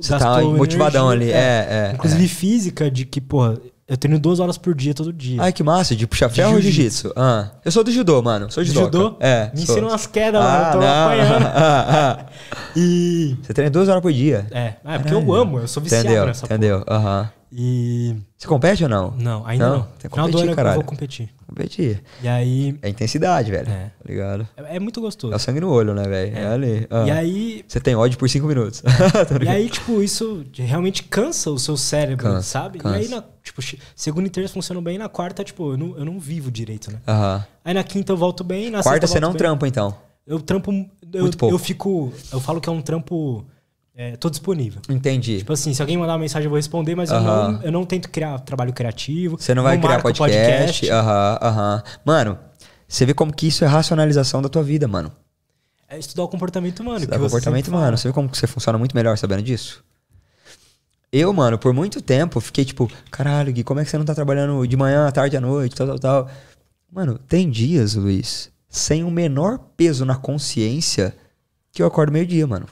você tá motivadão ali. É, né? é. Inclusive é. física, de que, porra, eu treino duas horas por dia, todo dia. Ai, que massa, de puxar ferro ou jiu-jitsu. ah. Eu sou do judô, mano. Sou de judô. É. Me sou. ensina umas quedas, ah, mano. Eu ah, tô não. apanhando. [LAUGHS] Ah, ah, e. Você treina duas horas por dia. É, é porque Caralho. eu amo, eu sou viciado entendeu, nessa Entendeu? Aham. E. Você compete ou não? Não, ainda não. não. Tem caralho. Eu vou competir. Competir. E aí. É intensidade, velho. É. Tá ligado? É, é, muito gostoso. É o sangue no olho, né, velho? É. é. ali. Ah. E aí. Você tem ódio por cinco minutos. [LAUGHS] Tá e aí, tipo, isso realmente cansa o seu cérebro, cansa, sabe? Cansa. E aí, na, tipo, segunda e terça funcionam bem, na quarta, tipo, eu não, eu não vivo direito, né? Aham. Uh -huh. Aí na quinta eu volto bem, na quarta sexta. você não bem. trampa, então? Eu trampo. Eu, muito pouco. Eu fico. Eu falo que é um trampo é, tô disponível. Entendi. Tipo assim, se alguém mandar uma mensagem, eu vou responder, mas eu, não, eu não tento criar trabalho criativo. Você não vai não criar podcast. Aham, aham. Mano, você vê como que isso é racionalização da tua vida, mano. É estudar o comportamento humano. Estudar o comportamento humano. Você vê como que você funciona muito melhor sabendo disso? Eu, mano, por muito tempo fiquei tipo, caralho, Gui, como é que você não tá trabalhando de manhã, à tarde, à noite, tal, tal, tal. Mano, tem dias, Luiz, sem o menor peso na consciência que eu acordo meio-dia, mano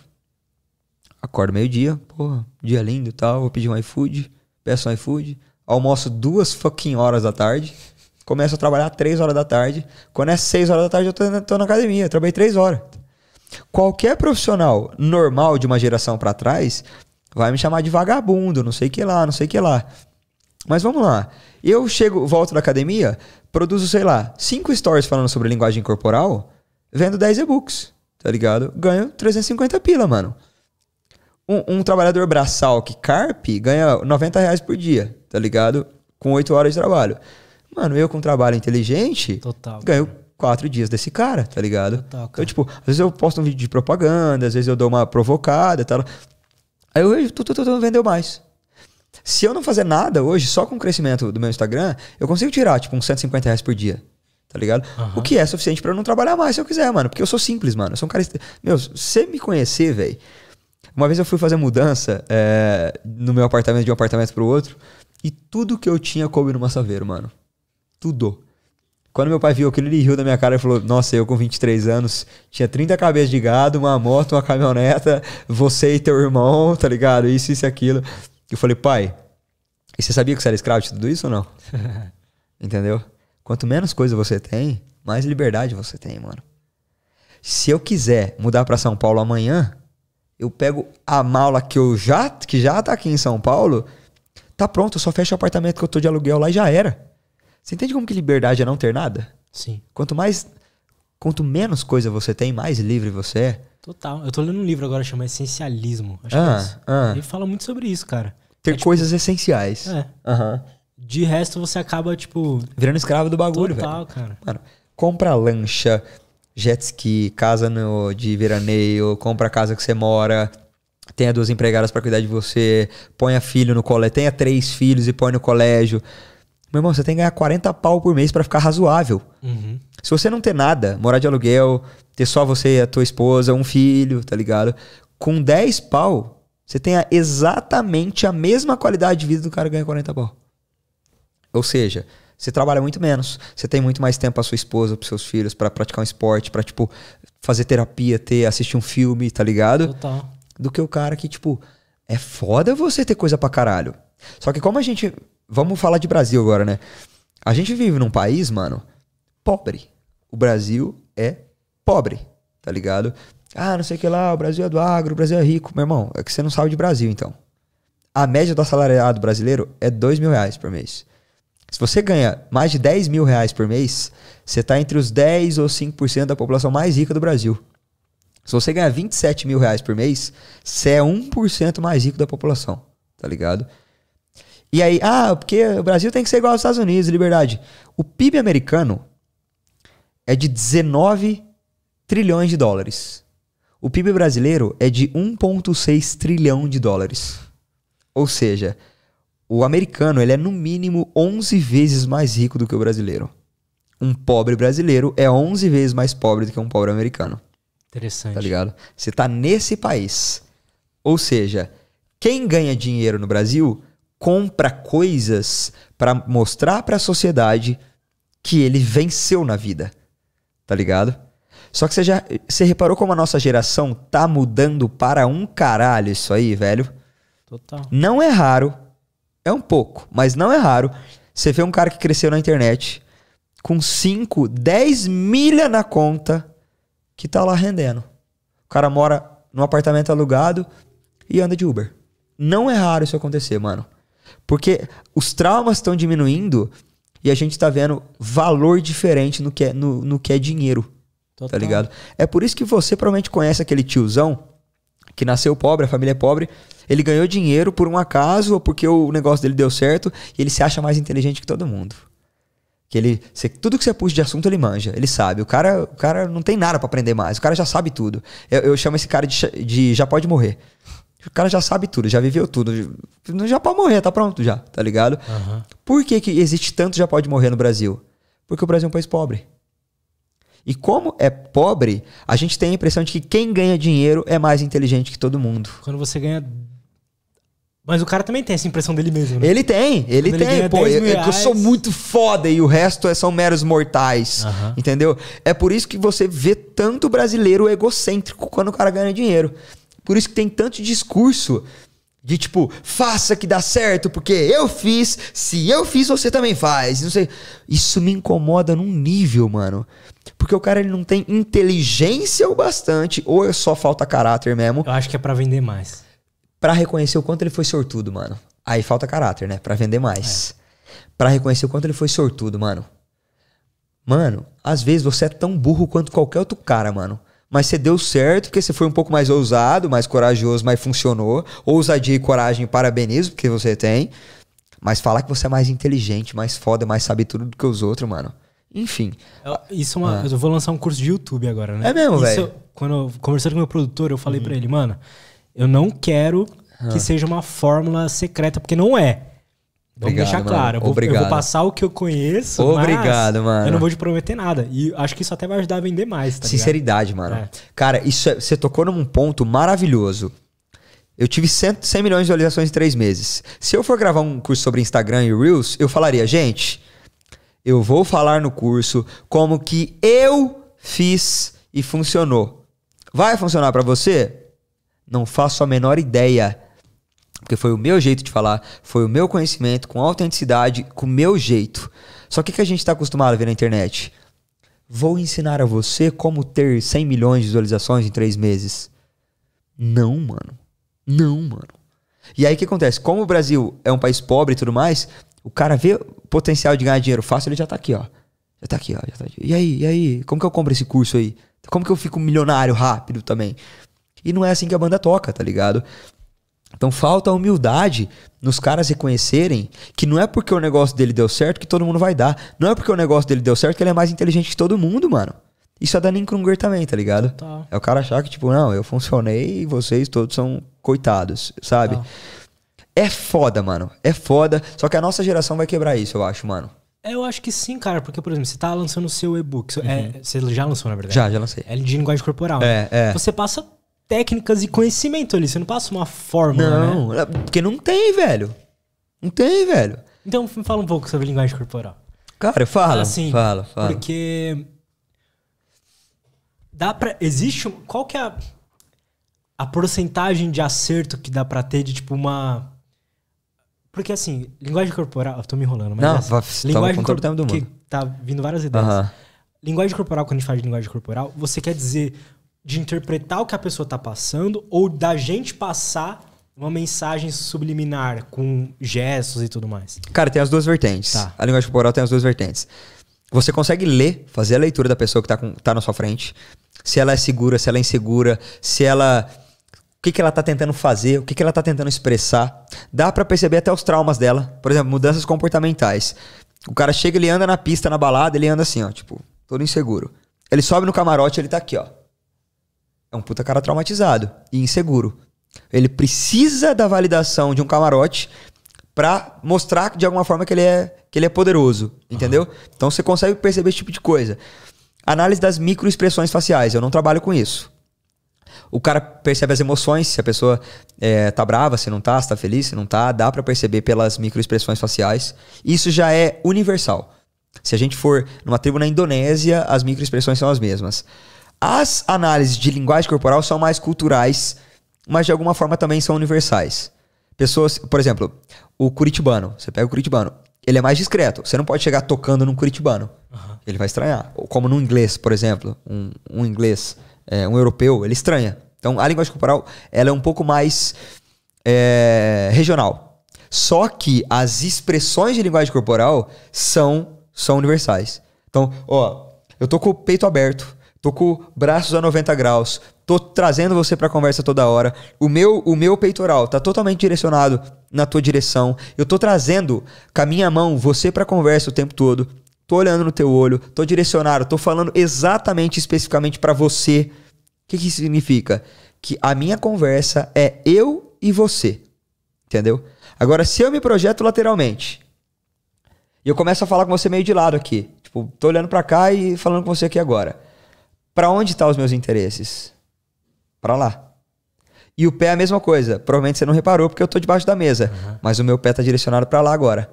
acordo meio-dia, porra, dia lindo e tal, vou pedir um iFood, peço um iFood, almoço duas fucking horas da tarde, começo a trabalhar três horas da tarde, quando é seis horas da tarde eu tô na, tô na academia, trabalhei três horas. Qualquer profissional normal de uma geração para trás vai me chamar de vagabundo, não sei que lá, não sei que lá. Mas vamos lá. Eu chego, volto da academia, produzo, sei lá, cinco stories falando sobre linguagem corporal, vendo 10 e-books, tá ligado? Ganho 350 pila, mano. Um, um, trabalhador braçal que carpe ganha 90 reais por dia, tá ligado? Com 8 horas de trabalho. Mano, eu com trabalho inteligente, Total, ganho cara. 4 dias desse cara, tá ligado? Total, então, cara. Então, tipo, às vezes eu posto um vídeo de propaganda, às vezes eu dou uma provocada e tal. Aí eu vejo, tu, tu, vendeu mais. Se eu não fazer nada hoje, só com o crescimento do meu Instagram, eu consigo tirar, tipo, uns 150 reais por dia tá ligado? Uhum. O que é suficiente para eu não trabalhar mais se eu quiser, mano. Porque eu sou simples, mano. Eu sou um cara. Meu, você me conhecer, velho. Uma vez eu fui fazer mudança é, no meu apartamento, de um apartamento para o outro, e tudo que eu tinha coube no massaveiro, mano. Tudo. Quando meu pai viu aquilo, ele riu da minha cara e falou: Nossa, eu com 23 anos tinha 30 cabeças de gado, uma moto, uma caminhoneta, você e teu irmão, tá ligado? Isso, isso e aquilo. Eu falei: Pai, e você sabia que você era escravo de tudo isso ou não? [LAUGHS] Entendeu? Quanto menos coisa você tem, mais liberdade você tem, mano. Se eu quiser mudar para São Paulo amanhã, eu pego a mala que eu já que já tá aqui em São Paulo, tá pronto, eu só fecho o apartamento que eu tô de aluguel lá e já era. Você entende como que liberdade é não ter nada? Sim. Quanto mais quanto menos coisa você tem, mais livre você é. Total. Eu tô lendo um livro agora chamado Essencialismo. Acho ah, que é isso. Ah. Ele fala muito sobre isso, cara. Ter é, tipo, coisas essenciais. É. Uhum. De resto, você acaba, tipo. Virando escravo do bagulho, total, velho. Total, cara. Mano, compra lancha, jet ski, casa no, de veraneio, compra a casa que você mora, tenha duas empregadas para cuidar de você, ponha filho no colégio, tenha três filhos e põe no colégio. Meu irmão, você tem que ganhar 40 pau por mês para ficar razoável. Uhum. Se você não ter nada, morar de aluguel, ter só você e a tua esposa, um filho, tá ligado? Com 10 pau, você tem exatamente a mesma qualidade de vida do cara que ganha 40 pau. Ou seja, você trabalha muito menos. Você tem muito mais tempo para sua esposa, para seus filhos, para praticar um esporte, para tipo fazer terapia, ter assistir um filme, tá ligado? Total. Do que o cara que tipo é foda você ter coisa para caralho. Só que como a gente, vamos falar de Brasil agora, né? A gente vive num país, mano, pobre. O Brasil é pobre, tá ligado? Ah, não sei o que lá, o Brasil é do agro, o Brasil é rico. Meu irmão, é que você não sabe de Brasil, então. A média do assalariado brasileiro é dois mil reais por mês. Se você ganha mais de 10 mil reais por mês, você está entre os 10 ou 5% da população mais rica do Brasil. Se você ganhar 27 mil reais por mês, você é 1% mais rico da população, tá ligado? E aí, ah, porque o Brasil tem que ser igual aos Estados Unidos, liberdade. O PIB americano é de 19 trilhões de dólares. O PIB brasileiro é de 1,6 trilhão de dólares. Ou seja, o americano ele é no mínimo 11 vezes mais rico do que o brasileiro. Um pobre brasileiro é 11 vezes mais pobre do que um pobre americano. Interessante. Tá ligado? Você tá nesse país. Ou seja, quem ganha dinheiro no Brasil compra coisas para mostrar para a sociedade que ele venceu na vida. Tá ligado? Só que você já você reparou como a nossa geração tá mudando para um caralho isso aí, velho? Total. Não é raro é um pouco, mas não é raro. Você vê um cara que cresceu na internet com 5, 10 milha na conta que tá lá rendendo. O cara mora num apartamento alugado e anda de Uber. Não é raro isso acontecer, mano. Porque os traumas estão diminuindo e a gente tá vendo valor diferente no que é, no, no que é dinheiro. Tá Total. Tá ligado? É por isso que você provavelmente conhece aquele tiozão que nasceu pobre, a família é pobre, ele ganhou dinheiro por um acaso ou porque o negócio dele deu certo e ele se acha mais inteligente que todo mundo. Que ele, você, tudo que você puxa de assunto ele manja, ele sabe. O cara, o cara não tem nada para aprender mais, o cara já sabe tudo. Eu, eu chamo esse cara de, de já pode morrer. O cara já sabe tudo, já viveu tudo. Não já pode morrer, tá pronto já, tá ligado? Uhum. Por que, que existe tanto já pode morrer no Brasil? Porque o Brasil é um país pobre. E como é pobre, a gente tem a impressão de que quem ganha dinheiro é mais inteligente que todo mundo. Quando você ganha. Mas o cara também tem essa impressão dele mesmo, né? Ele tem, ele Quando tem. Ele Pô, eu, é eu, sou muito foda e o resto é são meros mortais. Uhum. Entendeu? É por isso que você vê tanto brasileiro egocêntrico quando o cara ganha dinheiro. Por isso que tem tanto discurso de tipo, faça que dá certo, porque eu fiz, se eu fiz, você também faz. Não sei. Isso me incomoda num nível, mano. Porque o cara ele não tem inteligência o bastante, ou só falta caráter mesmo. Eu acho que é para vender mais. para reconhecer o quanto ele foi sortudo, mano. Aí falta caráter, né? Pra vender mais. É. para reconhecer o quanto ele foi sortudo, mano. Mano, às vezes você é tão burro quanto qualquer outro cara, mano mas você deu certo porque você foi um pouco mais ousado, mais corajoso, mas funcionou. Ousadia e coragem, parabenizo porque você tem. Mas falar que você é mais inteligente, mais foda, mais sabe tudo do que os outros, mano. Enfim. Eu, é, isso é uma, ah. Eu vou lançar um curso de YouTube agora, né? É mesmo, velho. Quando eu conversando com meu produtor, eu falei uhum. para ele, mano, eu não quero ah. que seja uma fórmula secreta, porque não é. Vamos Obrigado, deixar claro. Eu vou, Obrigado. eu vou passar o que eu conheço. Obrigado, mano. Eu não vou te prometer nada. E acho que isso até vai ajudar a vender mais. Tá Sinceridade, ligado? mano. É. Cara, isso é, você tocou num ponto maravilhoso. Eu tive 100, 100 milhões de visualizações em três meses. Se eu for gravar um curso sobre Instagram e Reels, eu falaria, gente, eu vou falar no curso como que eu fiz e funcionou. Vai funcionar para você? Não faço a menor ideia. Porque foi o meu jeito de falar, foi o meu conhecimento, com autenticidade, com o meu jeito. Só que o que a gente está acostumado a ver na internet? Vou ensinar a você como ter 100 milhões de visualizações em 3 meses. Não, mano. Não, mano. E aí o que acontece? Como o Brasil é um país pobre e tudo mais, o cara vê o potencial de ganhar dinheiro fácil, ele já tá aqui, ó. Já tá aqui, ó. Já tá aqui. E aí, e aí? Como que eu compro esse curso aí? Como que eu fico milionário rápido também? E não é assim que a banda toca, tá ligado? Então falta humildade nos caras reconhecerem que não é porque o negócio dele deu certo que todo mundo vai dar. Não é porque o negócio dele deu certo que ele é mais inteligente que todo mundo, mano. Isso é da Nin também, tá ligado? É o cara achar que, tipo, não, eu funcionei e vocês todos são coitados, sabe? É foda, mano. É foda. Só que a nossa geração vai quebrar isso, eu acho, mano. É, eu acho que sim, cara, porque, por exemplo, você tá lançando o seu e-book. É, uhum. É, você já lançou, na verdade? Já, já lancei. É de linguagem corporal. É, né? é. Você passa técnicas e conhecimento ali. Você não passa uma fórmula. Né? Não, né? porque não tem, velho. Não tem, velho. Então me fala um pouco sobre linguagem corporal. Cara, fala. Assim, fala, fala. Porque. Dá pra. Existe. Qual que é a, a porcentagem de acerto que dá pra ter de tipo uma. Porque assim, linguagem corporal. Eu tô me enrolando, mas. Não, assim, tá linguagem corporal. Que tá vindo várias ideias. Uh -huh. Linguagem corporal, quando a gente fala de linguagem corporal, você quer dizer de interpretar o que a pessoa está passando ou da gente passar uma mensagem subliminar com gestos e tudo mais? Cara, tem as duas vertentes. Tá. A linguagem corporal tem as duas vertentes. Você consegue ler, fazer a leitura da pessoa que está tá na sua frente. Se ela é segura, se ela é insegura, se ela. O que, que ela está tentando fazer, o que, que ela está tentando expressar. Dá para perceber até os traumas dela. Por exemplo, mudanças comportamentais. O cara chega, ele anda na pista, na balada, ele anda assim, ó, tipo, todo inseguro. Ele sobe no camarote, ele tá aqui, ó é um puta cara traumatizado e inseguro. Ele precisa da validação de um camarote para mostrar de alguma forma que ele é, que ele é poderoso, entendeu? Uhum. Então você consegue perceber esse tipo de coisa. Análise das microexpressões faciais, eu não trabalho com isso. O cara percebe as emoções, se a pessoa é, tá brava, se não tá, se tá feliz, se não tá, dá para perceber pelas microexpressões faciais. Isso já é universal. Se a gente for numa tribo na Indonésia, as microexpressões são as mesmas. As análises de linguagem corporal são mais culturais, mas de alguma forma também são universais. Pessoas, por exemplo, o curitibano, você pega o curitibano, ele é mais discreto. Você não pode chegar tocando num curitibano. Uhum. Ele vai estranhar. Como no inglês, por exemplo, um, um inglês, é, um europeu, ele estranha. Então, a linguagem corporal, ela é um pouco mais é, regional. Só que as expressões de linguagem corporal são, são universais. Então, ó, eu tô com o peito aberto. Tô com braços a 90 graus. Tô trazendo você pra conversa toda hora. O meu, o meu peitoral tá totalmente direcionado na tua direção. Eu tô trazendo com a minha mão você pra conversa o tempo todo. Tô olhando no teu olho, tô direcionado, tô falando exatamente, especificamente para você. O que, que significa? Que a minha conversa é eu e você. Entendeu? Agora, se eu me projeto lateralmente e eu começo a falar com você meio de lado aqui, tipo, tô olhando para cá e falando com você aqui agora para onde estão tá os meus interesses? Para lá. E o pé é a mesma coisa. Provavelmente você não reparou porque eu estou debaixo da mesa, uhum. mas o meu pé está direcionado para lá agora.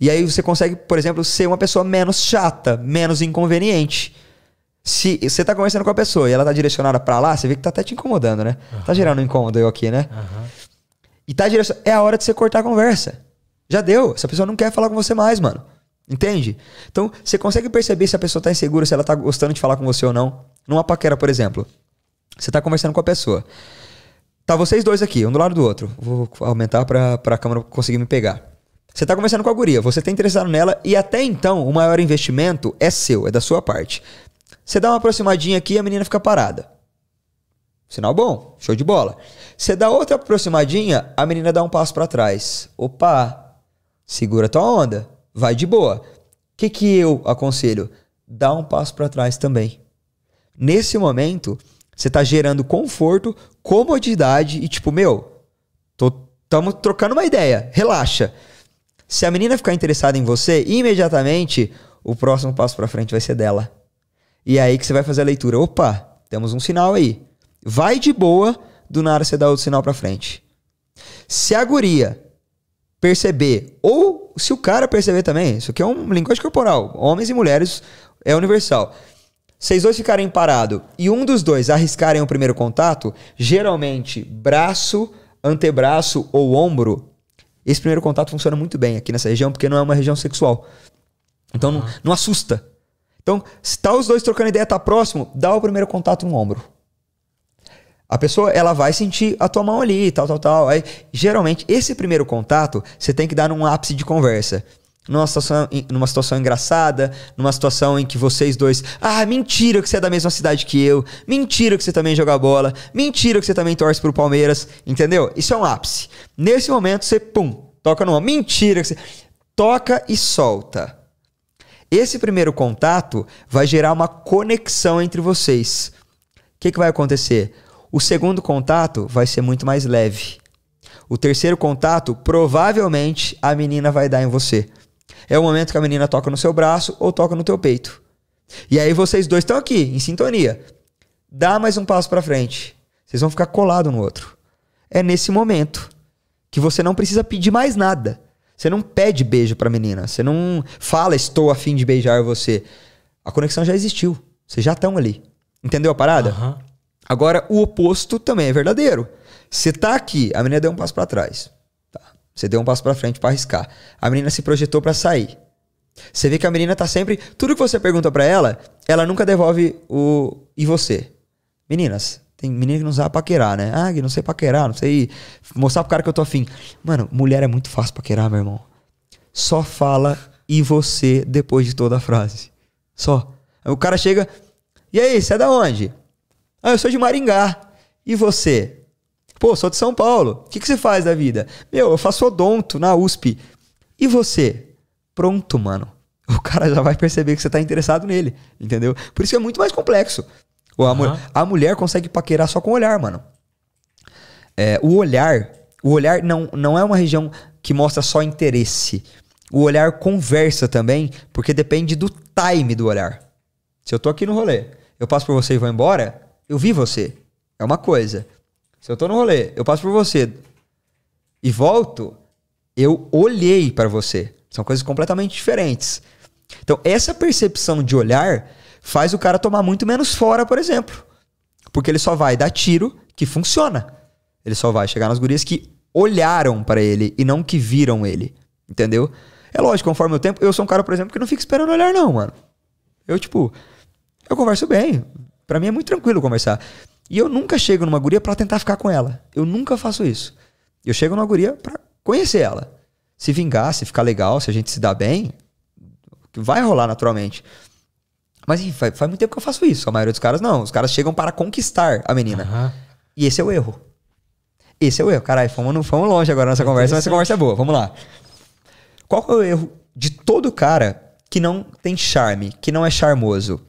E aí você consegue, por exemplo, ser uma pessoa menos chata, menos inconveniente. Se você está conversando com a pessoa e ela está direcionada para lá, você vê que está até te incomodando, né? Uhum. Tá gerando um incômodo eu aqui, né? Uhum. E tá É a hora de você cortar a conversa. Já deu. Essa pessoa não quer falar com você mais, mano. Entende? Então, você consegue perceber se a pessoa está insegura, se ela está gostando de falar com você ou não. Numa paquera, por exemplo. Você está conversando com a pessoa. Tá vocês dois aqui, um do lado do outro. Vou aumentar para a câmera conseguir me pegar. Você está conversando com a guria, você está interessado nela e até então o maior investimento é seu, é da sua parte. Você dá uma aproximadinha aqui e a menina fica parada. Sinal bom, show de bola. Você dá outra aproximadinha, a menina dá um passo para trás. Opa, segura tua onda vai de boa. O que, que eu aconselho? Dá um passo para trás também. Nesse momento, você está gerando conforto, comodidade e tipo, meu, tô, tamo trocando uma ideia, relaxa. Se a menina ficar interessada em você, imediatamente o próximo passo para frente vai ser dela. E é aí que você vai fazer a leitura. Opa, temos um sinal aí. Vai de boa, do nada você dá outro sinal para frente. Se a guria perceber ou se o cara perceber também, isso aqui é um linguagem corporal, homens e mulheres é universal. Vocês dois ficarem parados e um dos dois arriscarem o primeiro contato, geralmente braço, antebraço ou ombro, esse primeiro contato funciona muito bem aqui nessa região, porque não é uma região sexual. Então não, não assusta. Então, se tá os dois trocando ideia, tá próximo, dá o primeiro contato no ombro. A pessoa, ela vai sentir a tua mão ali, tal, tal, tal. Aí, geralmente, esse primeiro contato, você tem que dar num ápice de conversa. Numa situação, numa situação engraçada, numa situação em que vocês dois. Ah, mentira que você é da mesma cidade que eu. Mentira que você também joga bola. Mentira que você também torce pro Palmeiras. Entendeu? Isso é um ápice. Nesse momento, você, pum, toca numa. Mentira que você. Toca e solta. Esse primeiro contato vai gerar uma conexão entre vocês. O que, que vai acontecer? O segundo contato vai ser muito mais leve. O terceiro contato, provavelmente, a menina vai dar em você. É o momento que a menina toca no seu braço ou toca no teu peito. E aí vocês dois estão aqui, em sintonia. Dá mais um passo para frente. Vocês vão ficar colado no outro. É nesse momento que você não precisa pedir mais nada. Você não pede beijo pra menina. Você não fala, estou afim de beijar você. A conexão já existiu. Vocês já estão ali. Entendeu a parada? Uhum. Agora, o oposto também é verdadeiro. Você tá aqui, a menina deu um passo para trás. Tá. Você deu um passo para frente para arriscar. A menina se projetou para sair. Você vê que a menina tá sempre. Tudo que você pergunta para ela, ela nunca devolve o. E você? Meninas, tem menina que não sabe paquerar, né? Ah, não sei paquerar, não sei mostrar pro cara que eu tô afim. Mano, mulher é muito fácil paquerar, meu irmão. Só fala e você depois de toda a frase. Só. o cara chega. E aí, você é da onde? Ah, eu sou de Maringá. E você? Pô, sou de São Paulo. O que, que você faz da vida? Meu, eu faço odonto na USP. E você? Pronto, mano. O cara já vai perceber que você tá interessado nele, entendeu? Por isso que é muito mais complexo. A, uhum. a mulher consegue paquerar só com o olhar, mano. É, o olhar, o olhar não, não é uma região que mostra só interesse. O olhar conversa também, porque depende do time do olhar. Se eu tô aqui no rolê, eu passo por você e vou embora, eu vi você. É uma coisa. Se eu tô no rolê, eu passo por você e volto, eu olhei para você. São coisas completamente diferentes. Então, essa percepção de olhar faz o cara tomar muito menos fora, por exemplo. Porque ele só vai dar tiro que funciona. Ele só vai chegar nas gurias que olharam para ele e não que viram ele. Entendeu? É lógico, conforme o tempo, eu sou um cara, por exemplo, que não fica esperando olhar, não, mano. Eu, tipo, eu converso bem para mim é muito tranquilo conversar. E eu nunca chego numa guria para tentar ficar com ela. Eu nunca faço isso. Eu chego numa guria para conhecer ela. Se vingar, se ficar legal, se a gente se dá bem, vai rolar naturalmente. Mas enfim, faz, faz muito tempo que eu faço isso. A maioria dos caras não. Os caras chegam para conquistar a menina. Uhum. E esse é o erro. Esse é o erro. Caralho, fomos, fomos longe agora nessa é conversa, mas essa conversa é boa. Vamos lá. Qual é o erro de todo cara que não tem charme, que não é charmoso?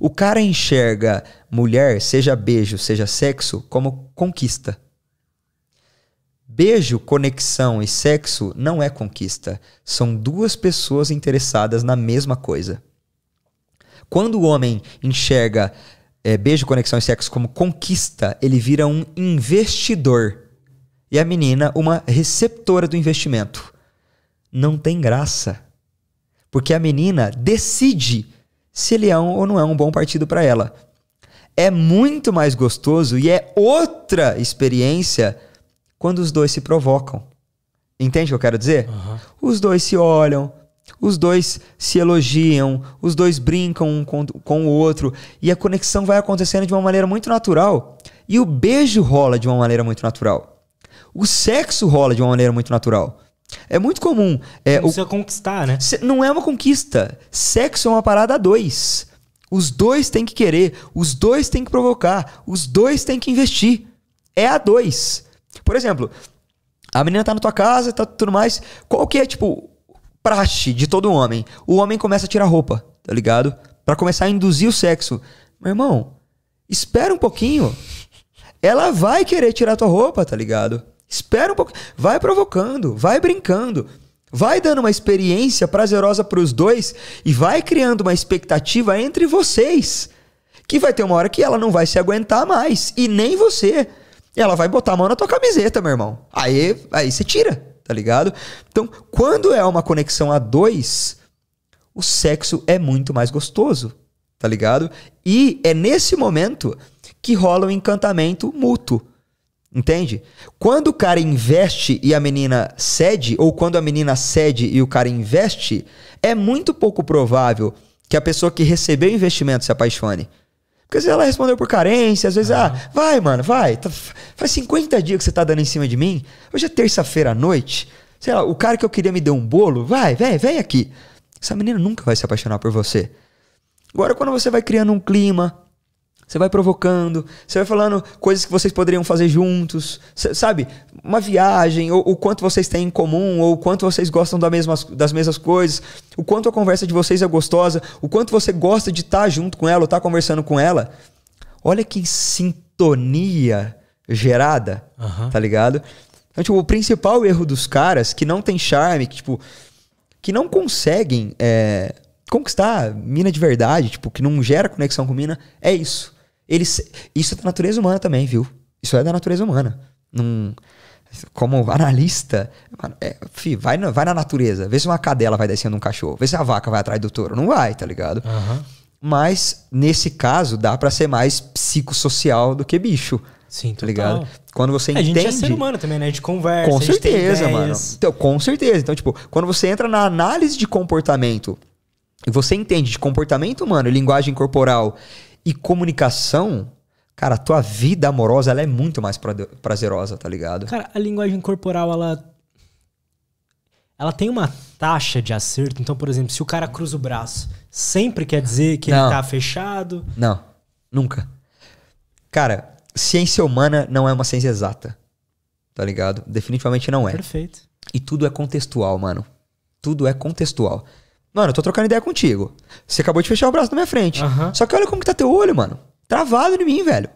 O cara enxerga mulher, seja beijo, seja sexo, como conquista. Beijo, conexão e sexo não é conquista. São duas pessoas interessadas na mesma coisa. Quando o homem enxerga é, beijo, conexão e sexo como conquista, ele vira um investidor. E a menina, uma receptora do investimento. Não tem graça. Porque a menina decide se ele é um, ou não é um bom partido para ela. É muito mais gostoso e é outra experiência quando os dois se provocam. Entende o que eu quero dizer? Uhum. Os dois se olham, os dois se elogiam, os dois brincam um com, com o outro e a conexão vai acontecendo de uma maneira muito natural. E o beijo rola de uma maneira muito natural. O sexo rola de uma maneira muito natural. É muito comum. É, não precisa o... conquistar, né? Não é uma conquista. Sexo é uma parada a dois. Os dois têm que querer, os dois têm que provocar, os dois têm que investir. É a dois. Por exemplo, a menina tá na tua casa, tá tudo mais. Qual que é, tipo, praxe de todo homem? O homem começa a tirar roupa, tá ligado? Para começar a induzir o sexo. Meu irmão, espera um pouquinho. Ela vai querer tirar tua roupa, tá ligado? Espera um pouco. Vai provocando, vai brincando. Vai dando uma experiência prazerosa para os dois e vai criando uma expectativa entre vocês. Que vai ter uma hora que ela não vai se aguentar mais. E nem você. Ela vai botar a mão na tua camiseta, meu irmão. Aí, aí você tira, tá ligado? Então, quando é uma conexão a dois, o sexo é muito mais gostoso, tá ligado? E é nesse momento que rola o um encantamento mútuo. Entende? Quando o cara investe e a menina cede, ou quando a menina cede e o cara investe, é muito pouco provável que a pessoa que recebeu o investimento se apaixone. Porque às vezes ela respondeu por carência, às vezes, ah, ah vai, mano, vai. Tá, faz 50 dias que você tá dando em cima de mim. Hoje é terça-feira à noite. Sei lá, o cara que eu queria me deu um bolo, vai, vem, vem aqui. Essa menina nunca vai se apaixonar por você. Agora, quando você vai criando um clima, você vai provocando, você vai falando coisas que vocês poderiam fazer juntos, sabe? Uma viagem, ou o quanto vocês têm em comum, ou o quanto vocês gostam da mesma, das mesmas coisas, o quanto a conversa de vocês é gostosa, o quanto você gosta de estar tá junto com ela, ou estar tá conversando com ela. Olha que sintonia gerada, uhum. tá ligado? Então, tipo, o principal erro dos caras que não tem charme, que, tipo, que não conseguem é, conquistar mina de verdade, tipo, que não gera conexão com mina, é isso eles, isso é da natureza humana também, viu? Isso é da natureza humana. Num, como analista, é, fi, vai, na, vai na natureza. Vê se uma cadela vai descendo um cachorro. Vê se a vaca vai atrás do touro. Não vai, tá ligado? Uhum. Mas, nesse caso, dá para ser mais psicossocial do que bicho. Sim, tá ligado? Quando você entende. É, a gente é ser humano também, né? A gente conversa. Com certeza, mano. Então, com certeza. Então, tipo, quando você entra na análise de comportamento e você entende de comportamento humano e linguagem corporal e comunicação, cara, a tua vida amorosa ela é muito mais prazerosa, tá ligado? Cara, a linguagem corporal, ela. Ela tem uma taxa de acerto. Então, por exemplo, se o cara cruza o braço, sempre quer dizer que não. ele tá fechado? Não, nunca. Cara, ciência humana não é uma ciência exata. Tá ligado? Definitivamente não é. Perfeito. E tudo é contextual, mano. Tudo é contextual. Mano, eu tô trocando ideia contigo. Você acabou de fechar o braço na minha frente. Uhum. Só que olha como que tá teu olho, mano. Travado em mim, velho.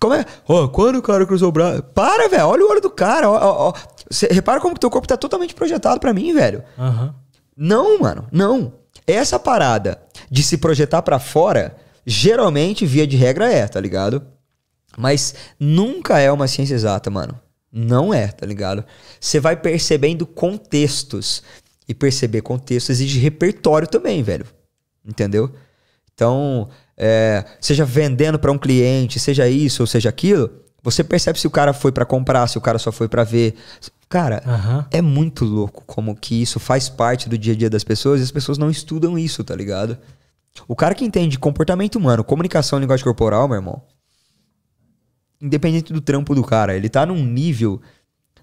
Como é? Ó, oh, quando o cara cruzou o braço. Para, velho. Olha o olho do cara. Ó, ó, ó. Cê, repara como que teu corpo tá totalmente projetado para mim, velho. Uhum. Não, mano. Não. Essa parada de se projetar para fora, geralmente, via de regra, é, tá ligado? Mas nunca é uma ciência exata, mano. Não é, tá ligado? Você vai percebendo contextos e perceber contexto exige repertório também, velho. Entendeu? Então, é, seja vendendo para um cliente, seja isso ou seja aquilo, você percebe se o cara foi para comprar, se o cara só foi para ver. Cara, uhum. é muito louco como que isso faz parte do dia a dia das pessoas e as pessoas não estudam isso, tá ligado? O cara que entende comportamento humano, comunicação, linguagem corporal, meu irmão, independente do trampo do cara, ele tá num nível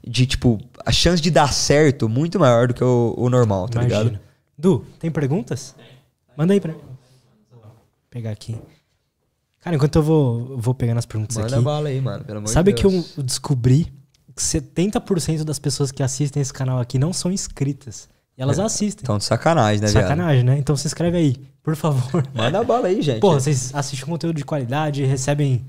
de tipo, a chance de dar certo muito maior do que o, o normal, tá Imagina. ligado? Du, tem perguntas? Manda aí pra mim. Vou pegar aqui. Cara, enquanto eu vou, vou pegando as perguntas Manda aqui. Manda bala aí, mano, pelo amor Sabe de Deus. que eu descobri que 70% das pessoas que assistem esse canal aqui não são inscritas. E elas é, assistem. Então, de sacanagem, né, de Sacanagem, né? Então se inscreve aí, por favor. Manda bala aí, [LAUGHS] gente. Pô, vocês assistem conteúdo de qualidade, recebem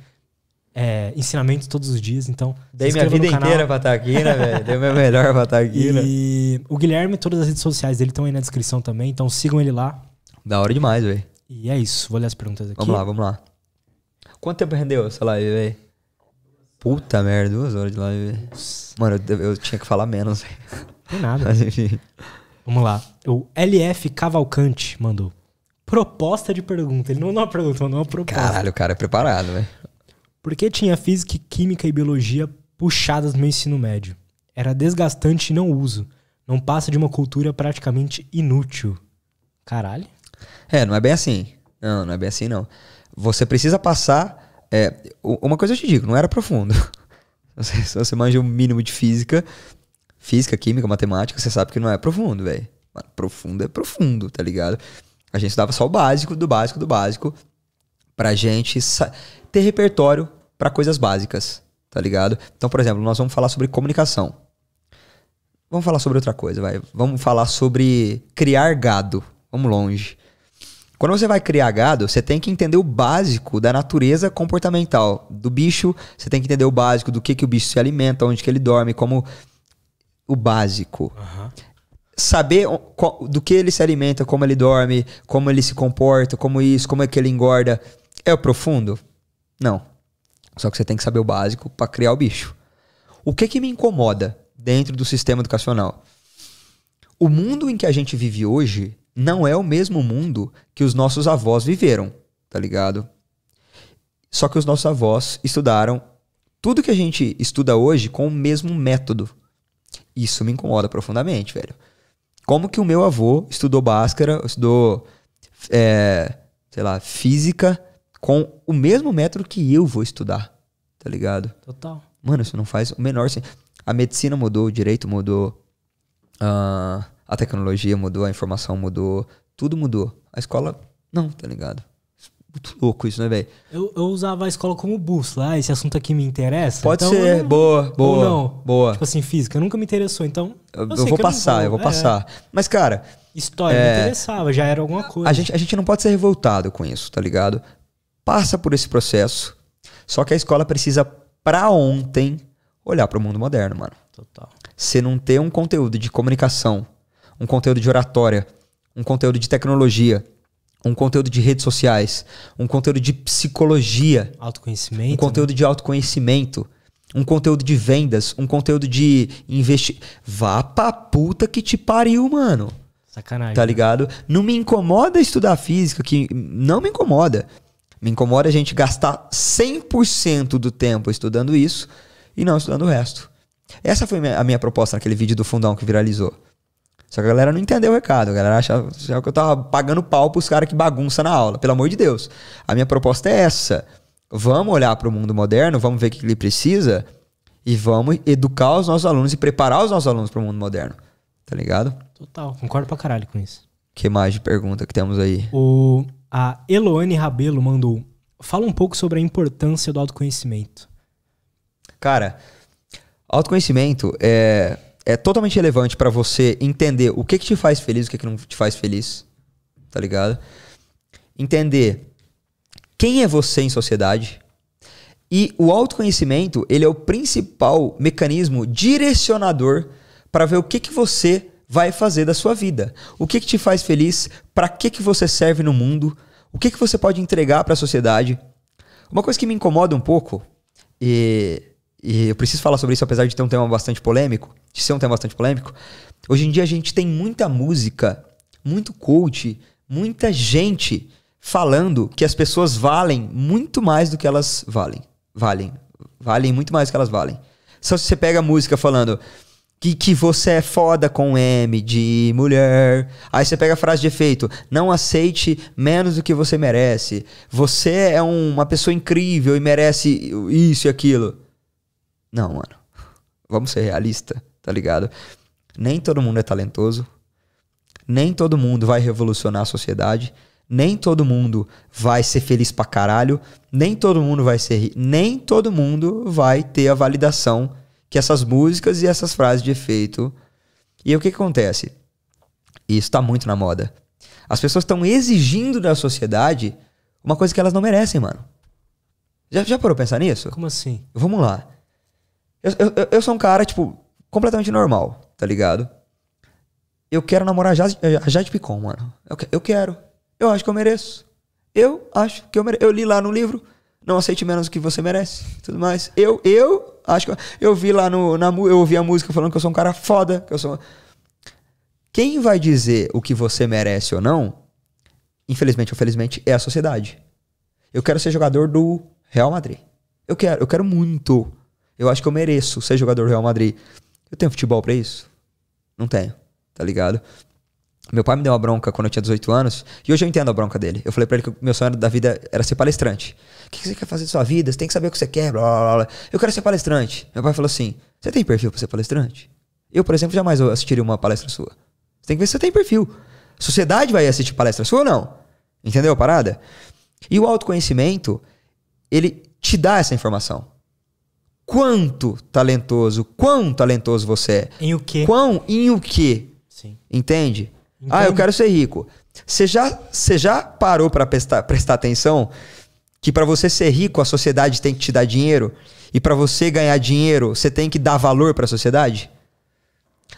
é, ensinamentos todos os dias, então. Dei minha vida inteira pra estar tá aqui, né, velho? Dei meu melhor pra estar tá aqui, e né? E o Guilherme, todas as redes sociais dele estão aí na descrição também, então sigam ele lá. Da hora demais, velho. E é isso, vou ler as perguntas aqui. Vamos lá, vamos lá. Quanto tempo rendeu essa live, velho? Puta merda, duas horas de live. velho. Mano, eu, eu, tinha que falar menos, velho. Não nada. [LAUGHS] Mas enfim. Vamos lá. O LF Cavalcante mandou proposta de pergunta. Ele não mandou uma pergunta, mandou uma proposta. Caralho, o cara é preparado, velho. Porque tinha física, química e biologia puxadas no meu ensino médio. Era desgastante e não uso. Não passa de uma cultura praticamente inútil. Caralho. É, não é bem assim. Não, não é bem assim, não. Você precisa passar. É, uma coisa eu te digo, não era profundo. [LAUGHS] Se você, manja o um mínimo de física, física, química, matemática, você sabe que não é profundo, velho. Profundo é profundo, tá ligado? A gente dava só o básico, do básico, do básico, pra gente ter repertório para coisas básicas, tá ligado? Então, por exemplo, nós vamos falar sobre comunicação. Vamos falar sobre outra coisa, vai. Vamos falar sobre criar gado. Vamos longe. Quando você vai criar gado, você tem que entender o básico da natureza comportamental do bicho, você tem que entender o básico do que, que o bicho se alimenta, onde que ele dorme, como o básico. Uhum. Saber do que ele se alimenta, como ele dorme, como ele se comporta, como isso, como é que ele engorda. É o profundo? Não. Só que você tem que saber o básico para criar o bicho. O que que me incomoda dentro do sistema educacional? O mundo em que a gente vive hoje não é o mesmo mundo que os nossos avós viveram, tá ligado? Só que os nossos avós estudaram tudo que a gente estuda hoje com o mesmo método. Isso me incomoda profundamente, velho. Como que o meu avô estudou Bhaskara, estudou, é, sei lá, física, com o mesmo método que eu vou estudar, tá ligado? Total. Mano, isso não faz o menor sentido. A medicina mudou, o direito mudou, uh, a tecnologia mudou, a informação mudou, tudo mudou. A escola, não, tá ligado? Muito louco isso, né, velho? Eu, eu, usava a escola como bússola. Ah, esse assunto aqui me interessa. Pode então ser, não... boa, boa. Ou não. Boa. Tipo assim, física, nunca me interessou, então. Eu, eu, eu vou passar, eu vou, é. passar. Mas, cara. História é... me interessava, já era alguma coisa. A gente, a gente não pode ser revoltado com isso, tá ligado? passa por esse processo. Só que a escola precisa, para ontem, olhar para o mundo moderno, mano. Total. Você não ter um conteúdo de comunicação, um conteúdo de oratória, um conteúdo de tecnologia, um conteúdo de redes sociais, um conteúdo de psicologia, autoconhecimento, um conteúdo né? de autoconhecimento, um conteúdo de vendas, um conteúdo de investir. Vá pra puta que te pariu, mano. Sacanagem. Tá né? ligado? Não me incomoda estudar física, que não me incomoda. Me incomoda a gente gastar 100% do tempo estudando isso e não estudando o resto. Essa foi a minha proposta naquele vídeo do fundão que viralizou. Só que a galera não entendeu o recado. A galera achava, que eu tava pagando pau pros caras que bagunça na aula. Pelo amor de Deus. A minha proposta é essa. Vamos olhar para o mundo moderno, vamos ver o que ele precisa e vamos educar os nossos alunos e preparar os nossos alunos para o mundo moderno. Tá ligado? Total, concordo pra caralho com isso. Que mais de pergunta que temos aí? O a Eloane Rabelo mandou: Fala um pouco sobre a importância do autoconhecimento. Cara, autoconhecimento é, é totalmente relevante para você entender o que, que te faz feliz, o que, que não te faz feliz, tá ligado? Entender quem é você em sociedade. E o autoconhecimento, ele é o principal mecanismo direcionador para ver o que, que você vai fazer da sua vida. O que, que te faz feliz? Para que, que você serve no mundo? O que, que você pode entregar para a sociedade? Uma coisa que me incomoda um pouco, e, e, eu preciso falar sobre isso apesar de ter um tema bastante polêmico, de ser um tema bastante polêmico, hoje em dia a gente tem muita música, muito coach, muita gente falando que as pessoas valem muito mais do que elas valem. Valem. Valem muito mais do que elas valem. Só se você pega a música falando que, que você é foda com M de mulher. Aí você pega a frase de efeito: não aceite menos do que você merece. Você é um, uma pessoa incrível e merece isso e aquilo. Não, mano. Vamos ser realista, tá ligado? Nem todo mundo é talentoso. Nem todo mundo vai revolucionar a sociedade. Nem todo mundo vai ser feliz pra caralho. Nem todo mundo vai ser. Nem todo mundo vai ter a validação que essas músicas e essas frases de efeito. E aí, o que, que acontece? Isso está muito na moda. As pessoas estão exigindo da sociedade uma coisa que elas não merecem, mano. Já, já parou pensar nisso? Como assim? Vamos lá. Eu, eu, eu sou um cara, tipo, completamente normal, tá ligado? Eu quero namorar eh, a Jade, Picon, mano. Eu, eu quero. Eu acho que eu mereço. Eu acho que eu mereço. Eu li lá no livro, não aceite menos do que você merece. Tudo mais. Eu, eu acho que eu vi lá no na eu ouvi a música falando que eu sou um cara foda, que eu sou Quem vai dizer o que você merece ou não? Infelizmente ou felizmente é a sociedade. Eu quero ser jogador do Real Madrid. Eu quero, eu quero muito. Eu acho que eu mereço ser jogador do Real Madrid. Eu tenho futebol para isso? Não tenho, tá ligado? Meu pai me deu uma bronca quando eu tinha 18 anos, e hoje eu entendo a bronca dele. Eu falei para ele que meu sonho da vida era ser palestrante. O que você quer fazer da sua vida? Você tem que saber o que você quer, blá blá blá. Eu quero ser palestrante. Meu pai falou assim: Você tem perfil para ser palestrante? Eu, por exemplo, jamais assistiria uma palestra sua. Você tem que ver se você tem perfil. sociedade vai assistir palestra sua ou não? Entendeu a parada? E o autoconhecimento, ele te dá essa informação. Quanto talentoso, quão talentoso você é. Em o quê? Quão, em o quê? Sim. Entende? Ah, eu então- quero ser rico. Você já, você já parou para prestar, prestar atenção que para você ser rico a sociedade tem que te dar dinheiro e para você ganhar dinheiro você tem que dar valor para a sociedade?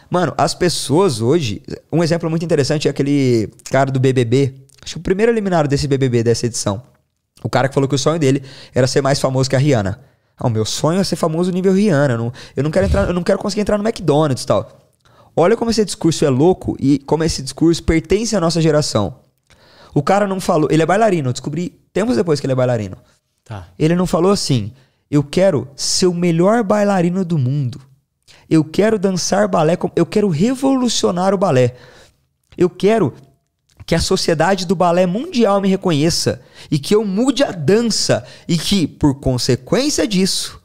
Mano, as pessoas hoje, um exemplo muito interessante é aquele cara do BBB, acho que o primeiro eliminado desse BBB dessa edição. O cara que falou que o sonho dele era ser mais famoso que a Rihanna. Ah, o meu sonho é ser famoso nível Rihanna. Eu não, eu não quero entrar, eu não quero conseguir entrar no McDonald's e tal. Olha como esse discurso é louco e como esse discurso pertence à nossa geração. O cara não falou. Ele é bailarino, eu descobri tempos depois que ele é bailarino. Tá. Ele não falou assim: eu quero ser o melhor bailarino do mundo. Eu quero dançar balé, eu quero revolucionar o balé. Eu quero que a sociedade do balé mundial me reconheça e que eu mude a dança e que, por consequência disso,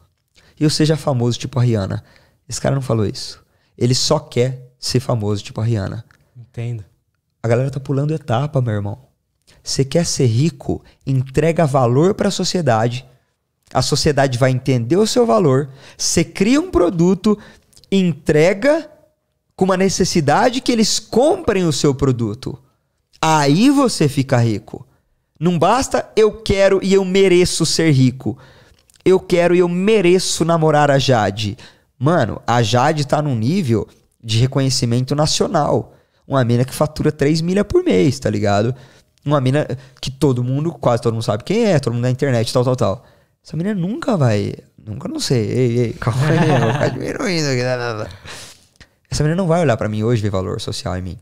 eu seja famoso tipo a Rihanna. Esse cara não falou isso. Ele só quer ser famoso, tipo a Rihanna. Entendo. A galera tá pulando etapa, meu irmão. Você quer ser rico, entrega valor para a sociedade. A sociedade vai entender o seu valor. Você cria um produto, entrega com uma necessidade que eles comprem o seu produto. Aí você fica rico. Não basta eu quero e eu mereço ser rico. Eu quero e eu mereço namorar a Jade. Mano, a Jade tá num nível de reconhecimento nacional. Uma mina que fatura 3 milha por mês, tá ligado? Uma mina que todo mundo, quase todo mundo sabe quem é, todo mundo na internet, tal, tal, tal. Essa mina nunca vai. Nunca não sei. Ei, ei, calma aí, vou ficar diminuindo aqui. Né, né, né. Essa menina não vai olhar para mim hoje ver valor social em mim.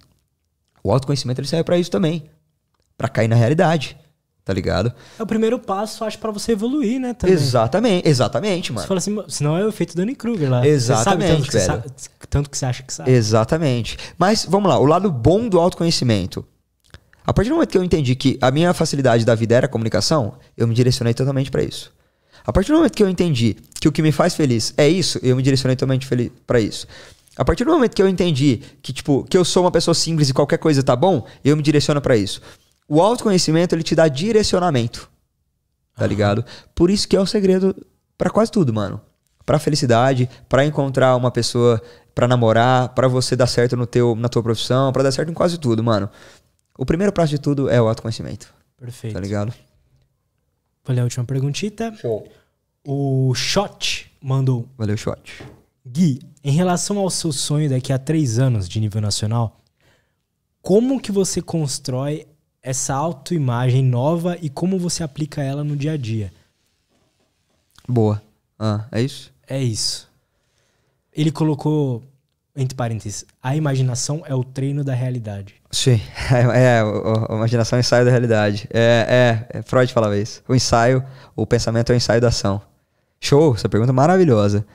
O autoconhecimento ele serve para isso também. para cair na realidade tá ligado? É o primeiro passo, acho, para você evoluir, né? Também. Exatamente, exatamente, mano. Você fala assim, senão é o efeito Danny Kruger lá. Exatamente, você sabe tanto, velho. Que tanto que você acha que sabe. Exatamente. Mas, vamos lá, o lado bom do autoconhecimento. A partir do momento que eu entendi que a minha facilidade da vida era a comunicação, eu me direcionei totalmente para isso. A partir do momento que eu entendi que o que me faz feliz é isso, eu me direcionei totalmente para isso. A partir do momento que eu entendi que, tipo, que eu sou uma pessoa simples e qualquer coisa tá bom, eu me direciono para isso. O autoconhecimento, ele te dá direcionamento. Tá uhum. ligado? Por isso que é o segredo para quase tudo, mano. Pra felicidade, para encontrar uma pessoa para namorar, para você dar certo no teu, na tua profissão, para dar certo em quase tudo, mano. O primeiro passo de tudo é o autoconhecimento. Perfeito. Tá ligado? Valeu, a última perguntita. Show. O Shot mandou. Valeu, Shot. Gui, em relação ao seu sonho daqui a três anos de nível nacional, como que você constrói essa autoimagem nova e como você aplica ela no dia a dia. Boa. Ah, é isso? É isso. Ele colocou, entre parênteses, a imaginação é o treino da realidade. Sim, [LAUGHS] é, é a imaginação é o ensaio da realidade. É, é, é, Freud falava isso. O ensaio, o pensamento é o ensaio da ação. Show, essa pergunta é maravilhosa.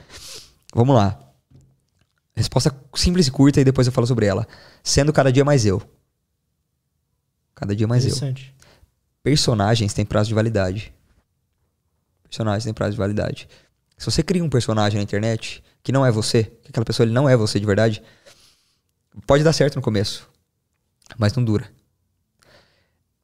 Vamos lá. Resposta simples e curta e depois eu falo sobre ela. Sendo cada dia mais eu. Cada dia mais eu. Personagens têm prazo de validade. Personagens têm prazo de validade. Se você cria um personagem na internet que não é você, que aquela pessoa ele não é você de verdade, pode dar certo no começo, mas não dura.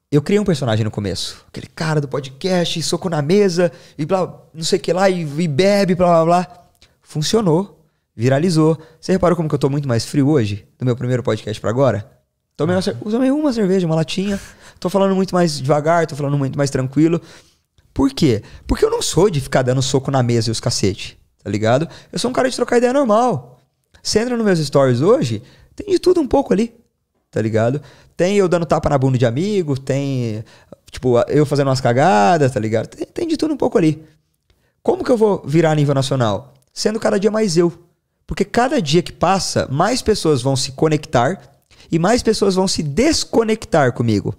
Eu criei um personagem no começo, aquele cara do podcast, soco na mesa e blá, não sei o que lá, e, e bebe, blá blá blá. Funcionou, viralizou. Você reparou como que eu tô muito mais frio hoje, do meu primeiro podcast para agora? Tomei uma, tomei uma cerveja, uma latinha. Tô falando muito mais devagar, tô falando muito mais tranquilo. Por quê? Porque eu não sou de ficar dando soco na mesa e os cacete, tá ligado? Eu sou um cara de trocar ideia normal. Você entra nos meus stories hoje, tem de tudo um pouco ali, tá ligado? Tem eu dando tapa na bunda de amigo, tem, tipo, eu fazendo umas cagadas, tá ligado? Tem, tem de tudo um pouco ali. Como que eu vou virar nível nacional? Sendo cada dia mais eu. Porque cada dia que passa, mais pessoas vão se conectar e mais pessoas vão se desconectar comigo.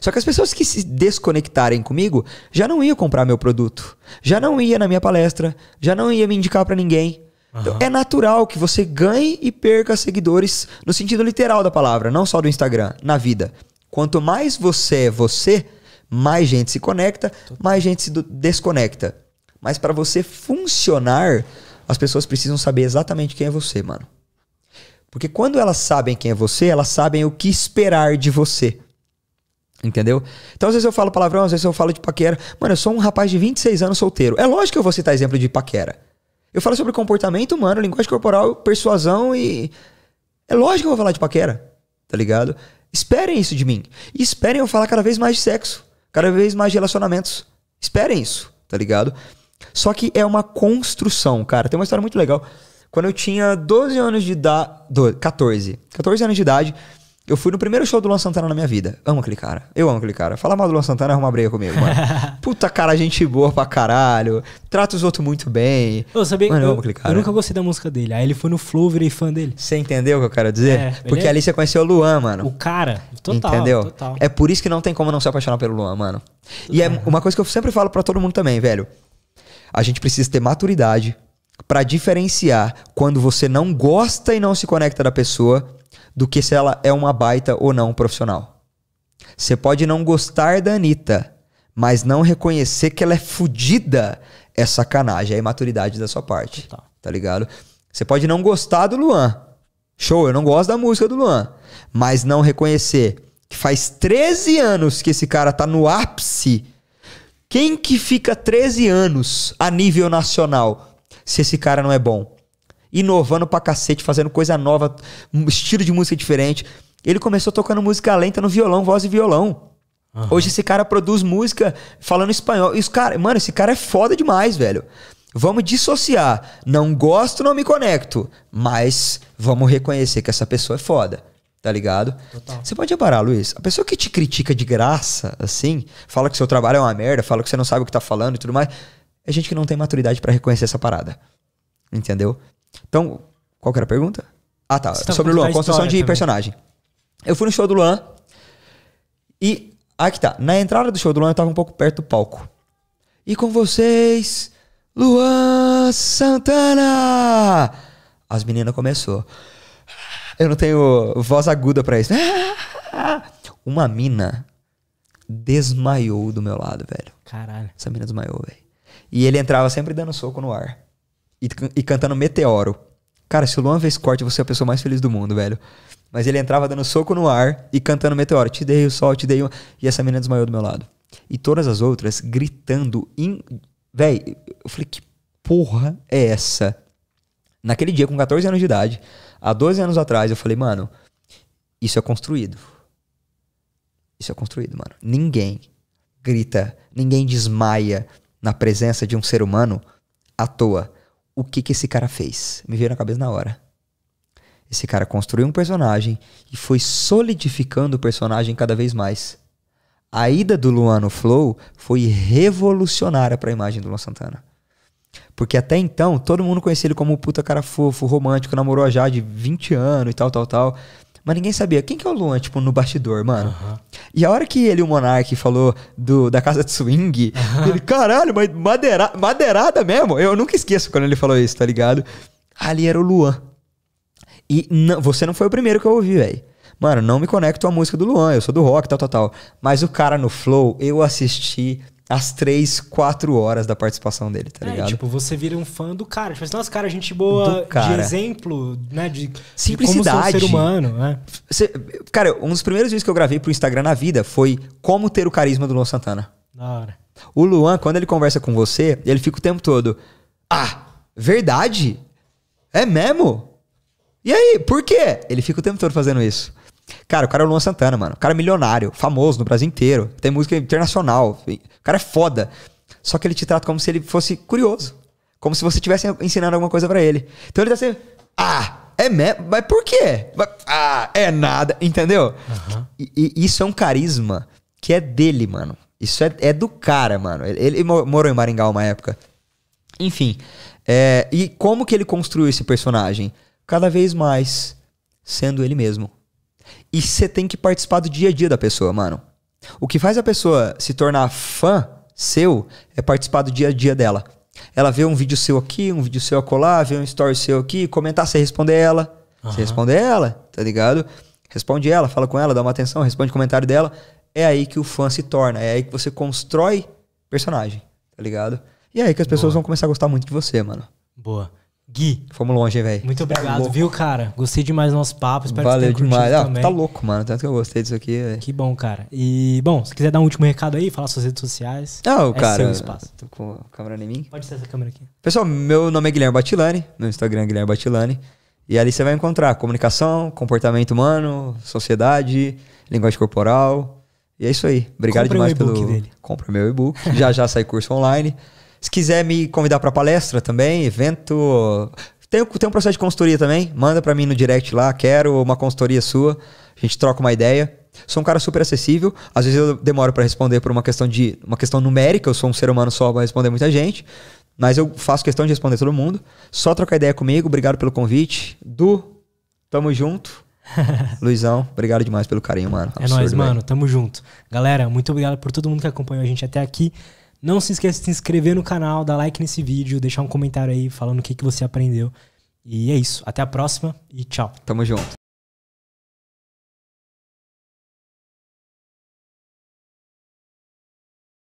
Só que as pessoas que se desconectarem comigo já não iam comprar meu produto, já não ia na minha palestra, já não ia me indicar para ninguém. Uhum. Então, é natural que você ganhe e perca seguidores no sentido literal da palavra, não só do Instagram, na vida. Quanto mais você é você, mais gente se conecta, mais gente se desconecta. Mas para você funcionar, as pessoas precisam saber exatamente quem é você, mano. Porque quando elas sabem quem é você, elas sabem o que esperar de você. Entendeu? Então, às vezes eu falo palavrão, às vezes eu falo de paquera. Mano, eu sou um rapaz de 26 anos solteiro. É lógico que eu vou citar exemplo de paquera. Eu falo sobre comportamento humano, linguagem corporal, persuasão e. É lógico que eu vou falar de paquera. Tá ligado? Esperem isso de mim. E esperem eu falar cada vez mais de sexo. Cada vez mais de relacionamentos. Esperem isso. Tá ligado? Só que é uma construção, cara. Tem uma história muito legal. Quando eu tinha 12 anos de idade. 14. 14 anos de idade, eu fui no primeiro show do Luan Santana na minha vida. Amo aquele cara. Eu amo aquele cara. Falar mal do Luan Santana arruma briga comigo, mano. [LAUGHS] Puta cara, gente boa pra caralho. Trata os outros muito bem. Eu sabia mano, eu, eu amo aquele cara. Eu nunca gostei da música dele. Aí ele foi no Flow, virei fã dele. Você entendeu o que eu quero dizer? É, Porque é ali você conheceu o Luan, mano. O cara. Total. Entendeu? Total. É por isso que não tem como não se apaixonar pelo Luan, mano. Total. E é uma coisa que eu sempre falo para todo mundo também, velho. A gente precisa ter maturidade para diferenciar quando você não gosta e não se conecta da pessoa do que se ela é uma baita ou não profissional. Você pode não gostar da Anitta, mas não reconhecer que ela é fodida é sacanagem, é imaturidade da sua parte. Tá. tá ligado? Você pode não gostar do Luan. Show, eu não gosto da música do Luan. Mas não reconhecer que faz 13 anos que esse cara tá no ápice. Quem que fica 13 anos a nível nacional se esse cara não é bom. Inovando pra cacete, fazendo coisa nova, um estilo de música diferente. Ele começou tocando música lenta no violão, voz e violão. Uhum. Hoje esse cara produz música falando espanhol. E os cara, mano, esse cara é foda demais, velho. Vamos dissociar. Não gosto, não me conecto. Mas vamos reconhecer que essa pessoa é foda. Tá ligado? Você pode parar, Luiz. A pessoa que te critica de graça, assim, fala que seu trabalho é uma merda, fala que você não sabe o que tá falando e tudo mais é gente que não tem maturidade para reconhecer essa parada. Entendeu? Então, qual que era a pergunta? Ah, tá. Você Sobre o Luan, construção de também. personagem. Eu fui no show do Luan e. Aqui que tá. Na entrada do show do Luan, eu tava um pouco perto do palco. E com vocês, Luan Santana! As meninas começou. Eu não tenho voz aguda para isso. [LAUGHS] Uma mina desmaiou do meu lado, velho. Caralho. Essa mina desmaiou, velho. E ele entrava sempre dando soco no ar. E, e cantando Meteoro. Cara, se o Luan fez corte, você é a pessoa mais feliz do mundo, velho. Mas ele entrava dando soco no ar e cantando Meteoro. Te dei o sol, te dei o... E essa menina desmaiou do meu lado. E todas as outras gritando. In... Véi, eu falei, que porra é essa? Naquele dia, com 14 anos de idade, há 12 anos atrás, eu falei, mano, isso é construído. Isso é construído, mano. Ninguém grita, ninguém desmaia, na presença de um ser humano à toa. O que, que esse cara fez? Me veio na cabeça na hora. Esse cara construiu um personagem e foi solidificando o personagem cada vez mais. A ida do Luan no Flow foi revolucionária para a imagem do Luan Santana. Porque até então, todo mundo conhecia ele como o puta cara fofo, romântico, namorou a Jade 20 anos e tal, tal, tal. Mas ninguém sabia quem que é o Luan, tipo, no bastidor, mano. Uhum. E a hora que ele, o Monark, falou do, da casa de swing, uhum. ele, caralho, mas madeira, madeirada mesmo. Eu nunca esqueço quando ele falou isso, tá ligado? Ali era o Luan. E não, você não foi o primeiro que eu ouvi, velho. Mano, não me conecto à música do Luan, eu sou do rock, tal, tal, tal. Mas o cara no Flow, eu assisti as três, quatro horas da participação dele, tá é, ligado? Tipo, você vira um fã do cara. Tipo assim, nossa, cara, gente boa cara. de exemplo, né? De simplicidade. De ser humano, né? cara, um dos primeiros vídeos que eu gravei pro Instagram na vida foi como ter o carisma do Luan Santana. Da hora. O Luan, quando ele conversa com você, ele fica o tempo todo. Ah, verdade? É mesmo? E aí, por quê? Ele fica o tempo todo fazendo isso. Cara, o cara é o Luan Santana, mano. O cara é milionário, famoso no Brasil inteiro. Tem música internacional. O cara é foda. Só que ele te trata como se ele fosse curioso. Como se você estivesse ensinando alguma coisa para ele. Então ele tá sendo Ah! É mesmo? Mas por quê? ah, é nada. Entendeu? Uhum. E, e, isso é um carisma que é dele, mano. Isso é, é do cara, mano. Ele, ele morou em Maringá uma época. Enfim. É, e como que ele construiu esse personagem? Cada vez mais sendo ele mesmo e você tem que participar do dia a dia da pessoa, mano. O que faz a pessoa se tornar fã seu é participar do dia a dia dela. Ela vê um vídeo seu aqui, um vídeo seu acolá, vê um story seu aqui, comentar, você responde ela. Uhum. Você responde ela, tá ligado? Responde ela, fala com ela, dá uma atenção, responde o comentário dela. É aí que o fã se torna, é aí que você constrói personagem, tá ligado? E é aí que as pessoas Boa. vão começar a gostar muito de você, mano. Boa. Gui. Fomos longe, velho. Muito tá obrigado, é viu, cara? Gostei demais do nosso papo. Espero Valeu que demais. Ah, Tá louco, mano. Tanto que eu gostei disso aqui. Véio. Que bom, cara. E, bom, se quiser dar um último recado aí, falar suas redes sociais. Ah, é cara. Seu espaço. Tô com a câmera em mim. Pode ser essa câmera aqui. Pessoal, meu nome é Guilherme Batilani. No Instagram é Guilherme Batilani. E ali você vai encontrar comunicação, comportamento humano, sociedade, linguagem corporal. E é isso aí. Obrigado Compre demais pelo. Dele. Compra meu e-book. já já sai curso online. [LAUGHS] Se quiser me convidar para palestra também, evento. Tem, tem um processo de consultoria também. Manda para mim no direct lá. Quero uma consultoria sua. A gente troca uma ideia. Sou um cara super acessível. Às vezes eu demoro para responder por uma questão de uma questão numérica. Eu sou um ser humano só, vai responder muita gente. Mas eu faço questão de responder todo mundo. Só trocar ideia comigo. Obrigado pelo convite. Du, tamo junto. [LAUGHS] Luizão, obrigado demais pelo carinho, mano. É nóis, mano. Tamo junto. Galera, muito obrigado por todo mundo que acompanhou a gente até aqui. Não se esqueça de se inscrever no canal, dar like nesse vídeo, deixar um comentário aí falando o que, que você aprendeu. E é isso. Até a próxima e tchau. Tamo junto.